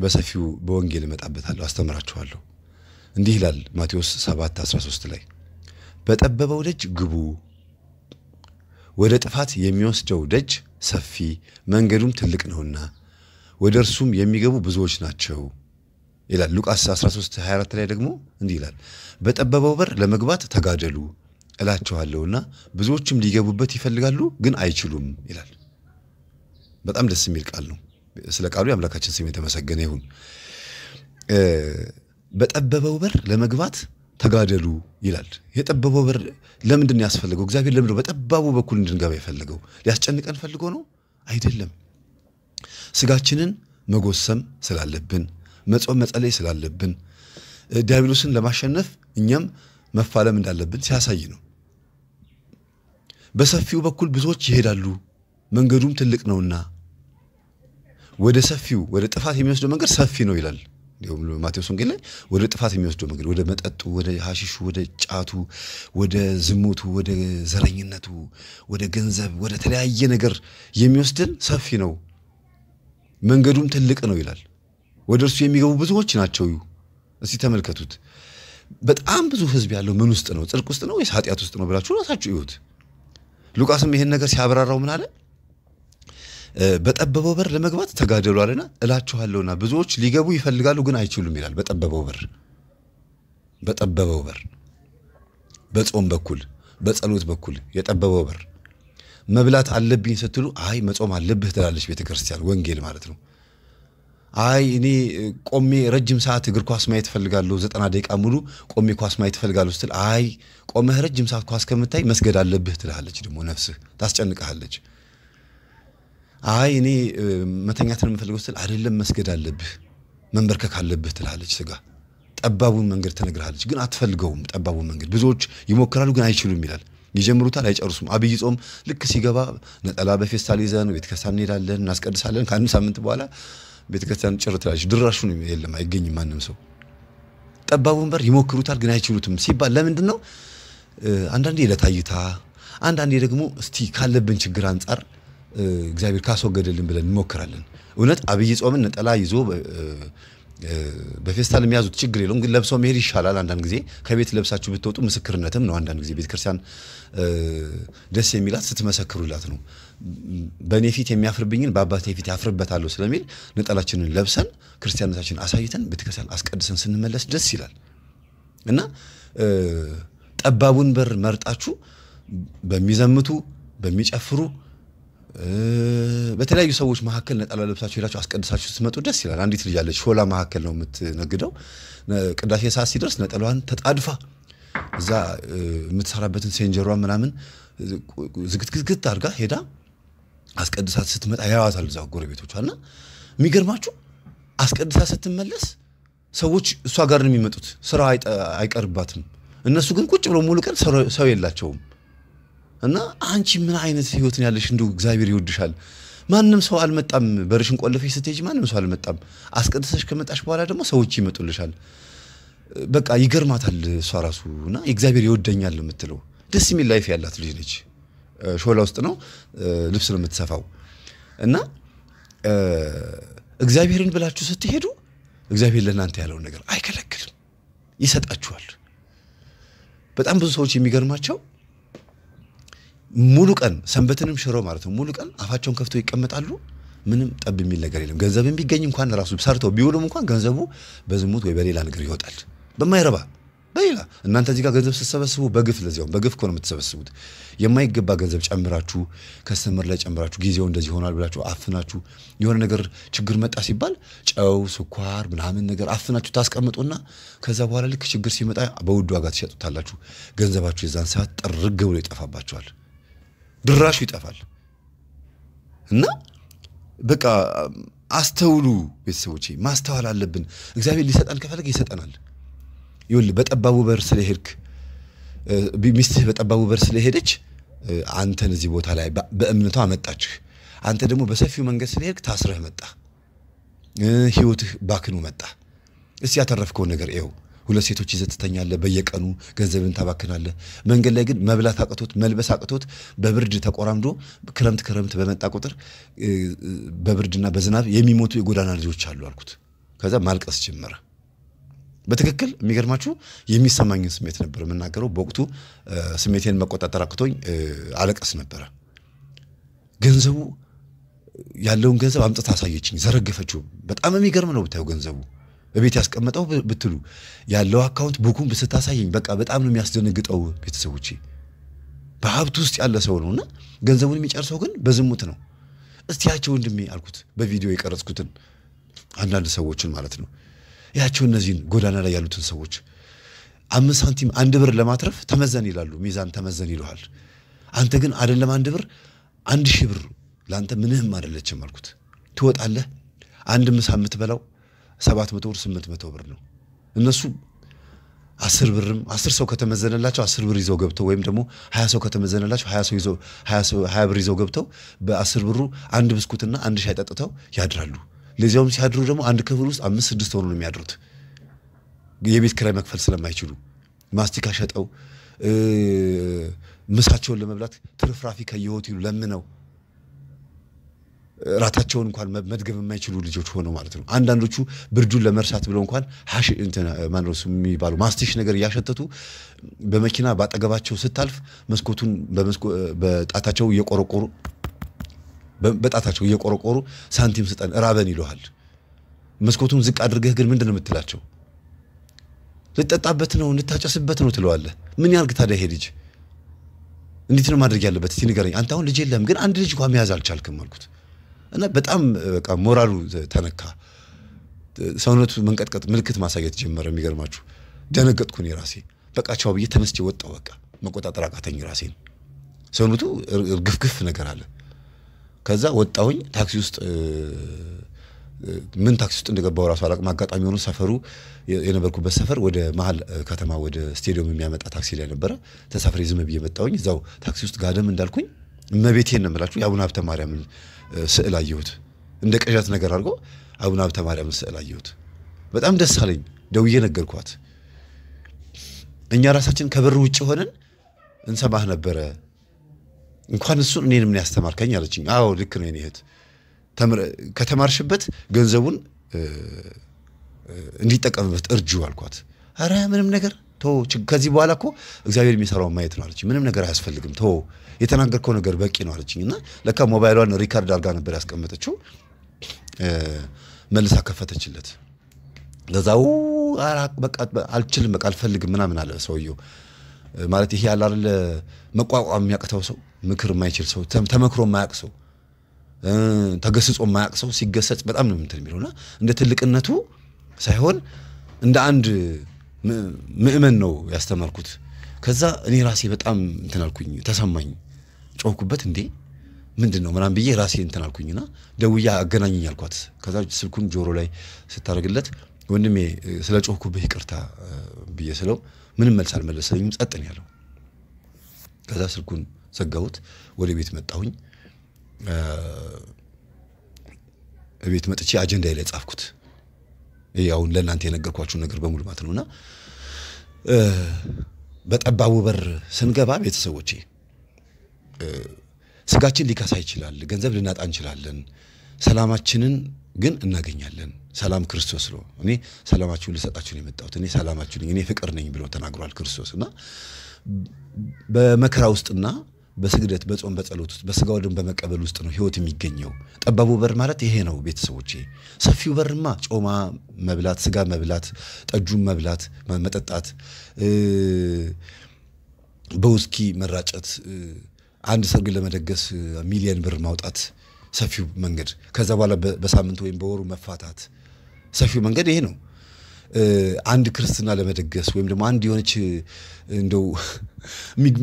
በሰፊው በወንጌል እመጣበታለሁ፣ አስተምራችኋለሁ። እንዲህ ይላል ማቴዎስ 7 13 ላይ በጠበበው ደጅ ግቡ፣ ወደ ጥፋት የሚወስደው ደጅ ሰፊ መንገዱም ትልቅ ነውና ወደ እርሱም የሚገቡ ብዙዎች ናቸው ይላል። ሉቃስ 13 24 ላይ ደግሞ እንዲህ ይላል በጠበበው በር ለመግባት ተጋደሉ እላችኋለሁና ብዙዎችም ሊገቡበት ይፈልጋሉ፣ ግን አይችሉም ይላል። በጣም ደስ የሚል ቃል ነው። ስለ ቃሉ የአምላካችን ስም የተመሰገነ ይሁን። በጠበበው በር ለመግባት ተጋደሉ ይላል። የጠበበው በር ለምንድን ያስፈልገው? እግዚአብሔር ለምንድን በጠባቡ በኩል እንድንገባ የፈለገው? ሊያስጨንቀን ፈልጎ ነው? አይደለም። ስጋችንን መጎሰም ስላለብን፣ መጾም መጸለይ ስላለብን፣ ዲያብሎስን ለማሸነፍ እኛም መፋለም እንዳለብን ሲያሳይ ነው። በሰፊው በኩል ብዙዎች ይሄዳሉ፣ መንገዱም ትልቅ ነውና ወደ ሰፊው ወደ ጥፋት የሚወስደው መንገድ ሰፊ ነው ይላል። ማቴዎስ ወንጌል ላይ ወደ ጥፋት የሚወስደው መንገድ ወደ መጠጡ፣ ወደ ሐሺሹ፣ ወደ ጫቱ፣ ወደ ዝሙቱ፣ ወደ ዘረኝነቱ፣ ወደ ገንዘብ፣ ወደ ተለያየ ነገር የሚወስድን ሰፊ ነው፣ መንገዱም ትልቅ ነው ይላል። ወደ እርሱ የሚገቡ ብዙዎች ናቸው። እስቲ ተመልከቱት። በጣም ብዙ ህዝብ ያለው ምን ውስጥ ነው? ጽድቅ ውስጥ ነው ወይስ ኃጢአት ውስጥ ነው ብላችሁ ራሳችሁ ይሁት ሉቃስም ይህን ነገር ሲያብራራው ምን አለ? በጠበበው በር ለመግባት ተጋደሉ አለና እላችኋለሁና ብዙዎች ሊገቡ ይፈልጋሉ ግን አይችሉም ይላል። በጠበበው በር በጠበበው በር በጾም በኩል በጸሎት በኩል የጠበበው በር መብላት አለብኝ ስትሉ አይ መጾም አለብህ ትላለች ቤተክርስቲያን ወንጌል ማለት ነው። አይ እኔ ቆሜ ረጅም ሰዓት እግር ኳስ ማየት እፈልጋለሁ፣ ዘጠና ደቂቃ ሙሉ ቆሜ ኳስ ማየት እፈልጋለሁ ስትል አይ ቆመህ ረጅም ሰዓት ኳስ ከምታይ መስገድ አለብህ ትልሃለች። ደግሞ ነፍስህ ታስጨንቀሃለች። አይ እኔ መተኛትን የምፈልገው ስትል አይደለም መስገድ አለብህ፣ መንበርከክ አለብህ ትልሃለች። ስጋ ጠባቡን መንገድ ትነግርሃለች፣ ግን አትፈልገውም። ጠባቡን መንገድ ብዙዎች ይሞክራሉ፣ ግን አይችሉም ይላል ይጀምሩታል አይጨርሱም። አብይ ጾም ልክ ሲገባ ነጠላ በፌስታል ይዘን ቤተክርስቲያን እንሄዳለን፣ እናስቀድሳለን። ከአንድ ሳምንት በኋላ ቤተክርስቲያን ጭር ትላለች። ድራሹ የለም አይገኝም። ማንም ሰው ጠባቡ ወንበር ይሞክሩታል፣ ግን አይችሉትም ሲባል ለምንድን ነው? አንዳንዴ ለታይታ፣ አንዳንዴ ደግሞ እስቲ ካለብን ችግር አንጻር እግዚአብሔር ካስወገደልን ብለን እንሞክራለን። እውነት አብይ ጾምን ነጠላ ይዞ በፌስታል የሚያዙት ችግር የለውም፣ ግን ለብሰው መሄድ ይሻላል። አንዳንድ ጊዜ ከቤት ለብሳችሁ ብትወጡ ምስክርነትም ነው። አንዳንድ ጊዜ ቤተክርስቲያን ደስ የሚላት ስትመሰክሩላት ነው። በእኔ ፊት የሚያፍርብኝን በአባቴ ፊት ያፍርበታለሁ ስለሚል ነጠላችንን ለብሰን ክርስቲያንነታችንን አሳይተን ቤተክርስቲያን አስቀድሰን ስንመለስ ደስ ይላል እና ጠባቡን በር መርጣችሁ በሚዘምቱ በሚጨፍሩ በተለያዩ ሰዎች መካከል ነጠላ ለብሳችሁ ሄዳችሁ አስቀድሳችሁ ስትመጡ ደስ ይላል። አንዲት ልጅ አለች፣ ሾላ መካከል ነው የምትነግደው። ቅዳሴ ሰዓት ሲደርስ ነጠላዋን ተጣድፋ እዛ የምትሰራበትን ሴንጀሯ ምናምን ዝግትግትግት አድርጋ ሄዳ አስቀድሳት ስትመጣ ያዋታል እዛ ጎረቤቶቿ እና የሚገርማችሁ አስቀድሳት ስትመለስ ሰዎች እሷ ጋር ነው የሚመጡት። ስራ አይቀርባትም። እነሱ ግን ቁጭ ብለው ሙሉ ቀን ሰው የላቸውም። እና አንቺ ምን አይነት ህይወትን ያለሽ እንዲሁ እግዚአብሔር ይወድሻል። ማንም ሰው አልመጣም። በርሽን ቆለፈሽ ስትሄጂ ማንም ሰው አልመጣም። አስቀድሰሽ ከመጣሽ በኋላ ደግሞ ሰዎች ይመጡልሻል። በቃ ይገርማታል እሷ ራሱ እና እግዚአብሔር ይወደኛል የምትለው ደስ የሚል ላይፍ ያላት ልጅ ነች። ሾላ ውስጥ ነው ልብስ ነው የምትሰፋው። እና እግዚአብሔርን ብላችሁ ስትሄዱ እግዚአብሔር ለእናንተ ያለውን ነገር አይከለክልም፣ ይሰጣችኋል። በጣም ብዙ ሰዎች የሚገርማቸው ሙሉ ቀን ሰንበትንም ሽሮ ማለት ነው ሙሉ ቀን አፋቸውን ከፍተው ይቀመጣሉ። ምንም ጠብ የሚል ነገር የለም። ገንዘብ ቢገኝ እንኳን ራሱ ሰርተው ቢውሉም እንኳን ገንዘቡ በዝሙት ወይ በሌላ ነገር ይወጣል በማይረባ በሌላ እናንተ እዚህ ጋር ገንዘብ ስትሰበስቡ በግፍ ለዚያውም በግፍ እኮ ነው የምትሰበስቡት። የማይገባ ገንዘብ ጨምራችሁ ከስተምር ላይ ጨምራችሁ ጊዜው እንደዚህ ይሆናል ብላችሁ አፍናችሁ የሆነ ነገር ችግር መጣ ሲባል ጨው፣ ስኳር ምናምን ነገር አፍናችሁ ታስቀምጡና ከዛ በኋላ ልክ ችግር ሲመጣ በውድ ዋጋ ትሸጡታላችሁ። ገንዘባችሁ የዛን ሰዓት ጥርግ ብሎ ይጠፋባችኋል። ድራሹ ይጠፋል እና በቃ አስተውሉ ቤተሰቦቼ፣ ማስተዋል አለብን። እግዚአብሔር ሊሰጠን ከፈለገ ይሰጠናል። ይኸውልህ በጠባቡ በር ስለሄድክ ሚስትህ በጠባቡ በር ስለሄደች አንተን እዚህ ቦታ ላይ በእምነቷ መጣችህ። አንተ ደግሞ በሰፊው መንገድ ስለሄድክ ታስረህ መጣ፣ ህይወትህ ባክኑ መጣ። እስቲ ያተረፍከውን ነገር ይኸው። ሁለት ሴቶች ይዘህ ትተኛለህ፣ በየቀኑ ገንዘብን ታባክናለህ። መንገድ ላይ ግን መብላት አቅቶት መልበስ አቅቶት በብርድ ተቆራምዶ ክረምት ክረምት በመጣ ቁጥር በብርድና በዝናብ የሚሞቱ የጎዳና ልጆች አሉ አልኩት። ከዛ ማልቀስ ጀመረ። በትክክል የሚገርማችሁ የሚሰማኝን ስሜት ነበር የምናገረው። በወቅቱ ስሜቴን መቆጣጠር አቅቶኝ አለቀስ ነበረ። ገንዘቡ ያለውን ገንዘብ አምጥታ አሳየችኝ፣ ዘረገፈችው። በጣም የሚገርም ነው ብታየው ገንዘቡ በቤት ያስቀመጠው ብትሉ ያለው አካውንት ቡኩን ስታሳየኝ በቃ በጣም ነው የሚያስደነግጠው። ቤተሰቦች በሀብት ውስጥ ያለ ሰው እና ገንዘቡን የሚጨርሰው ግን በዝሙት ነው። እስቲያቸው ወንድሜ አልኩት፣ በቪዲዮ የቀረጽኩትን አንዳንድ ሰዎችን ማለት ነው። ያቸው እነዚህን ጎዳና ላይ ያሉትን ሰዎች አምስት ሳንቲም አንድ ብር ለማትረፍ ተመዘን ይላሉ። ሚዛን ተመዘን ይለዋል። አንተ ግን አይደለም አንድ ብር አንድ ሺህ ብር ለአንተ ምንህም አደለችም አልኩት። ትወጣለህ አንድ ምሳ የምትበላው ሰባት መቶ ብር ስምንት መቶ ብር ነው። እነሱ አስር ብርም አስር ሰው ከተመዘነላቸው አስር ብር ይዘው ገብተው ወይም ደግሞ ሀያ ሰው ከተመዘነላቸው ሀያ ብር ይዘው ገብተው በአስር ብሩ አንድ ብስኩትና አንድ ሻይ ጠጥተው ያድራሉ። ለዚያውም ሲያድሩ ደግሞ አንድ ክፍል ውስጥ አምስት ስድስት ሆኖ ነው የሚያድሩት። የቤት ክራይ መክፈል ስለማይችሉ ማስቲካ ሸጠው ምሳቸውን ለመብላት ትርፍራፊ ከየሆቴሉ ለምነው ራታቸውን እንኳን መድገብ የማይችሉ ልጆች ሆነው ማለት ነው። አንዳንዶቹ ብርዱን ለመርሳት ብለው እንኳን ሀሽ የሚባሉ ማስቲሽ ነገር እያሸተቱ በመኪና በአጠገባቸው ስታልፍ መስኮቱን በጣታቸው እየቆረቆሩ በጣታቸው እየቆረቆሩ ሳንቲም ስጠን ራበን ይለሃል። መስኮቱን ዝቅ አድርገህ ግን ምንድን ነው የምትላቸው? ልጠጣበት ነው ልታጨስበት ነው ትለዋለህ። ምን ያርግ ታዲያ ይሄ ልጅ? እንዴት ነው ማድረግ ያለበት እስቲ ንገረኝ። አንተ አሁን ልጅ የለም ግን አንድ ልጅ እንኳ መያዝ አልቻልክም አልኩት እና በጣም በቃ ሞራሉ ተነካ። ሰውነቱ መንቀጥቀጥ ምልክት ማሳየት ጀመረ። የሚገርማችሁ ደነገጥኩኝ ራሴ በቃ ቻው ብዬ ተነስቼ ወጣሁ። በቃ መቆጣጠር አቃተኝ ራሴን። ሰውነቱ እርግፍግፍ ነገር አለ። ከዛ ወጣሁኝ ታክሲ ውስጥ ምን ታክሲ ውስጥ እንደገባው ራሱ አላውቅም። አጋጣሚ ሆኖ ሰፈሩ የነበርኩበት ሰፈር ወደ መሀል ከተማ ወደ ስቴዲየም የሚያመጣ ታክሲ ላይ ነበረ። ተሳፍሬ ዝም ብዬ መጣሁኝ። እዛው ታክሲ ውስጥ ጋደም እንዳልኩኝ እመቤቴን ነው የምላችሁ የአቡነ ሀብተ ማርያምን ስዕል አየሁት። እንደ ቅዠት ነገር አድርጎ አቡነ ሀብተ ማርያምን ስዕል አየሁት። በጣም ደስ አለኝ። ደውዬ ነገርኳት። እኛ ራሳችን ከበር ውጭ ሆነን እንሰማህ ነበረ እንኳን እሱን እኔን ምን ያስተማርከኝ አለችኝ። አዎ ልክ ነው የኔ እህት፣ ከተማርሽበት ገንዘቡን እንዲጠቀምበት እርጁ አልኳት። አረ ምንም ነገር ተው፣ ከዚህ በኋላ እኮ እግዚአብሔር የሚሰራውን ማየት ነው አለችኝ። ምንም ነገር አያስፈልግም ተው፣ የተናገርከው ነገር በቂ ነው አለችኝ። እና ለካ ሞባይሏን ሪካርድ አድርጋ ነበር ያስቀመጠችው። መልሳ ከፈተችለት። ለዛው አልችልም፣ በቃ አልፈልግም ምናምን አለ ሰውየው። ማለት ይሄ ያላለ መቋቋም የሚያቅተው ሰው ምክር የማይችል ሰው ተመክሮ የማያቅ ሰው ተገስጾ የማያቅ ሰው ሲገሰጽ በጣም ነው እንትን የሚለውና እንደ ትልቅነቱ ሳይሆን እንደ አንድ ምእመን ነው ያስተማርኩት። ከዛ እኔ ራሴ በጣም እንትን አልኩኝ፣ ተሰማኝ፣ ጮኩበት እንዴ ምንድን ነው ምናምን ብዬ ራሴ እንትን አልኩኝና ደውዬ አገናኘኝ አልኳት። ከዛ ስልኩን ጆሮ ላይ ስታደርግለት ወንድሜ ስለ ጮኩብህ ይቅርታ ብዬ ስለው ምንም መልስ አልመለሰኝም፣ ጸጥን ያለው። ከዛ ስልኩን ዘጋሁት። ወደ ቤት መጣሁኝ። ቤት መጥቼ አጀንዳ ላይ ጻፍኩት። አሁን ለእናንተ የነገርኳችሁን ነገር በሙሉ ማለት ነውና በጠባቡ በር ስንገባ ቤተሰቦቼ ስጋችን ሊካሳ ይችላል፣ ገንዘብ ልናጣ እንችላለን፣ ሰላማችንን ግን እናገኛለን። ሰላም ክርስቶስ ነው። እኔ ሰላማችሁን ልሰጣችሁ ነው የመጣሁት፣ እኔ ሰላማችሁ ነኝ፣ እኔ ፍቅር ነኝ ብሎ ተናግሯል ክርስቶስ እና በመከራ ውስጥና በስግደት በጾም በጸሎት ውስጥ በስጋ በመቀበል ውስጥ ነው ህይወት የሚገኘው። ጠባቡ በር ማለት ይሄ ነው ቤተሰቦቼ። ሰፊው በርማ ጮማ መብላት፣ ስጋ መብላት፣ ጠጁን መብላት፣ መጠጣት፣ በውስኪ መራጨት፣ አንድ ሰርግ ለመደገስ ሚሊየን ብር ማውጣት፣ ሰፊው መንገድ ከዛ በኋላ በሳምንት ወይም በወሩ መፋታት፣ ሰፊው መንገድ ይሄ ነው። አንድ ክርስትና ለመደገስ ወይም ደግሞ አንድ የሆነች እንደው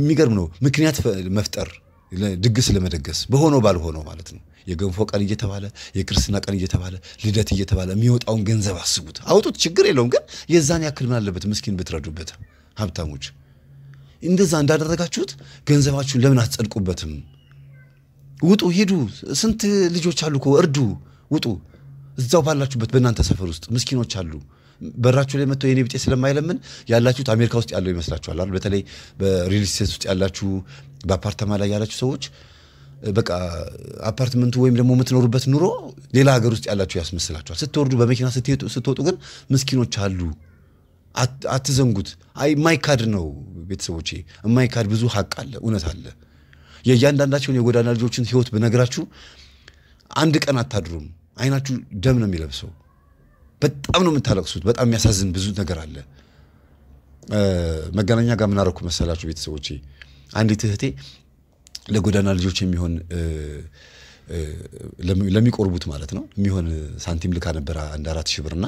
የሚገርም ነው ምክንያት መፍጠር ድግስ ለመደገስ በሆነው ባልሆነው ማለት ነው። የገንፎ ቀን እየተባለ የክርስትና ቀን እየተባለ ልደት እየተባለ የሚወጣውን ገንዘብ አስቡት፣ አውጡት፣ ችግር የለውም ግን የዛን ያክል ምን አለበት ምስኪን ብትረዱበት። ሀብታሞች እንደዛ እንዳደረጋችሁት ገንዘባችሁን ለምን አትጸድቁበትም? ውጡ፣ ሂዱ። ስንት ልጆች አሉ እኮ እርዱ፣ ውጡ። እዛው ባላችሁበት በእናንተ ሰፈር ውስጥ ምስኪኖች አሉ። በራችሁ ላይ መጥቶ የኔ ብጤ ስለማይለምን ያላችሁት አሜሪካ ውስጥ ያለው ይመስላችኋል አይደል? በተለይ በሪል ስቴት ውስጥ ያላችሁ በአፓርተማ ላይ ያላችሁ ሰዎች በቃ አፓርትመንቱ ወይም ደግሞ የምትኖሩበት ኑሮ ሌላ ሀገር ውስጥ ያላችሁ ያስመስላችኋል። ስትወርዱ፣ በመኪና ስትወጡ ግን ምስኪኖች አሉ። አትዘንጉት። አይ የማይካድ ነው ቤተሰቦቼ፣ የማይካድ ብዙ ሀቅ አለ፣ እውነት አለ። የእያንዳንዳቸውን የጎዳና ልጆችን ህይወት ብነግራችሁ አንድ ቀን አታድሩም። አይናችሁ ደም ነው የሚለብሰው። በጣም ነው የምታለቅሱት። በጣም የሚያሳዝን ብዙ ነገር አለ። መገናኛ ጋር ምናረኩ መሰላችሁ ቤተሰቦች አንዲት እህቴ ለጎዳና ልጆች የሚሆን ለሚቆርቡት ማለት ነው የሚሆን ሳንቲም ልካ ነበረ አንድ አራት ሺህ ብር እና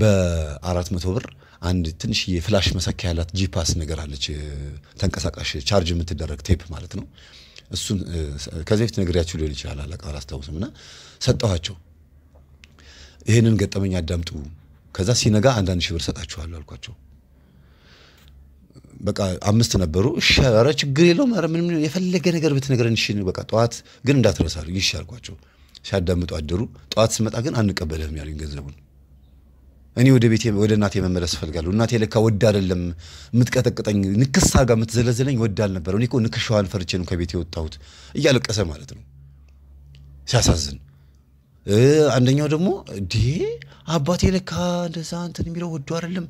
በአራት መቶ ብር አንድ ትንሽ የፍላሽ መሰኪያ ያላት ጂፓስ ነገር አለች፣ ተንቀሳቃሽ ቻርጅ የምትደረግ ቴፕ ማለት ነው። እሱን ከዚህ በፊት ነግሬያችሁ ሊሆን ይችላል፣ አላስታውስም እና ሰጠኋቸው። ይህንን ገጠመኝ አዳምጡ፣ ከዛ ሲነጋ አንዳንድ ሺህ ብር ሰጣችኋለሁ አልኳቸው። በቃ አምስት ነበሩ። እሺ፣ ኧረ ችግር የለውም ኧረ ምንም የፈለገ ነገር ብትነግረን እሺ፣ በቃ ጠዋት ግን እንዳትረሳሉ ይሽ አልኳቸው። ሲያዳምጡ አደሩ። ጠዋት ስመጣ ግን አንቀበልህም ያሉኝ ገንዘቡን። እኔ ወደ ቤቴ ወደ እናቴ መመለስ እፈልጋለሁ። እናቴ ለካ ወድ አይደለም የምትቀጠቅጠኝ፣ ንክሳ ጋር የምትዘለዘለኝ ወድ አልነበረ። እኔ እኮ ንክሻዋን ፈርቼ ነው ከቤቴ የወጣሁት እያለቀሰ ማለት ነው። ሲያሳዝን አንደኛው ደግሞ ዴ አባቴ ለካ እንደዛ እንትን የሚለው ወዶ አይደለም፣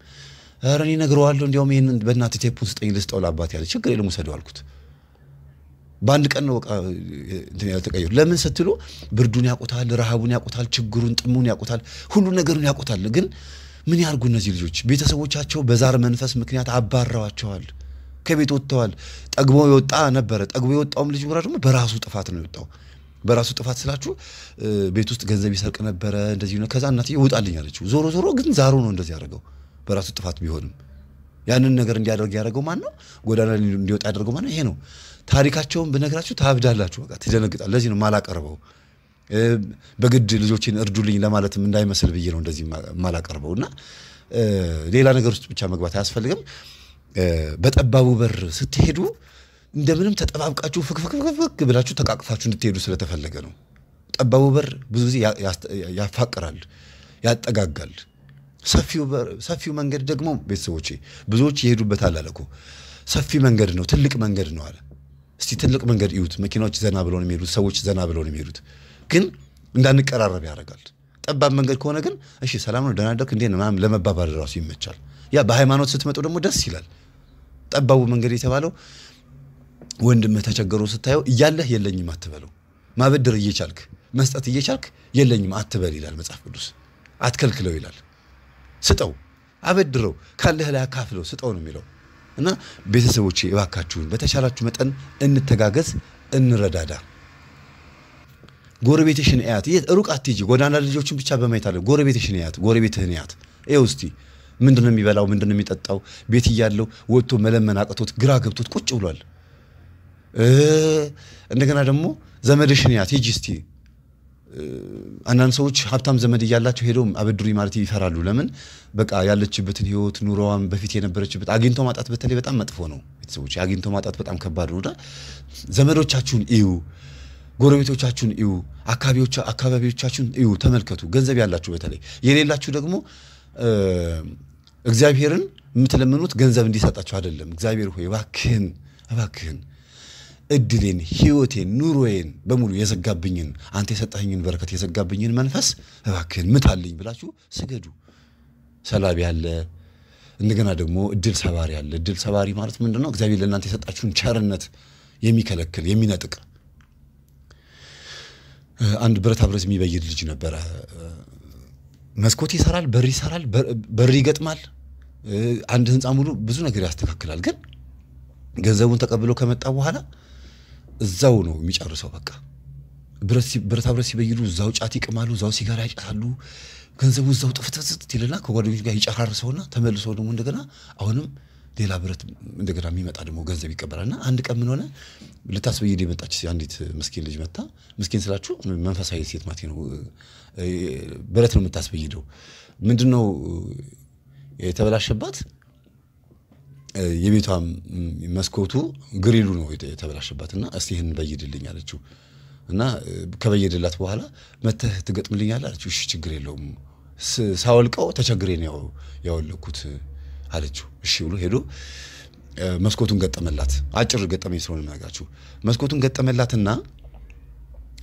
ኧረ እኔ እነግረዋለሁ፣ እንዲያውም ይህን በእናትህ ቴፑን ስጠኝ ልስጠው ለአባቴ አለ። ችግር የለም ውሰደው አልኩት። በአንድ ቀን ነው በቃ እንትን ያልተቀየሩ። ለምን ስትሉ ብርዱን ያውቁታል፣ ረሃቡን ያውቁታል፣ ችግሩን ጥሙን ያውቁታል፣ ሁሉ ነገሩን ያውቁታል። ግን ምን ያርጉ እነዚህ ልጆች? ቤተሰቦቻቸው በዛር መንፈስ ምክንያት አባረዋቸዋል። ከቤት ወጥተዋል። ጠግቦ የወጣ ነበረ። ጠግቦ የወጣውም ልጅ ደግሞ በራሱ ጥፋት ነው የወጣው። በራሱ ጥፋት ስላችሁ ቤት ውስጥ ገንዘብ ይሰርቅ ነበረ እንደዚህ ነው። ከዛ እናት ውጣልኝ አለችው። ዞሮ ዞሮ ግን ዛሮ ነው እንደዚህ ያደረገው በራሱ ጥፋት ቢሆንም ያንን ነገር እንዲያደርግ ያደረገው ማን ነው? ጎዳና እንዲወጣ ያደርገው ማን ነው? ይሄ ነው። ታሪካቸውን ብነግራችሁ ታብዳላችሁ፣ በቃ ትደነግጣል። ለዚህ ነው ማላቀርበው። በግድ ልጆችን እርዱልኝ ለማለትም እንዳይመስል ብዬ ነው እንደዚህ ማላቀርበው እና ሌላ ነገር ውስጥ ብቻ መግባት አያስፈልግም። በጠባቡ በር ስትሄዱ እንደምንም ተጠባብቃችሁ ፍክፍክፍክ ብላችሁ ተቃቅፋችሁ እንድትሄዱ ስለተፈለገ ነው። ጠባቡ በር ብዙ ጊዜ ያፋቅራል፣ ያጠጋጋል። ሰፊው መንገድ ደግሞ ቤተሰቦቼ ብዙዎች ይሄዱበት አለ እኮ ሰፊ መንገድ ነው፣ ትልቅ መንገድ ነው አለ። እስቲ ትልቅ መንገድ እዩት። መኪናዎች ዘና ብለው ነው የሚሄዱት፣ ሰዎች ዘና ብለው ነው የሚሄዱት። ግን እንዳንቀራረብ ያደርጋል። ጠባብ መንገድ ከሆነ ግን እሺ ሰላም ነው፣ ደህና አደርክ እንዴ ምናምን ለመባባል ራሱ ይመቻል። ያ በሃይማኖት ስትመጡ ደግሞ ደስ ይላል። ጠባቡ መንገድ የተባለው ወንድምህ ተቸገሮ ስታየው እያለህ የለኝም አትበለው። ማበደር እየቻልክ መስጠት እየቻልክ የለኝም አትበል ይላል መጽሐፍ ቅዱስ። አትከልክለው ይላል። ስጠው፣ አበድረው፣ ካለህ ላይ አካፍለው፣ ስጠው ነው የሚለው እና ቤተሰቦቼ እባካችሁን በተቻላችሁ መጠን እንተጋገዝ፣ እንረዳዳ። ጎረቤትሽን እያት። ሩቅ አትሂጂ። ጎዳና ልጆችን ብቻ በማየት አለ ጎረቤትሽን እያት፣ ጎረቤትህን እያት። ይኸው እስቲ ምንድን ነው የሚበላው? ምንድን ነው የሚጠጣው? ቤት እያለው ወጥቶ መለመን አቅቶት ግራ ገብቶት ቁጭ ብሏል። እንደገና ደግሞ ዘመድሽን ያት ሂጂ እስቲ አንዳንድ ሰዎች ሀብታም ዘመድ እያላቸው ሄደው አበድሩኝ ማለት ይፈራሉ። ለምን? በቃ ያለችበትን ህይወት ኑሮዋን፣ በፊት የነበረችበት አግኝቶ ማጣት በተለይ በጣም መጥፎ ነው። ቤተሰቦች አግኝቶ ማጣት በጣም ከባድ ነው ዘመዶቻችሁን እዩ፣ ጎረቤቶቻችሁን እዩ፣ አካባቢዎቻችሁን እዩ፣ ተመልከቱ። ገንዘብ ያላችሁ በተለይ የሌላችሁ ደግሞ እግዚአብሔርን የምትለምኑት ገንዘብ እንዲሰጣችሁ አይደለም። እግዚአብሔር ሆይ እባክህን እባክህን እድሌን፣ ህይወቴን፣ ኑሮዬን በሙሉ የዘጋብኝን አንተ የሰጠኝን በረከት የዘጋብኝን መንፈስ እባክህን ምታልኝ ብላችሁ ስገዱ። ሰላቢ አለ። እንደገና ደግሞ እድል ሰባሪ አለ። እድል ሰባሪ ማለት ምንድን ነው? እግዚአብሔር ለእናንተ የሰጣችሁን ቸርነት የሚከለክል የሚነጥቅ። አንድ ብረታ ብረት የሚበይድ ልጅ ነበረ። መስኮት ይሰራል፣ በር ይሰራል፣ በር ይገጥማል፣ አንድ ህንፃ ሙሉ ብዙ ነገር ያስተካክላል። ግን ገንዘቡን ተቀብሎ ከመጣ በኋላ እዛው ነው የሚጨርሰው። በቃ ብረታ ብረት ሲበይሉ እዛው ጫት ይቅማሉ፣ እዛው ሲጋራ ይጫሉ። ገንዘቡ እዛው ጥፍትፍት ይልና ከጓደኞች ጋር ይጨራርሰውና ተመልሶ ደግሞ እንደገና አሁንም ሌላ ብረት እንደገና የሚመጣ ደግሞ ገንዘብ ይቀበላል። እና አንድ ቀን ምን ሆነ ልታስበይድ የመጣች አንዲት ምስኪን ልጅ መታ። ምስኪን ስላችሁ መንፈሳዊ ሴት ማቴ ነው። ብረት ነው የምታስበይደው። ምንድን ነው የተበላሸባት? የቤቷ መስኮቱ ግሪሉ ነው የተበላሸባት እና እስቲ ይህን በይድልኝ አለችው እና ከበየድላት በኋላ መተህ ትገጥምልኛለህ አለችው። እሺ ችግር የለውም ሳወልቀው ተቸግሬ ነው ያወለኩት አለችው። እሺ ብሎ ሄዶ መስኮቱን ገጠመላት። አጭር ገጠመኝ ስለሆነ የምነግራችሁ መስኮቱን ገጠመላትና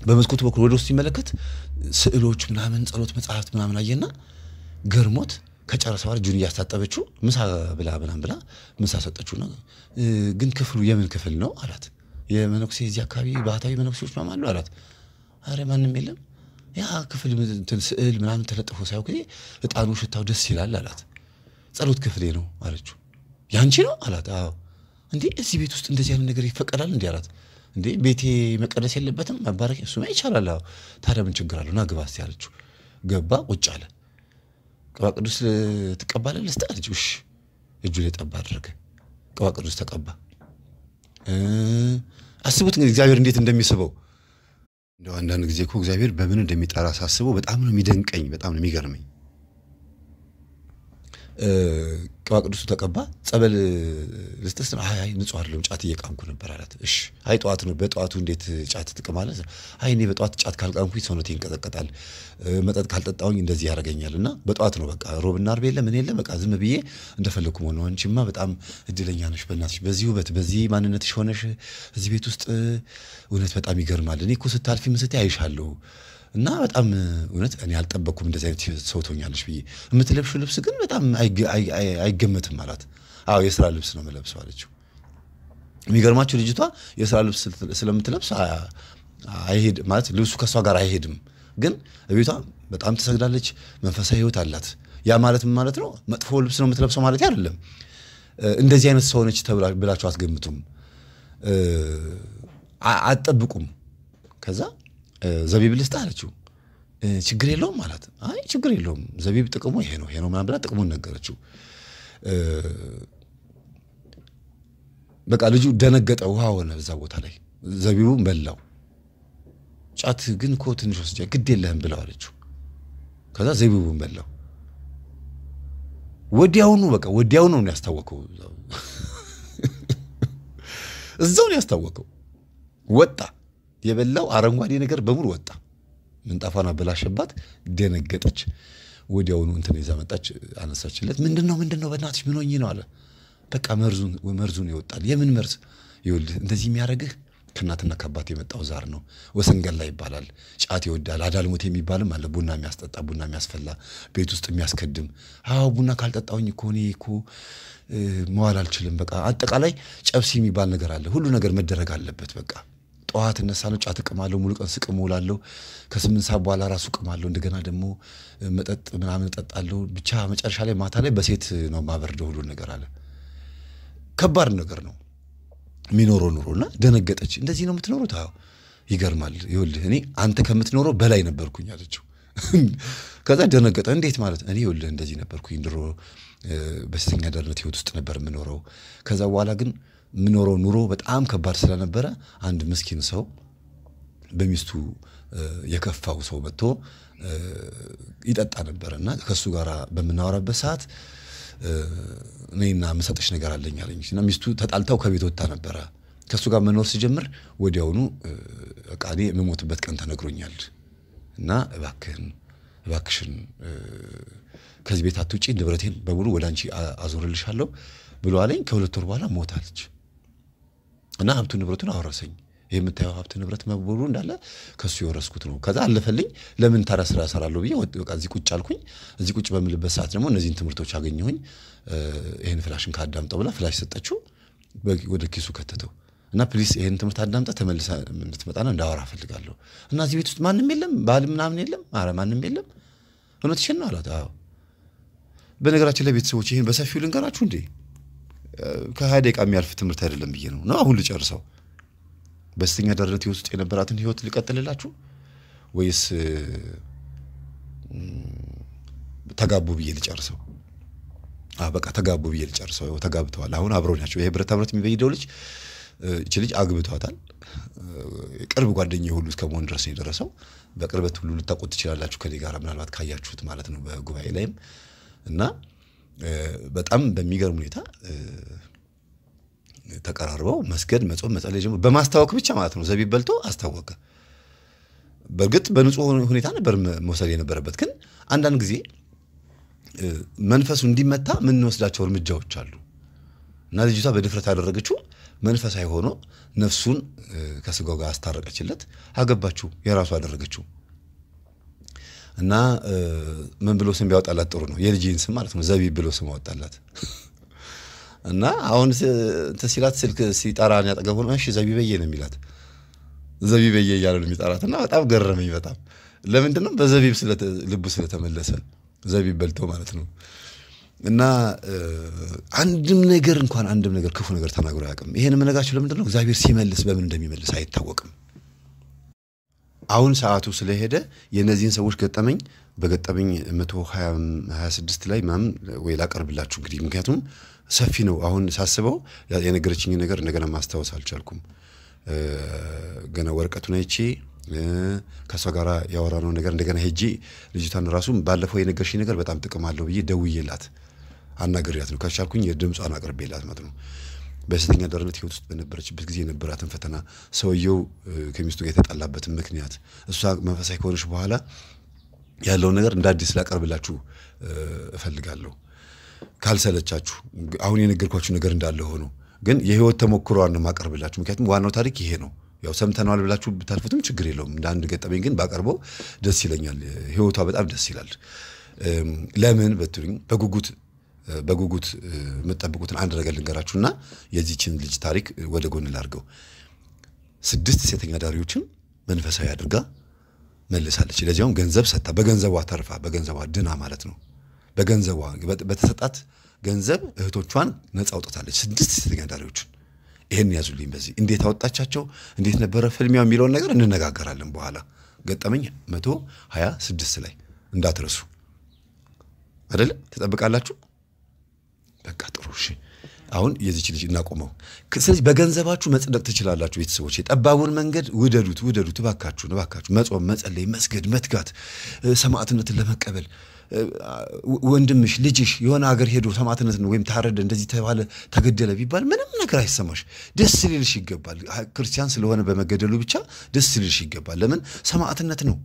በመስኮቱ በኩል ወደ ውስጥ ሲመለከት ስዕሎች ምናምን፣ ጸሎት መጽሐፍት ምናምን አየና ገርሞት ከጨረሰ በኋላ እጁን እያስታጠበችው ምሳ ብላ ምናምን ብላ ምሳ ነው ግን ክፍሉ የምን ክፍል ነው አላት። የመነኩሴ እዚህ አካባቢ ባህታዊ መነኩሴዎች ምናምን አሉ አላት። አረ ማንም የለም ያ ክፍል ስዕል ምናምን ተለጥፎ ሳያው ጊዜ እጣኑ ሽታው ደስ ይላል አላት። ጸሎት ክፍሌ ነው አለችው። ያንቺ ነው አላት። አዎ እንዴ እዚህ ቤት ውስጥ እንደዚህ አይነት ነገር ይፈቀዳል እንዴ አላት። እንዴ ቤቴ መቀደስ የለበትም መባረክ እሱማ ይቻላል። ታዲያ ምን ችግር አለው ና ግባ እስኪ አለችው። ገባ ቁጭ አለ። ቅባ ቅዱስ ትቀባለ ልስጥህ አለች። ውሽ እጁ ላይ ጠባ አደረገ። ቅባ ቅዱስ ተቀባ። አስቡት እንግዲህ እግዚአብሔር እንዴት እንደሚስበው። እንደው አንዳንድ ጊዜ እኮ እግዚአብሔር በምን እንደሚጠራ ሳስበው በጣም ነው የሚደንቀኝ፣ በጣም ነው የሚገርመኝ። ቅባ ቅዱሱ ተቀባ ጸበል ልስጥስ አይ ንጹህ አይደለም ጫት እየቃምኩ ነበር አላት። እሺ አይ ጠዋት ነው በጠዋቱ እንዴት ጫት ትቅማለህ? አይ እኔ በጠዋት ጫት ካልቃምኩኝ ሰውነቴ ይንቀጠቀጣል፣ መጠጥ ካልጠጣውኝ እንደዚህ ያደርገኛል እና በጠዋት ነው በቃ ሮብና ዓርብ የለ ምን የለ በቃ ዝም ብዬ እንደፈለግኩ መሆን። አንቺማ በጣም እድለኛ ነሽ፣ በእናትሽ በዚህ ውበት በዚህ ማንነትሽ ሆነሽ እዚህ ቤት ውስጥ እውነት በጣም ይገርማል። እኔ እኮ ስታልፊ ምስቴ አይሻለሁ እና በጣም እውነት እኔ አልጠበቅኩም እንደዚህ አይነት ሰው ትሆኛለሽ ብዬ። የምትለብሹ ልብስ ግን በጣም አይገመትም አላት። አዎ የስራ ልብስ ነው የምለብሰው አለችው። የሚገርማችሁ ልጅቷ የስራ ልብስ ስለምትለብስ አይሄድ ማለት ልብሱ ከእሷ ጋር አይሄድም። ግን ቤቷ በጣም ትሰግዳለች፣ መንፈሳዊ ህይወት አላት። ያ ማለት ምን ማለት ነው? መጥፎ ልብስ ነው የምትለብሰው ማለት አይደለም። እንደዚህ አይነት ሰው ነች ብላችሁ አትገምቱም፣ አትጠብቁም። ከዛ ዘቢብ ልስጥ አለችው። ችግር የለውም ማለት አይ ችግር የለውም ዘቢብ ጥቅሙ ይሄ ነው ይሄ ነው ምናምን ብላ ጥቅሙን ነገረችው። በቃ ልጁ ደነገጠ፣ ውሃ ሆነ በዛ ቦታ ላይ ዘቢቡን በላው። ጫት ግን እኮ ትንሽ ወስጃ ግድ የለህም ብለው አለችው። ከዛ ዘቢቡን በላው። ወዲያውኑ በቃ ወዲያውኑ ነው ያስታወቀው፣ እዛው ነው ያስታወቀው፣ ወጣ የበላው አረንጓዴ ነገር በሙሉ ወጣ። ምንጣፏን አበላሸባት፣ ደነገጠች። ወዲያውኑ እንትን ይዛ መጣች፣ አነሳችለት። ምንድን ነው ምንድን ነው በእናትሽ ምን ሆኜ ነው አለ። በቃ መርዙን መርዙን ይወጣል። የምን መርዝ? ይኸውልህ እንደዚህ የሚያደርግህ ከእናትና ከአባት የመጣው ዛር ነው። ወሰንገላ ይባላል። ጫት ይወዳል። አዳልሞት የሚባልም አለ። ቡና የሚያስጠጣ ቡና የሚያስፈላ ቤት ውስጥ የሚያስከድም። አዎ ቡና ካልጠጣውኝ እኮ እኔ እኮ መዋል አልችልም። በቃ አጠቃላይ ጨብሲ የሚባል ነገር አለ። ሁሉ ነገር መደረግ አለበት በቃ ጠዋት እነሳ ነው ጫት እቅማለሁ፣ ሙሉ ቀን ስቅም ውላለሁ። ከስምንት ሰዓት በኋላ ራሱ እቅማለሁ። እንደገና ደግሞ መጠጥ ምናምን እጠጣለሁ። ብቻ መጨረሻ ላይ ማታ ላይ በሴት ነው ማበርደው ሁሉ ነገር አለ። ከባድ ነገር ነው የሚኖረው ኑሮ እና ደነገጠች። እንደዚህ ነው የምትኖሩት? አዎ ይገርማል። ይኸውልህ እኔ አንተ ከምትኖረው በላይ ነበርኩኝ አለችው። ከዛ ደነገጠ። እንዴት ማለት እኔ ይኸውልህ እንደዚህ ነበርኩኝ ድሮ በሴተኛ አዳሪነት ህይወት ውስጥ ነበር የምኖረው። ከዛ በኋላ ግን የምኖረው ኑሮ በጣም ከባድ ስለነበረ አንድ ምስኪን ሰው በሚስቱ የከፋው ሰው መጥቶ ይጠጣ ነበር እና ከእሱ ጋር በምናወራበት ሰዓት እኔና ምሰጥሽ ነገር አለኝ አለኝ እና ሚስቱ ተጣልተው ከቤት ወጥታ ነበረ። ከእሱ ጋር መኖር ስጀምር ወዲያውኑ በቃ እኔ የምሞትበት ቀን ተነግሮኛል እና እባክህን እባክሽን ከዚህ ቤት አትውጪ፣ ንብረቴን በሙሉ ወደ አንቺ አዞርልሻለሁ ብሎ አለኝ። ከሁለት ወር በኋላ ሞታለች። እና ሀብቱ ንብረቱን አወረሰኝ። ይህ የምታየው ሀብት ንብረት መቦሩ እንዳለ ከሱ የወረስኩት ነው። ከዛ አለፈልኝ። ለምን ታዲያ ስራ እሰራለሁ ብዬ በቃ እዚህ ቁጭ አልኩኝ። እዚህ ቁጭ በምልበት ሰዓት ደግሞ እነዚህን ትምህርቶች አገኘሁኝ። ይህን ፍላሽን ካዳምጠው ብላ ፍላሽ ሰጠችው። ወደ ኪሱ ከተተው እና ፕሊስ ይህን ትምህርት አዳምጠ ተመልሰ እንድትመጣና እንዳወራ እፈልጋለሁ። እና እዚህ ቤት ውስጥ ማንም የለም፣ ባል ምናምን የለም፣ ኧረ ማንም የለም። እውነትሽን ነው አላት። አዎ። በነገራችን ላይ ቤተሰቦች ይህን በሰፊው ልንገራችሁ እንዴ ከሀያ ደቂቃ የሚያልፍ ትምህርት አይደለም ብዬ ነው ነው አሁን ልጨርሰው። በስተኛ ዳርነት ውስጥ የነበራትን ህይወት ልቀጥልላችሁ ወይስ ተጋቡ ብዬ ልጨርሰው? በቃ ተጋቡ ብዬ ልጨርሰው። ተጋብተዋል፣ አሁን አብረው ናቸው። ይሄ ብረታ ብረት የሚበይደው ልጅ እች ልጅ አግብቷታል። ቅርብ ጓደኛ ሁሉ እስከ መሆን ድረስ የደረሰው። በቅርበት ሁሉ ልታውቁት ትችላላችሁ ከኔ ጋር ምናልባት ካያችሁት ማለት ነው በጉባኤ ላይም እና በጣም በሚገርም ሁኔታ ተቀራርበው መስገድ፣ መጾም፣ መጸለይ ጀምሮ በማስታወክ ብቻ ማለት ነው። ዘቢብ በልቶ አስታወቀ። በእርግጥ በንጹህ ሁኔታ ነበር መውሰድ የነበረበት፣ ግን አንዳንድ ጊዜ መንፈሱ እንዲመታ የምንወስዳቸው እርምጃዎች አሉ እና ልጅቷ በድፍረት ያደረገችው መንፈሳዊ ሆኖ ነፍሱን ከስጋው ጋር አስታረቀችለት፣ አገባችው፣ የራሱ አደረገችው። እና ምን ብሎ ስም ቢያወጣላት ጥሩ ነው? የልጅን ስም ማለት ነው። ዘቢብ ብሎ ስም አወጣላት። እና አሁን ተሲላት ስልክ ሲጠራ ያጠገብ ሆኖ እሺ ዘቢበዬ ነው የሚላት። ዘቢበዬ እያለ ነው የሚጠራት። እና በጣም ገረመኝ። በጣም ለምንድን ነው? በዘቢብ ልቡ ስለተመለሰ ዘቢብ በልቶ ማለት ነው። እና አንድም ነገር እንኳን አንድም ነገር ክፉ ነገር ተናግሮ አያውቅም። ይሄን የምነግራችሁ ለምንድነው? ነው? እግዚአብሔር ሲመልስ በምን እንደሚመልስ አይታወቅም። አሁን ሰዓቱ ስለሄደ የእነዚህን ሰዎች ገጠመኝ በገጠመኝ መቶ ሀያ ላይ ምናምን ወይ ላቀርብላችሁ እንግዲህ ምክንያቱም ሰፊ ነው። አሁን ሳስበው የነገረችኝ ነገር እንደገና ማስታወስ አልቻልኩም። ገና ወረቀቱን አይቼ ከእሷ ጋር ያወራነው ነገር እንደገና ሄጄ ልጅቷን ራሱም ባለፈው የነገርሽኝ ነገር በጣም ጥቅም አለው ብዬ ደውዬላት አናግሬያት ነው። ከቻልኩኝ የድምጿን አቅርቤላት ማለት ነው። በሴተኛ አዳሪነት ህይወት ውስጥ በነበረችበት ጊዜ የነበራትን ፈተና፣ ሰውየው ከሚስቱ ጋር የተጣላበትን ምክንያት፣ እሷ መንፈሳዊ ከሆነች በኋላ ያለውን ነገር እንደ አዲስ ላቀርብላችሁ እፈልጋለሁ። ካልሰለቻችሁ አሁን የነገርኳችሁ ነገር እንዳለ ሆኖ ግን የህይወት ተሞክሮዋን ነው የማቀርብላችሁ። ምክንያቱም ዋናው ታሪክ ይሄ ነው። ያው ሰምተነዋል ብላችሁ ብታልፉትም ችግር የለውም። እንደ አንድ ገጠመኝ ግን ባቀርበው ደስ ይለኛል። ህይወቷ በጣም ደስ ይላል። ለምን በትሪኝ በጉጉት በጉጉት የምጠብቁትን አንድ ነገር ልንገራችሁና የዚችን ልጅ ታሪክ ወደ ጎን ላድርገው። ስድስት ሴተኛ ዳሪዎችን መንፈሳዊ አድርጋ መልሳለች። ለዚያውም ገንዘብ ሰጥታ፣ በገንዘቧ ተርፋ፣ በገንዘቧ ድና ማለት ነው። በገንዘቧ በተሰጣት ገንዘብ እህቶቿን ነፃ አውጥታለች። ስድስት ሴተኛ ዳሪዎችን ይህን ያዙልኝ። በዚህ እንዴት አወጣቻቸው፣ እንዴት ነበረ ፍልሚያው የሚለውን ነገር እንነጋገራለን በኋላ። ገጠመኝ መቶ ሀያ ስድስት ላይ እንዳትረሱ አይደለም ትጠብቃላችሁ። በቃ ጥሩ እሺ፣ አሁን የዚች ልጅ እናቆመው። ስለዚህ በገንዘባችሁ መጽደቅ ትችላላችሁ። ቤተሰቦች የጠባቡን መንገድ ውደዱት፣ ውደዱት። እባካችሁን፣ እባካችሁ መጾም፣ መጸለይ፣ መስገድ፣ መትጋት፣ ሰማዕትነትን ለመቀበል ወንድምሽ ልጅሽ የሆነ ሀገር ሄዶ ሰማዕትነት ነው ወይም ታረደ እንደዚህ ተባለ ተገደለ ቢባል ምንም ነገር አይሰማሽ፣ ደስ ሊልሽ ይገባል። ክርስቲያን ስለሆነ በመገደሉ ብቻ ደስ ሊልሽ ይገባል። ለምን ሰማዕትነት ነው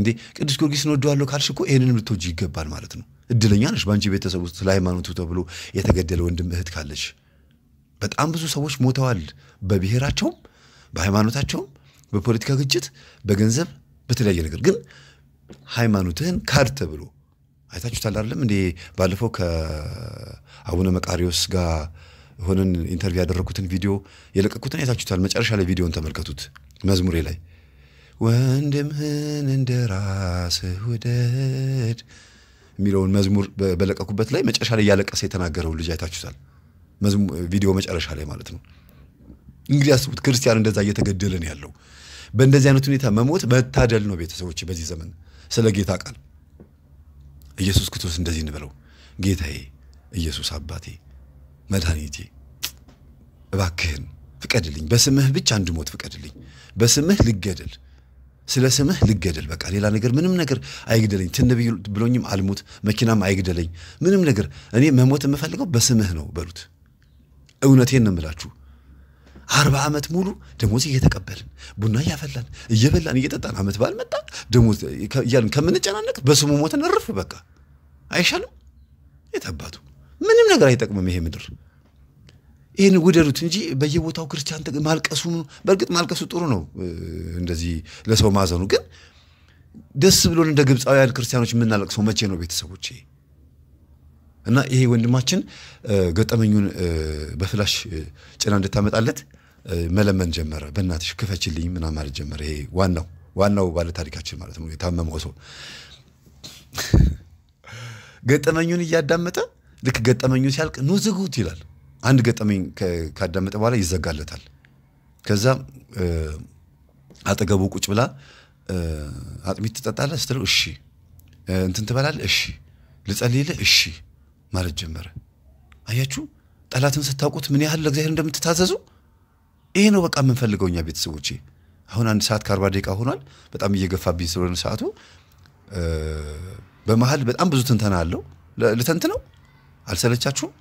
እንዴ? ቅዱስ ጊዮርጊስ እንወደዋለሁ ካልሽ እኮ ይህንን ልትወጂ ይገባል ማለት ነው። እድለኛ ነሽ በአንቺ ቤተሰብ ውስጥ ለሃይማኖቱ ተብሎ የተገደለ ወንድም እህት ካለች በጣም ብዙ ሰዎች ሞተዋል። በብሔራቸውም፣ በሃይማኖታቸውም፣ በፖለቲካ ግጭት፣ በገንዘብ፣ በተለያየ ነገር ግን ሃይማኖትህን ካድ ተብሎ አይታችሁታል አይደለም እንዴ? ባለፈው ከአቡነ መቃሪዎስ ጋር ሆነን ኢንተርቪው ያደረግኩትን ቪዲዮ የለቀኩትን አይታችሁታል። መጨረሻ ላይ ቪዲዮን ተመልከቱት። መዝሙሬ ላይ ወንድምህን እንደ ራስህ ውደድ የሚለውን መዝሙር በለቀኩበት ላይ መጨረሻ ላይ እያለቀሰ የተናገረው ልጅ አይታችሁታል። ቪዲዮ መጨረሻ ላይ ማለት ነው። እንግዲህ አስቡት ክርስቲያን እንደዛ እየተገደለን ያለው። በእንደዚህ አይነት ሁኔታ መሞት መታደል ነው ቤተሰቦች። በዚህ ዘመን ስለ ጌታ ቃል ኢየሱስ ክርስቶስ እንደዚህ እንበለው፣ ጌታዬ ኢየሱስ አባቴ መድኃኒቴ እባክህን ፍቀድልኝ፣ በስምህ ብቻ እንድሞት ፍቀድልኝ፣ በስምህ ልገደል ስለ ስምህ ልገደል፣ በቃ ሌላ ነገር ምንም ነገር አይግደለኝ፣ ትን ብሎኝም አልሙት፣ መኪናም አይግደለኝ፣ ምንም ነገር እኔ መሞት የምፈልገው በስምህ ነው በሉት። እውነቴን ነው የምላችሁ። አርባ ዓመት ሙሉ ደሞዝ እየተቀበልን ቡና እያፈላን እየበላን እየጠጣን ዓመት በዓል መጣ ደሞዝ እያልን ከምንጨናነቅ በስሙ ሞተን እርፍ በቃ አይሻልም? የተባቱ ምንም ነገር አይጠቅምም ይሄ ምድር። ይህን ውደዱት እንጂ በየቦታው ክርስቲያን ማልቀሱ፣ በእርግጥ ማልቀሱ ጥሩ ነው፣ እንደዚህ ለሰው ማዘኑ። ግን ደስ ብሎን እንደ ግብፃውያን ክርስቲያኖች የምናለቅሰው መቼ ነው ቤተሰቦች እና ይሄ ወንድማችን ገጠመኙን በፍላሽ ጭና እንድታመጣለት መለመን ጀመረ። በእናትሽ ክፈችልኝ ምናምን ማለት ጀመረ። ይሄ ዋናው ዋናው ባለ ታሪካችን ማለት ነው። የታመመው ሰው ገጠመኙን እያዳመጠ ልክ ገጠመኙ ሲያልቅ ኑ ዝጉት ይላል። አንድ ገጠመኝ ካዳመጠ በኋላ ይዘጋለታል። ከዛ አጠገቡ ቁጭ ብላ አጥሚት ትጠጣለ ስትለው እሺ፣ እንትን ትበላል እሺ፣ ልጸልይለ እሺ ማለት ጀመረ። አያችሁ ጠላትን ስታውቁት ምን ያህል ለእግዚአብሔር እንደምትታዘዙ። ይሄ ነው በቃ የምንፈልገው እኛ ቤተሰቦቼ። አሁን አንድ ሰዓት ከአርባ ደቂቃ ሆኗል። በጣም እየገፋብኝ ስለሆነ ሰዓቱ በመሀል በጣም ብዙ ትንተና አለው። ልተንት ነው አልሰለቻችሁም?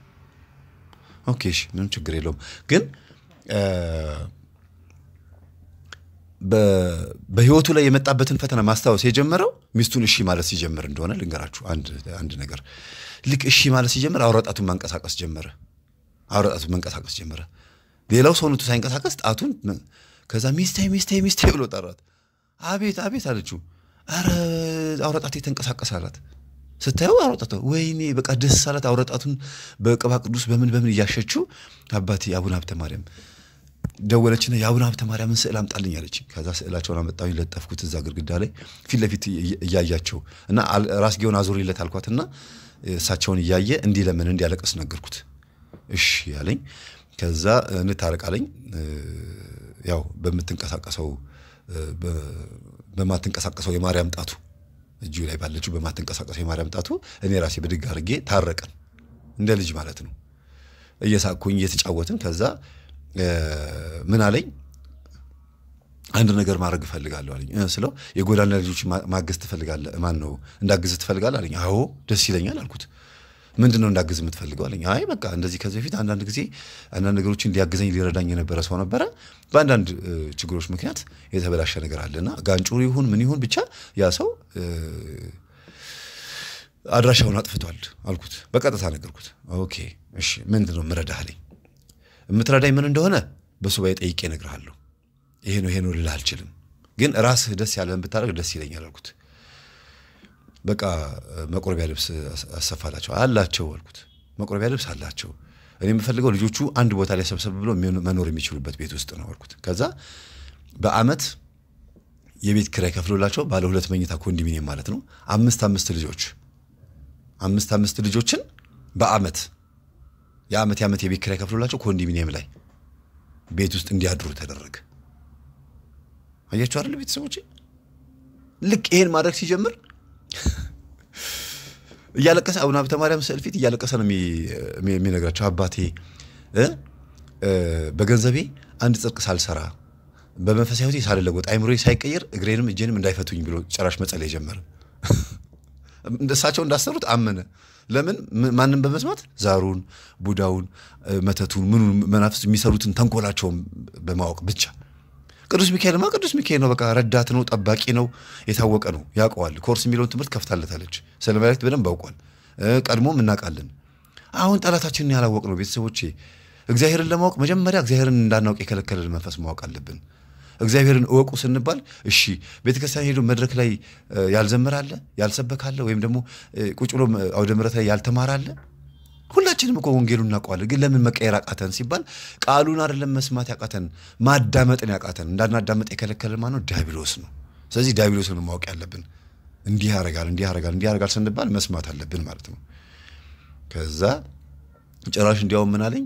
ኦኬ እሺ፣ ምንም ችግር የለውም። ግን በህይወቱ ላይ የመጣበትን ፈተና ማስታወስ የጀመረው ሚስቱን እሺ ማለት ሲጀምር እንደሆነ ልንገራችሁ አንድ ነገር። ልክ እሺ ማለት ሲጀምር አውራ ማንቀሳቀስ ጀመረ። አውራ መንቀሳቀስ ጀመረ። ሌላው ሰውነቱ ሳይንቀሳቀስ ጣቱን ከዛ ሚስቴ ሚስቴ ሚስቴ ብሎ ጠራት። አቤት አቤት አለችው። አረ አውረጣቴ ተንቀሳቀሳላት። ስታየው አውራጣት ወይኔ በቃ ደስ አላት። አውረጣቱን በቅባ ቅዱስ በምን በምን እያሸችው አባቴ አቡነ ሀብተ ማርያም ደወለችና የአቡነ ሀብተ ማርያምን ስዕል አምጣልኝ አለች። ከዛ ስዕላቸውን አመጣ ለጠፍኩት እዛ ግድግዳ ላይ ፊት ለፊት እያያቸው እና ራስጌውን አዙሪለት አልኳትና እሳቸውን እያየ እንዲ እንዲያለቀስ ነገርኩት። እሺ ያለኝ። ከዛ እንታረቅ ያው በምትንቀሳቀሰው በማትንቀሳቀሰው የማርያም ጣቱ እጅ ላይ ባለችው በማትንቀሳቀሰው የማርያም ጣቱ እኔ ራሴ ብድግ አድርጌ ታረቀን፣ እንደ ልጅ ማለት ነው። እየሳኩኝ እየተጫወትን። ከዛ ምን አለኝ አንድ ነገር ማድረግ እፈልጋለሁ አለኝ። ስለው የጎዳና ልጆች ማገዝ ትፈልጋለህ? ማን ነው እንዳግዝህ ትፈልጋለህ አለኝ። አዎ ደስ ይለኛል አልኩት። ምንድን ነው እንዳግዝ የምትፈልገው አለኝ። አይ በቃ እንደዚህ ከዚህ በፊት አንዳንድ ጊዜ አንዳንድ ነገሮችን ሊያግዘኝ ሊረዳኝ የነበረ ሰው ነበረ። በአንዳንድ ችግሮች ምክንያት የተበላሸ ነገር አለና ጋንጩር ይሁን ምን ይሁን ብቻ ያ ሰው አድራሻውን አጥፍቷል አልኩት። በቀጥታ ነገርኩት። ኦኬ እሺ፣ ምንድን ነው የምረዳህ አለኝ። የምትረዳኝ ምን እንደሆነ በሱባኤ ጠይቄ እነግርሃለሁ። ይሄ ነው ይሄ ነው ልልህ አልችልም፣ ግን ራስህ ደስ ያለህን ብታደርግ ደስ ይለኛል አልኩት። በቃ መቆረቢያ ልብስ አሰፋላቸው አላቸው አልኩት። መቆረቢያ ልብስ አላቸው። እኔ የምፈልገው ልጆቹ አንድ ቦታ ላይ ሰብሰብ ብሎ መኖር የሚችሉበት ቤት ውስጥ ነው አልኩት። ከዛ በአመት የቤት ክራይ ከፍሎላቸው ባለ ሁለት መኝታ ኮንዶሚኒየም ማለት ነው አምስት አምስት ልጆች አምስት አምስት ልጆችን በአመት የአመት የአመት የቤት ክራይ ከፍሎላቸው ኮንዶሚኒየም ላይ ቤት ውስጥ እንዲያድሩ ተደረገ። አያቸው አይደል ቤተሰቦች ልክ ይሄን ማድረግ ሲጀምር እያለቀሰ አቡነ ሀብተ ማርያም ስዕል ፊት እያለቀሰ ነው የሚነግራቸው። አባቴ በገንዘቤ አንድ ጽድቅ ሳልሰራ በመንፈሳዊ ሕይወቴ ሳልለወጥ አይምሮ ሳይቀየር እግሬንም እጄንም እንዳይፈቱኝ ብሎ ጭራሽ መጸለይ ጀመረ። እንደሳቸው እንዳሰሩት አመነ። ለምን? ማንም በመስማት ዛሩን፣ ቡዳውን፣ መተቱን፣ ምኑን መናፍስ የሚሰሩትን ተንኮላቸውን በማወቅ ብቻ ቅዱስ ሚካኤልማ ቅዱስ ሚካኤል ነው፣ በቃ ረዳት ነው፣ ጠባቂ ነው፣ የታወቀ ነው፣ ያውቀዋል። ኮርስ የሚለውን ትምህርት ከፍታለታለች። ስለ መላእክት በደንብ አውቋል። ቀድሞም እናውቃለን። አሁን ጠላታችንን ያላወቅ ነው። ቤተሰቦቼ እግዚአብሔርን ለማወቅ መጀመሪያ እግዚአብሔርን እንዳናውቅ የከለከለን መንፈስ ማወቅ አለብን። እግዚአብሔርን እወቁ ስንባል እሺ፣ ቤተክርስቲያን ሄዶ መድረክ ላይ ያልዘምራለ ያልሰበካለ ወይም ደግሞ ቁጭ ብሎ አውደ ምሕረት ላይ ያልተማራለ። ሁላችንም እኮ ወንጌሉን እናውቀዋለን፣ ግን ለምን መቀየር አቃተን ሲባል ቃሉን አይደለም መስማት ያቃተን ማዳመጥን ያቃተን። እንዳናዳመጥ የከለከለን ማነው? ዲያብሎስ ነው። ስለዚህ ዲያብሎስን ማወቅ ያለብን እንዲህ ያደርጋል፣ እንዲህ ያደርጋል፣ እንዲህ ያደርጋል ስንባል መስማት አለብን ማለት ነው። ከዛ ጭራሽ እንዲያውም ምን አለኝ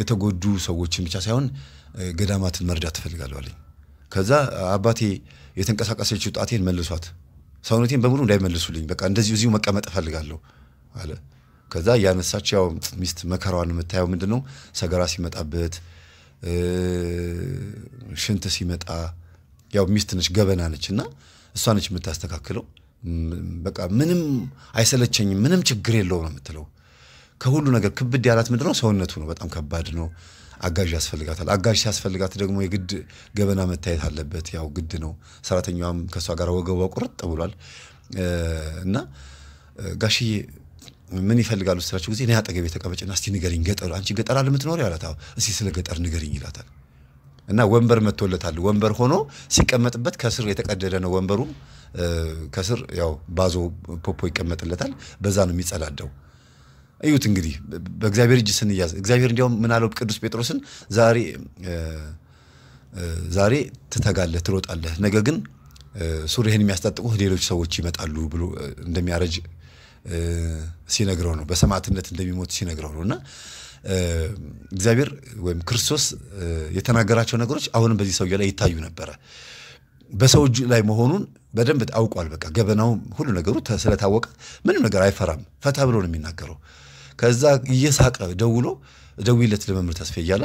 የተጎዱ ሰዎችን ብቻ ሳይሆን ገዳማትን መርዳት ትፈልጋለሁ አለኝ። ከዛ አባቴ የተንቀሳቀሰችው ጣቴን መልሷት ሰውነቴን በሙሉ እንዳይመልሱልኝ በቃ እንደዚሁ እዚሁ መቀመጥ እፈልጋለሁ አለ። ከዛ እያነሳች ያው ሚስት መከራዋን የምታየው ምንድን ነው ሰገራ ሲመጣበት ሽንት ሲመጣ ያው ሚስት ነች፣ ገበና ነች እና እሷ ነች የምታስተካክለው። በቃ ምንም አይሰለቸኝም፣ ምንም ችግር የለው ነው የምትለው። ከሁሉ ነገር ክብድ ያላት ምንድነው ሰውነቱ ነው። በጣም ከባድ ነው። አጋዥ ያስፈልጋታል። አጋዥ ሲያስፈልጋት ደግሞ የግድ ገበና መታየት አለበት። ያው ግድ ነው። ሰራተኛዋም ከእሷ ጋር ወገቧ ቁርጥ ብሏል እና ጋሽዬ ምን ይፈልጋሉ ስላቸው ጊዜ እኔ አጠገቤ ተቀመጭና እስቲ ንገሪኝ፣ ገጠሩ አንቺ ገጠር አለምትኖሪ አላት። እስቲ ስለ ገጠር ንገሪኝ ይላታል። እና ወንበር መጥቶለታል። ወንበር ሆኖ ሲቀመጥበት ከስር የተቀደደ ነው ወንበሩ። ከስር ያው ባዞ ፖፖ ይቀመጥለታል። በዛ ነው የሚጸዳደው። እዩት እንግዲህ በእግዚአብሔር እጅ ስንያዝ እግዚአብሔር እንዲያውም ምናለው ቅዱስ ጴጥሮስን ዛሬ ዛሬ ትተጋለህ ትሮጣለህ ነገ ግን ሱሪህን የሚያስታጥቁህ ሌሎች ሰዎች ይመጣሉ ብሎ እንደሚያረጅ ሲነግረው ነው በሰማዕትነት እንደሚሞት ሲነግረው ነው እና እግዚአብሔር ወይም ክርስቶስ የተናገራቸው ነገሮች አሁንም በዚህ ሰውዬ ላይ ይታዩ ነበረ በሰው እጅ ላይ መሆኑን በደንብ አውቋል። በቃ ገበናው ሁሉ ነገሩ ስለታወቀ ምንም ነገር አይፈራም። ፈታ ብሎ ነው የሚናገረው። ከዛ እየሳቀ ደውሎ ደዊለት ለመምህር ተስፋ እያለ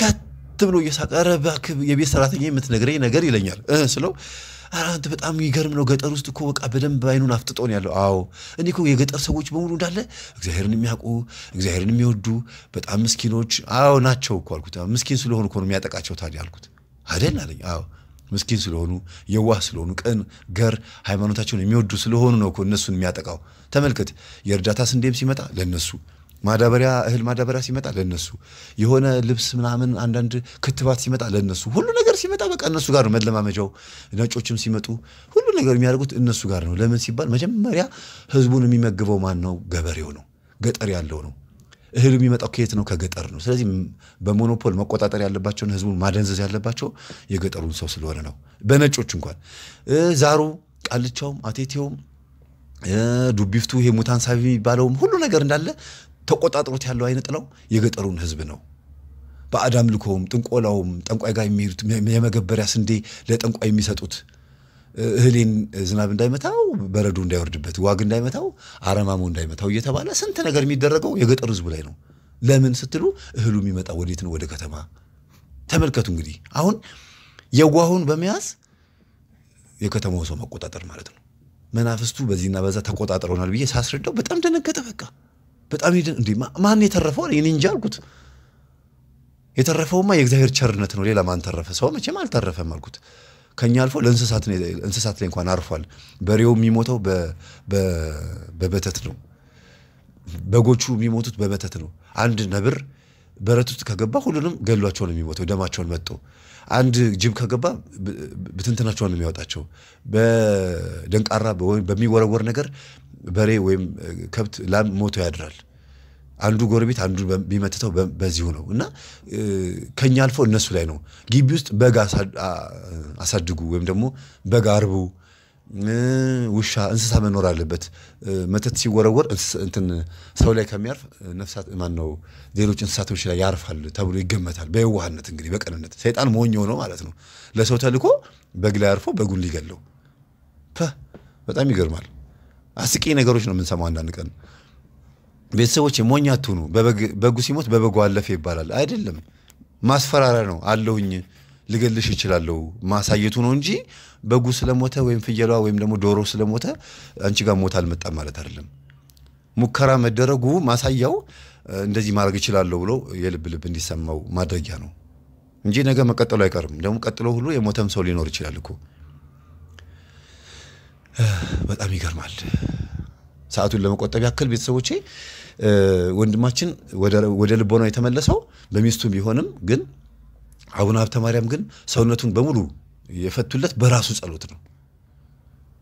ከት ብሎ እየሳቀ ኧረ እባክህ የቤት ሰራተኛ የምትነግረኝ ነገር ይለኛል ስለው አንተ በጣም ይገርም ነው። ገጠር ውስጥ እኮ በቃ በደንብ አይኑን አፍጥጦን ያለው። አዎ እኔ እኮ የገጠር ሰዎች በሙሉ እንዳለ እግዚአብሔርን የሚያውቁ እግዚአብሔርን የሚወዱ በጣም ምስኪኖች አዎ ናቸው እኮ አልኩት። ምስኪን ስለሆኑ እኮ ነው የሚያጠቃቸው ታዲያ አልኩት። አይደል አለኝ። አዎ ምስኪን ስለሆኑ የዋህ ስለሆኑ ቀን ገር ሃይማኖታቸውን የሚወዱ ስለሆኑ ነው እነሱን የሚያጠቃው። ተመልከት፣ የእርዳታ ስንዴም ሲመጣ ለነሱ፣ ማዳበሪያ እህል ማዳበሪያ ሲመጣ ለነሱ፣ የሆነ ልብስ ምናምን አንዳንድ ክትባት ሲመጣ ለነሱ፣ ሁሉ ነገር ሲመጣ በቃ እነሱ ጋር ነው መለማመጃው። ነጮችም ሲመጡ ሁሉ ነገር የሚያደርጉት እነሱ ጋር ነው። ለምን ሲባል መጀመሪያ ህዝቡን የሚመግበው ማን ነው? ገበሬው ነው፣ ገጠር ያለው ነው። እህል የሚመጣው ከየት ነው? ከገጠር ነው። ስለዚህ በሞኖፖል መቆጣጠር ያለባቸውን ህዝቡን ማደንዘዝ ያለባቸው የገጠሩን ሰው ስለሆነ ነው። በነጮች እንኳን ዛሩ፣ ቃልቻውም፣ አቴቴውም፣ ዱቢፍቱ ይሄ ሳቢ የሚባለውም ሁሉ ነገር እንዳለ ተቆጣጥሮት ያለው አይነ ጥላው የገጠሩን ህዝብ ነው። በአዳም ልኮውም ጥንቆላውም ጠንቋይ ጋር የሚሄዱት የመገበሪያ ስንዴ ለጠንቋይ የሚሰጡት እህሌን ዝናብ እንዳይመታው፣ በረዶ እንዳይወርድበት፣ ዋግ እንዳይመታው፣ አረማሞ እንዳይመታው እየተባለ ስንት ነገር የሚደረገው የገጠር ህዝቡ ላይ ነው። ለምን ስትሉ እህሉ የሚመጣው ወዴት ነው? ወደ ከተማ። ተመልከቱ እንግዲህ አሁን የዋሁን በመያዝ የከተማው ሰው መቆጣጠር ማለት ነው። መናፍስቱ በዚህና በዛ ተቆጣጥረውናል ብዬ ሳስረዳው በጣም ደነገጠ። በቃ በጣም እንዲ ማን የተረፈው? እኔ አልኩት። የተረፈውማ የእግዚአብሔር ቸርነት ነው። ሌላ ማን ተረፈ? ሰው መቼም አልተረፈም አልኩት። ከኛ አልፎ ለእንስሳት እንስሳት ላይ እንኳን አርፏል። በሬው የሚሞተው በበተት ነው። በጎቹ የሚሞቱት በበተት ነው። አንድ ነብር በረት ውስጥ ከገባ ሁሉንም ገሏቸው ነው የሚሞተው፣ ደማቸውን መጥቶ። አንድ ጅብ ከገባ ብትንትናቸውን ነው የሚያወጣቸው። በደንቃራ ወይም በሚወረወር ነገር በሬ ወይም ከብት ላም ሞቶ ያድራል። አንዱ ጎረቤት አንዱ ቢመትተው በዚሁ ነው እና ከኛ አልፎ እነሱ ላይ ነው። ግቢ ውስጥ በግ አሳድጉ ወይም ደግሞ በግ አርቡ፣ ውሻ፣ እንስሳ መኖር አለበት። መተት ሲወረወር እንትን ሰው ላይ ከሚያርፍ ነፍሳት ማን ነው ሌሎች እንስሳቶች ላይ ያርፋል ተብሎ ይገመታል። በየዋህነት እንግዲህ በቀንነት ሰይጣን ሞኞ ነው ማለት ነው። ለሰው ተልኮ በግ ላይ አርፎ በጉን ሊገለው በጣም ይገርማል። አስቂ ነገሮች ነው የምንሰማው አንዳንድ ቀን ቤተሰቦች ሞኝ አትሁኑ። በጉ ሲሞት በበጉ አለፈ ይባላል። አይደለም፣ ማስፈራሪያ ነው። አለሁኝ ልገልሽ ይችላለሁ ማሳየቱ ነው እንጂ በጉ ስለሞተ ወይም ፍየሏ ወይም ደግሞ ዶሮ ስለሞተ አንቺ ጋር ሞት አልመጣም ማለት አይደለም። ሙከራ መደረጉ ማሳያው እንደዚህ ማድረግ ይችላለሁ ብሎ የልብ ልብ እንዲሰማው ማድረጊያ ነው እንጂ ነገ መቀጠሉ አይቀርም። ደግሞ ቀጥሎ ሁሉ የሞተም ሰው ሊኖር ይችላል እኮ። በጣም ይገርማል። ሰዓቱን ለመቆጠብ ያክል ቤተሰቦቼ ወንድማችን ወደ ልቦናው የተመለሰው በሚስቱ ቢሆንም ግን አቡነ ሀብተ ማርያም ግን ሰውነቱን በሙሉ የፈቱለት በራሱ ጸሎት ነው።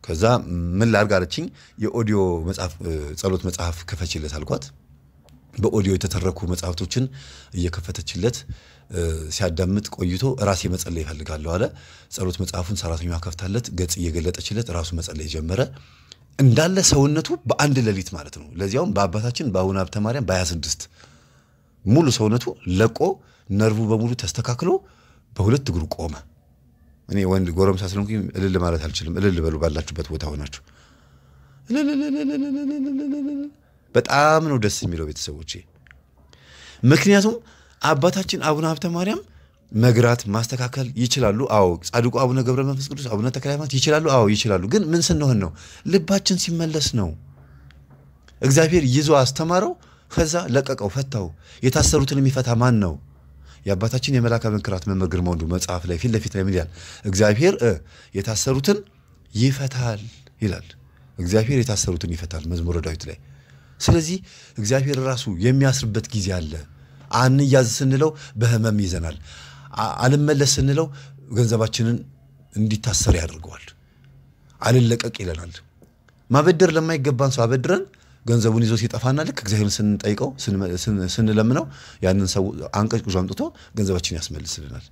ከዛ ምን ላርግ አለችኝ። የኦዲዮ መጽሐፍ ጸሎት መጽሐፍ ክፈችለት አልኳት። በኦዲዮ የተተረኩ መጽሐፍቶችን እየከፈተችለት ሲያዳምጥ ቆይቶ ራሴ መጸለይ ይፈልጋለሁ አለ። ጸሎት መጽሐፉን ሰራተኛ ከፍታለት ገጽ እየገለጠችለት ራሱ መጸለይ ጀመረ። እንዳለ ሰውነቱ በአንድ ሌሊት ማለት ነው። ለዚያውም በአባታችን በአቡነ ሀብተ ማርያም በ26 ሙሉ ሰውነቱ ለቆ ነርቡ በሙሉ ተስተካክሎ በሁለት እግሩ ቆመ። እኔ ወንድ ጎረምሳ ስለሆንኩኝ እልል ማለት አልችልም። እልል በሉ ባላችሁበት ቦታ ሆናችሁ። በጣም ነው ደስ የሚለው ቤተሰቦቼ፣ ምክንያቱም አባታችን አቡነ ሀብተ ማርያም መግራት ማስተካከል ይችላሉ። አዎ ጻድቁ አቡነ ገብረ መንፈስ ቅዱስ አቡነ ተክለ ሃይማኖት ይችላሉ። አዎ ይችላሉ። ግን ምን ስንሆን ነው? ልባችን ሲመለስ ነው። እግዚአብሔር ይዞ አስተማረው፣ ከዛ ለቀቀው፣ ፈታው። የታሰሩትን የሚፈታ ማን ነው? የአባታችን የመላከ መንክራት መምህር ግርማ ወንዱ መጽሐፍ ላይ ፊት ለፊት ላይ ምን ይላል? እግዚአብሔር የታሰሩትን ይፈታል ይላል። እግዚአብሔር የታሰሩትን ይፈታል መዝሙረ ዳዊት ላይ። ስለዚህ እግዚአብሔር ራሱ የሚያስርበት ጊዜ አለ። አንያዝ ስንለው በህመም ይዘናል። አልመለስ ስንለው ገንዘባችንን እንዲታሰር ያደርገዋል። አልለቀቅ ይለናል። ማበደር ለማይገባን ሰው አበድረን ገንዘቡን ይዞ ሲጠፋና ልክ እግዚአብሔርን ስንጠይቀው ስንለምነው ያንን ሰው አንቀጭ አምጥቶ ገንዘባችን ያስመልስልናል።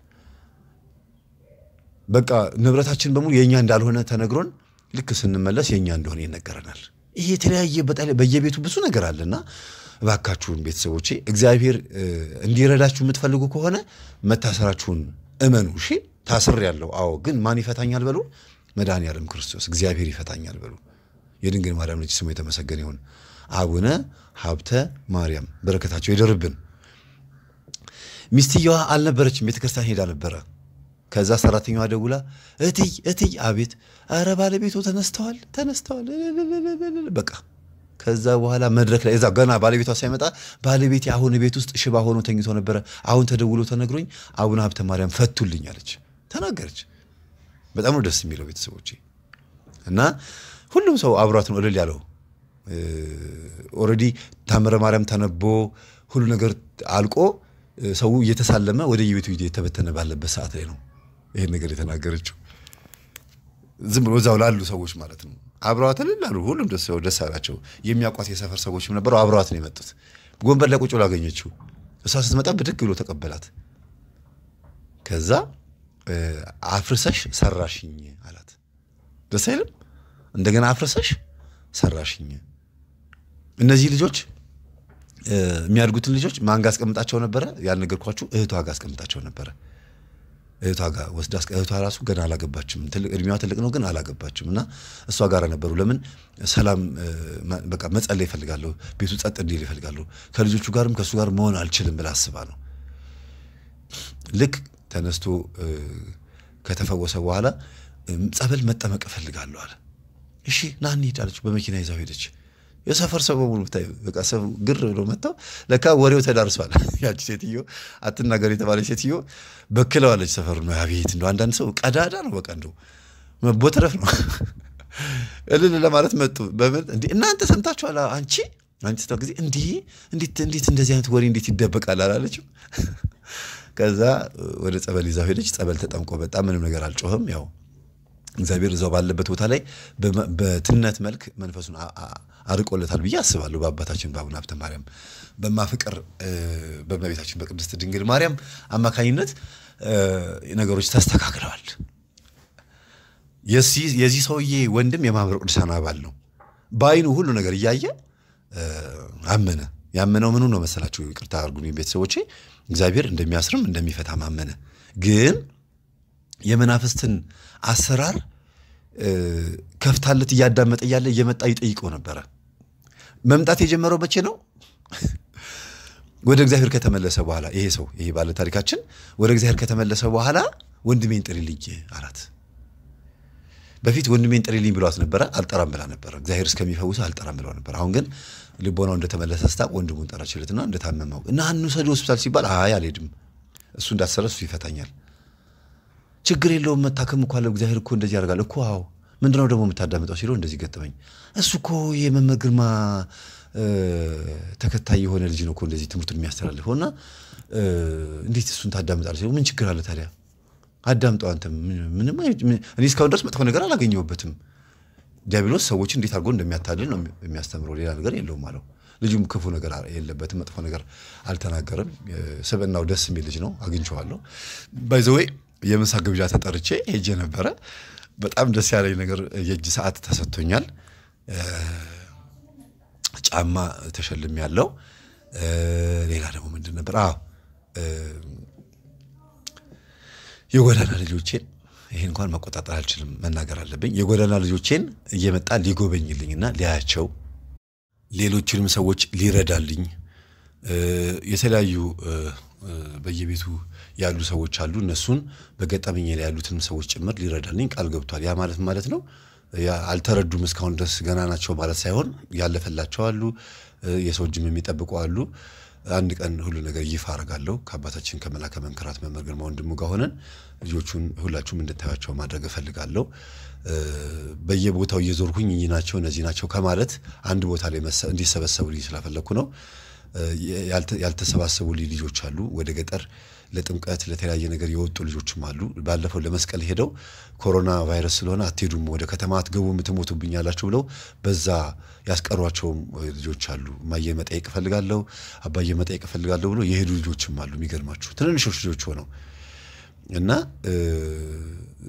በቃ ንብረታችን በሙሉ የእኛ እንዳልሆነ ተነግሮን ልክ ስንመለስ የእኛ እንደሆነ ይነገረናል። ይህ የተለያየ በየቤቱ ብዙ ነገር አለና እባካችሁን ቤተሰቦቼ እግዚአብሔር እንዲረዳችሁ የምትፈልጉ ከሆነ መታሰራችሁን እመኑ። እሺ ታስር ያለው አዎ፣ ግን ማን ይፈታኛል በሉ? መድኃኔዓለም ክርስቶስ እግዚአብሔር ይፈታኛል በሉ። የድንግል ማርያም ልጅ ስሙ የተመሰገነ ይሁን። አቡነ ሀብተ ማርያም በረከታቸው ይደርብን። ሚስትየዋ አልነበረችም፣ ቤተክርስቲያን ሄዳ ነበረ። ከዛ ሰራተኛዋ ደውላ እትይ እትይ፣ አቤት፣ አረ ባለቤቱ ተነስተዋል ተነስተዋል፣ በቃ ከዛ በኋላ መድረክ ላይ እዛ ገና ባለቤቷ ሳይመጣ ባለቤቴ አሁን ቤት ውስጥ ሽባ ሆኖ ተኝቶ ነበረ። አሁን ተደውሎ ተነግሮኝ አቡነ ሀብተ ማርያም ፈቱልኝ አለች፣ ተናገረች። በጣም ነው ደስ የሚለው ቤተሰቦች እና ሁሉም ሰው አብሯት ነው እልል ያለው። ኦልሬዲ ታምረ ማርያም ተነቦ ሁሉ ነገር አልቆ ሰው እየተሳለመ ወደ የቤቱ እየተበተነ ባለበት ሰዓት ላይ ነው ይሄን ነገር የተናገረችው። ዝም ብሎ እዛው ላሉ ሰዎች ማለት ነው። አብረዋት ላሉ ሁሉም ደስ ደስ አላቸው። የሚያውቋት የሰፈር ሰዎችም ነበሩ። አብረዋት ነው የመጡት። ጎንበር ላይ ቁጭ አገኘችው። እሷ ስትመጣ ብድግ ብሎ ተቀበላት። ከዛ አፍርሰሽ ሰራሽኝ አላት። ደስ አይልም? እንደገና አፍርሰሽ ሰራሽኝ። እነዚህ ልጆች የሚያድጉትን ልጆች ማን ጋ አስቀምጣቸው ነበረ? ያልነገርኳችሁ እህቷ ጋ አስቀምጣቸው ነበረ። እህቷ ጋር ወስዳ እህቷ ራሱ ገና አላገባችም። እድሜዋ ትልቅ ነው ግን አላገባችም እና እሷ ጋር ነበሩ። ለምን ሰላም በቃ መጸለይ ይፈልጋለሁ፣ ቤቱ ጸጥ እንዲል ይፈልጋለሁ፣ ከልጆቹ ጋርም ከእሱ ጋር መሆን አልችልም ብላ አስባ ነው። ልክ ተነስቶ ከተፈወሰ በኋላ ጸበል መጠመቅ እፈልጋለሁ አለ። እሺ ና እንሂድ በመኪና ይዛው ሄደች። የሰፈር ሰው በሙሉ ብታይ በቃ ሰው ግር ብሎ መጥተው ለካ ወሬው ተዳርሷል። ያቺ ሴትዮ አትናገር የተባለች ሴትዮ በክለዋለች ሰፈሩ ነው። አቤት እንደው አንዳንድ ሰው ቀዳዳ ነው በቃ እንደው መቦትረፍ ነው። እልል ለማለት መጡ። በምን እንዲህ እናንተ ሰምታችኋል? አንቺ አንቺ ስታ ጊዜ እንዲህ እንዴት እንዴት እንደዚህ አይነት ወሬ እንዴት ይደበቃል አላለችም። ከዛ ወደ ጸበል ይዛው ሄደች። ጸበል ተጠምቆ በጣም ምንም ነገር አልጮህም። ያው እግዚአብሔር እዛው ባለበት ቦታ ላይ በትነት መልክ መንፈሱን አርቆለታል ብዬ አስባለሁ። በአባታችን በአቡነ ሀብተ ማርያም በማፍቅር በእመቤታችን በቅድስት ድንግል ማርያም አማካኝነት ነገሮች ተስተካክለዋል። የዚህ ሰውዬ ወንድም የማኅበረ ቅዱሳን አባል ነው። በአይኑ ሁሉ ነገር እያየ አመነ። ያመነው ምኑ ነው መሰላችሁ? ይቅርታ አድርጉኝ ቤተሰቦቼ፣ እግዚአብሔር እንደሚያስርም እንደሚፈታም አመነ ግን የመናፍስትን አሰራር ከፍታለት እያዳመጠ እያለ እየመጣ ይጠይቀው ነበረ። መምጣት የጀመረው መቼ ነው? ወደ እግዚአብሔር ከተመለሰ በኋላ ይሄ ሰው ይሄ ባለ ታሪካችን ወደ እግዚአብሔር ከተመለሰ በኋላ ወንድሜን ጥሪልኝ አላት። በፊት ወንድሜን ጥሪልኝ ብሏት ነበረ። አልጠራም ብላ ነበረ። እግዚአብሔር እስከሚፈውሰ አልጠራም ብለው ነበር። አሁን ግን ልቦናው እንደተመለሰ ስታውቅ ወንድሙን ጠራችለትና እንደታመመው እና እንውሰድ ሆስፒታል ሲባል አይ አልሄድም፣ እሱ እንዳሰረ እሱ ይፈታኛል። ችግር የለውም መታከም እኮ አለ እግዚአብሔር እኮ እንደዚህ ያደርጋል እኮ አዎ ምንድነው ደግሞ የምታዳምጠው ሲለው እንደዚህ ገጠመኝ። እሱ እኮ የመምህር ግርማ ተከታይ የሆነ ልጅ ነው እኮ እንደዚህ ትምህርቱን የሚያስተላልፈው እና እንዴት እሱን ታዳምጣለህ ሲለው ምን ችግር አለ ታዲያ አዳምጠው አንተ። ምንም እኔ እስካሁን ድረስ መጥፎ ነገር አላገኘሁበትም። ዲያብሎስ ሰዎች እንዴት አድርጎ እንደሚያታልል ነው የሚያስተምረው፣ ሌላ ነገር የለውም አለው። ልጁም ክፉ ነገር የለበትም፣ መጥፎ ነገር አልተናገረም። ስብዕናው ደስ የሚል ልጅ ነው፣ አግኝቼዋለሁ። ባይዘወይ የምሳ ግብዣ ተጠርቼ ሄጄ ነበረ። በጣም ደስ ያለኝ ነገር የእጅ ሰዓት ተሰጥቶኛል። ጫማ ተሸልም ያለው ሌላ ደግሞ ምንድን ነበር? አዎ የጎዳና ልጆቼን ይህ እንኳን መቆጣጠር አልችልም፣ መናገር አለብኝ። የጎዳና ልጆቼን እየመጣ ሊጎበኝልኝና ሊያያቸው ሌሎችንም ሰዎች ሊረዳልኝ የተለያዩ በየቤቱ ያሉ ሰዎች አሉ። እነሱን በገጠመኝ ላይ ያሉትንም ሰዎች ጭምር ሊረዳልኝ ቃል ገብቷል። ያ ማለት ማለት ነው አልተረዱም እስካሁን ድረስ ገና ናቸው ማለት ሳይሆን ያለፈላቸው አሉ፣ የሰው እጅም የሚጠብቁ አሉ። አንድ ቀን ሁሉ ነገር ይፋ አረጋለሁ። ከአባታችን ከመላከ መንክራት መምህር ግርማ ወንድሙ ጋር ሆነን ልጆቹን ሁላችሁም እንድታዩቸው ማድረግ እፈልጋለሁ። በየቦታው እየዞርኩኝ እኚህ ናቸው እነዚህ ናቸው ከማለት አንድ ቦታ ላይ እንዲሰበሰቡ ስላፈለግኩ ነው። ያልተሰባሰቡ ልጆች አሉ ወደ ገጠር ለጥምቀት ለተለያየ ነገር የወጡ ልጆችም አሉ። ባለፈው ለመስቀል ሄደው ኮሮና ቫይረስ ስለሆነ አትሄዱም፣ ወደ ከተማ አትገቡም፣ ትሞቱብኛላችሁ ብለው በዛ ያስቀሯቸውም ልጆች አሉ። እማዬ መጠየቅ እፈልጋለሁ፣ አባዬ መጠየቅ እፈልጋለሁ ብሎ የሄዱ ልጆችም አሉ። የሚገርማችሁ ትንንሾች ልጆች ሆነው እና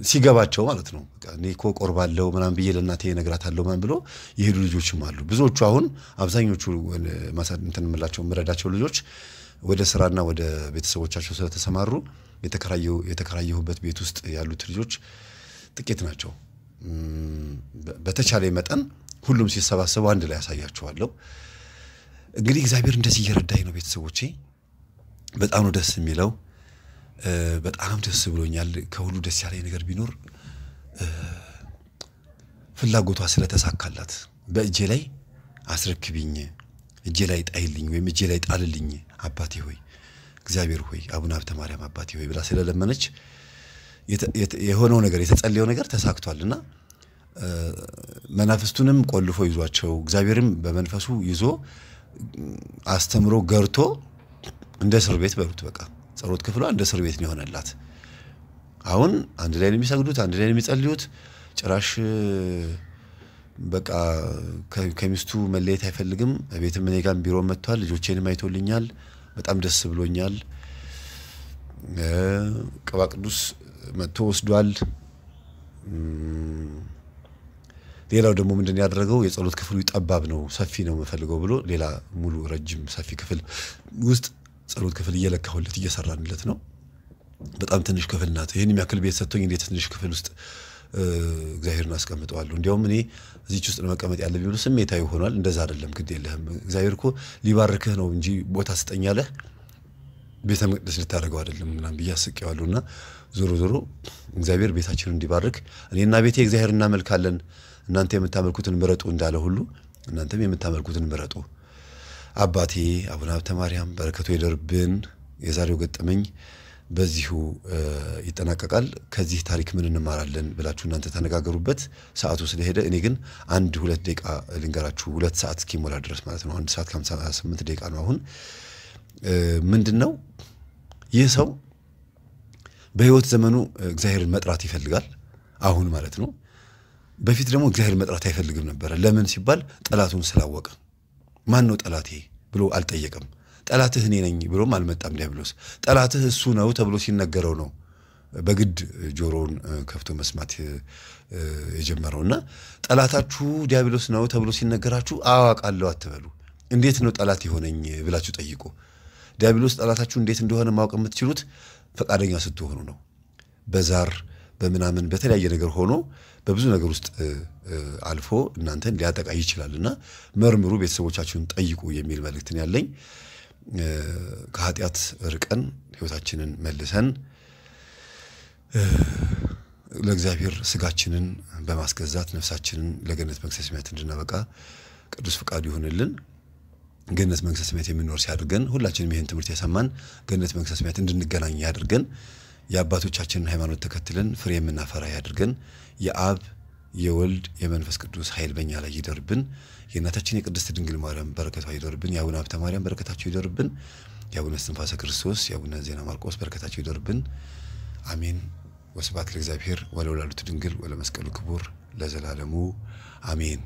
ሲገባቸው ማለት ነው እኔ እኮ ቆርባለሁ ምናምን ብዬ ለእናቴ እነግራታለሁ ምናምን ብሎ የሄዱ ልጆችም አሉ። ብዙዎቹ አሁን አብዛኞቹ እንትን የምላቸው የምረዳቸው ልጆች ወደ ስራና ወደ ቤተሰቦቻቸው ስለተሰማሩ የተከራየሁበት ቤት ውስጥ ያሉት ልጆች ጥቂት ናቸው። በተቻለ መጠን ሁሉም ሲሰባሰቡ አንድ ላይ ያሳያችኋለሁ። እንግዲህ እግዚአብሔር እንደዚህ እየረዳኝ ነው። ቤተሰቦቼ በጣም ነው ደስ የሚለው። በጣም ደስ ብሎኛል። ከሁሉ ደስ ያለኝ ነገር ቢኖር ፍላጎቷ ስለተሳካላት በእጄ ላይ አስረክቢኝ፣ እጄ ላይ ጣይልኝ ወይም እጄ ላይ ጣልልኝ አባቴ ሆይ እግዚአብሔር ሆይ አቡነ ሀብተ ማርያም አባቴ ሆይ ብላ ስለለመነች የሆነው ነገር የተጸለየው ነገር ተሳክቷል እና መናፍስቱንም ቆልፎ ይዟቸው እግዚአብሔርም በመንፈሱ ይዞ አስተምሮ ገርቶ እንደ እስር ቤት በሉት በቃ ጸሎት ክፍሏ እንደ እስር ቤት ነው የሆነላት። አሁን አንድ ላይ ነው የሚሰግዱት፣ አንድ ላይ ነው የሚጸልዩት። ጭራሽ በቃ ከሚስቱ መለየት አይፈልግም። ቤትም እኔ ጋር ቢሮ መጥቷል። ልጆቼንም አይቶልኛል። በጣም ደስ ብሎኛል። ቅባ ቅዱስ መጥቶ ወስዷል። ሌላው ደግሞ ምንድን ያደረገው የጸሎት ክፍሉ ጠባብ ነው፣ ሰፊ ነው የምፈልገው ብሎ ሌላ ሙሉ ረጅም ሰፊ ክፍል ውስጥ ጸሎት ክፍል እየለካሁለት እየሰራንለት ነው። በጣም ትንሽ ክፍል ናት። ይህን የሚያክል ቤት ሰጥቶኝ እንዴት ትንሽ ክፍል ውስጥ እግዚአብሔርን አስቀምጠዋለሁ። እንዲያውም እኔ እዚች ውስጥ መቀመጥ ያለ ቢሆን ስሜታዊ ሆኗል። እንደዛ አይደለም፣ ግድ የለህም እግዚአብሔር እኮ ሊባርክህ ነው እንጂ ቦታ ስጠኛለህ ቤተ መቅደስ ልታደርገው አይደለም ምናምን ብዬ አስቄዋለሁ። እና ዞሮ ዞሮ እግዚአብሔር ቤታችንን እንዲባርክ እኔና ቤቴ እግዚአብሔር እናመልካለን፣ እናንተ የምታመልኩትን ምረጡ እንዳለ ሁሉ እናንተም የምታመልኩትን ምረጡ። አባቴ አቡነ ሀብተ ማርያም በረከቱ ይደርብን። የዛሬው ገጠመኝ በዚሁ ይጠናቀቃል። ከዚህ ታሪክ ምን እንማራለን ብላችሁ እናንተ ተነጋገሩበት። ሰዓቱ ስለሄደ እኔ ግን አንድ ሁለት ደቂቃ ልንገራችሁ፣ ሁለት ሰዓት እስኪሞላ ድረስ ማለት ነው። አንድ ሰዓት ከሃምሳ ስምንት ደቂቃ ነው አሁን። ምንድን ነው ይህ ሰው በህይወት ዘመኑ እግዚአብሔርን መጥራት ይፈልጋል፣ አሁን ማለት ነው። በፊት ደግሞ እግዚአብሔር መጥራት አይፈልግም ነበረ። ለምን ሲባል ጠላቱን ስላወቀ። ማን ነው ጠላቴ ብሎ አልጠየቀም። ጠላትህ እኔ ነኝ ብሎም አልመጣም ዲያብሎስ። ጠላትህ እሱ ነው ተብሎ ሲነገረው ነው በግድ ጆሮውን ከፍቶ መስማት የጀመረው እና ጠላታችሁ ዲያብሎስ ነው ተብሎ ሲነገራችሁ አዋቃለሁ አትበሉ። እንዴት ነው ጠላት የሆነኝ ብላችሁ ጠይቁ። ዲያብሎስ ጠላታችሁ እንዴት እንደሆነ ማወቅ የምትችሉት ፈቃደኛ ስትሆኑ ነው። በዛር በምናምን በተለያየ ነገር ሆኖ በብዙ ነገር ውስጥ አልፎ እናንተን ይችላል እና መርምሩ፣ ቤተሰቦቻችሁን ጠይቁ የሚል መልእክትን ያለኝ ከኃጢአት ርቀን ህይወታችንን መልሰን ለእግዚአብሔር ስጋችንን በማስገዛት ነፍሳችንን ለገነት መንግሥተ ሰማያት እንድናበቃ ቅዱስ ፍቃዱ ይሁንልን። ገነት መንግሥተ ሰማያት የሚኖር ሲያደርገን ሁላችንም ይህን ትምህርት የሰማን ገነት መንግሥተ ሰማያት እንድንገናኝ ያደርገን። የአባቶቻችንን ሃይማኖት ተከትለን ፍሬ የምናፈራ ያድርገን። የአብ የወልድ የመንፈስ ቅዱስ ኃይል በኛ ላይ ይደርብን። የእናታችን የቅድስት ድንግል ማርያም በረከቷ ይደርብን። የአቡነ ሀብተ ማርያም በረከታቸው ይደርብን። የአቡነ እስትንፋሰ ክርስቶስ፣ የአቡነ ዜና ማርቆስ በረከታቸው ይደርብን። አሜን። ወስብሐት ለእግዚአብሔር ወለወላዲቱ ድንግል ወለመስቀሉ ክቡር ለዘላለሙ አሜን።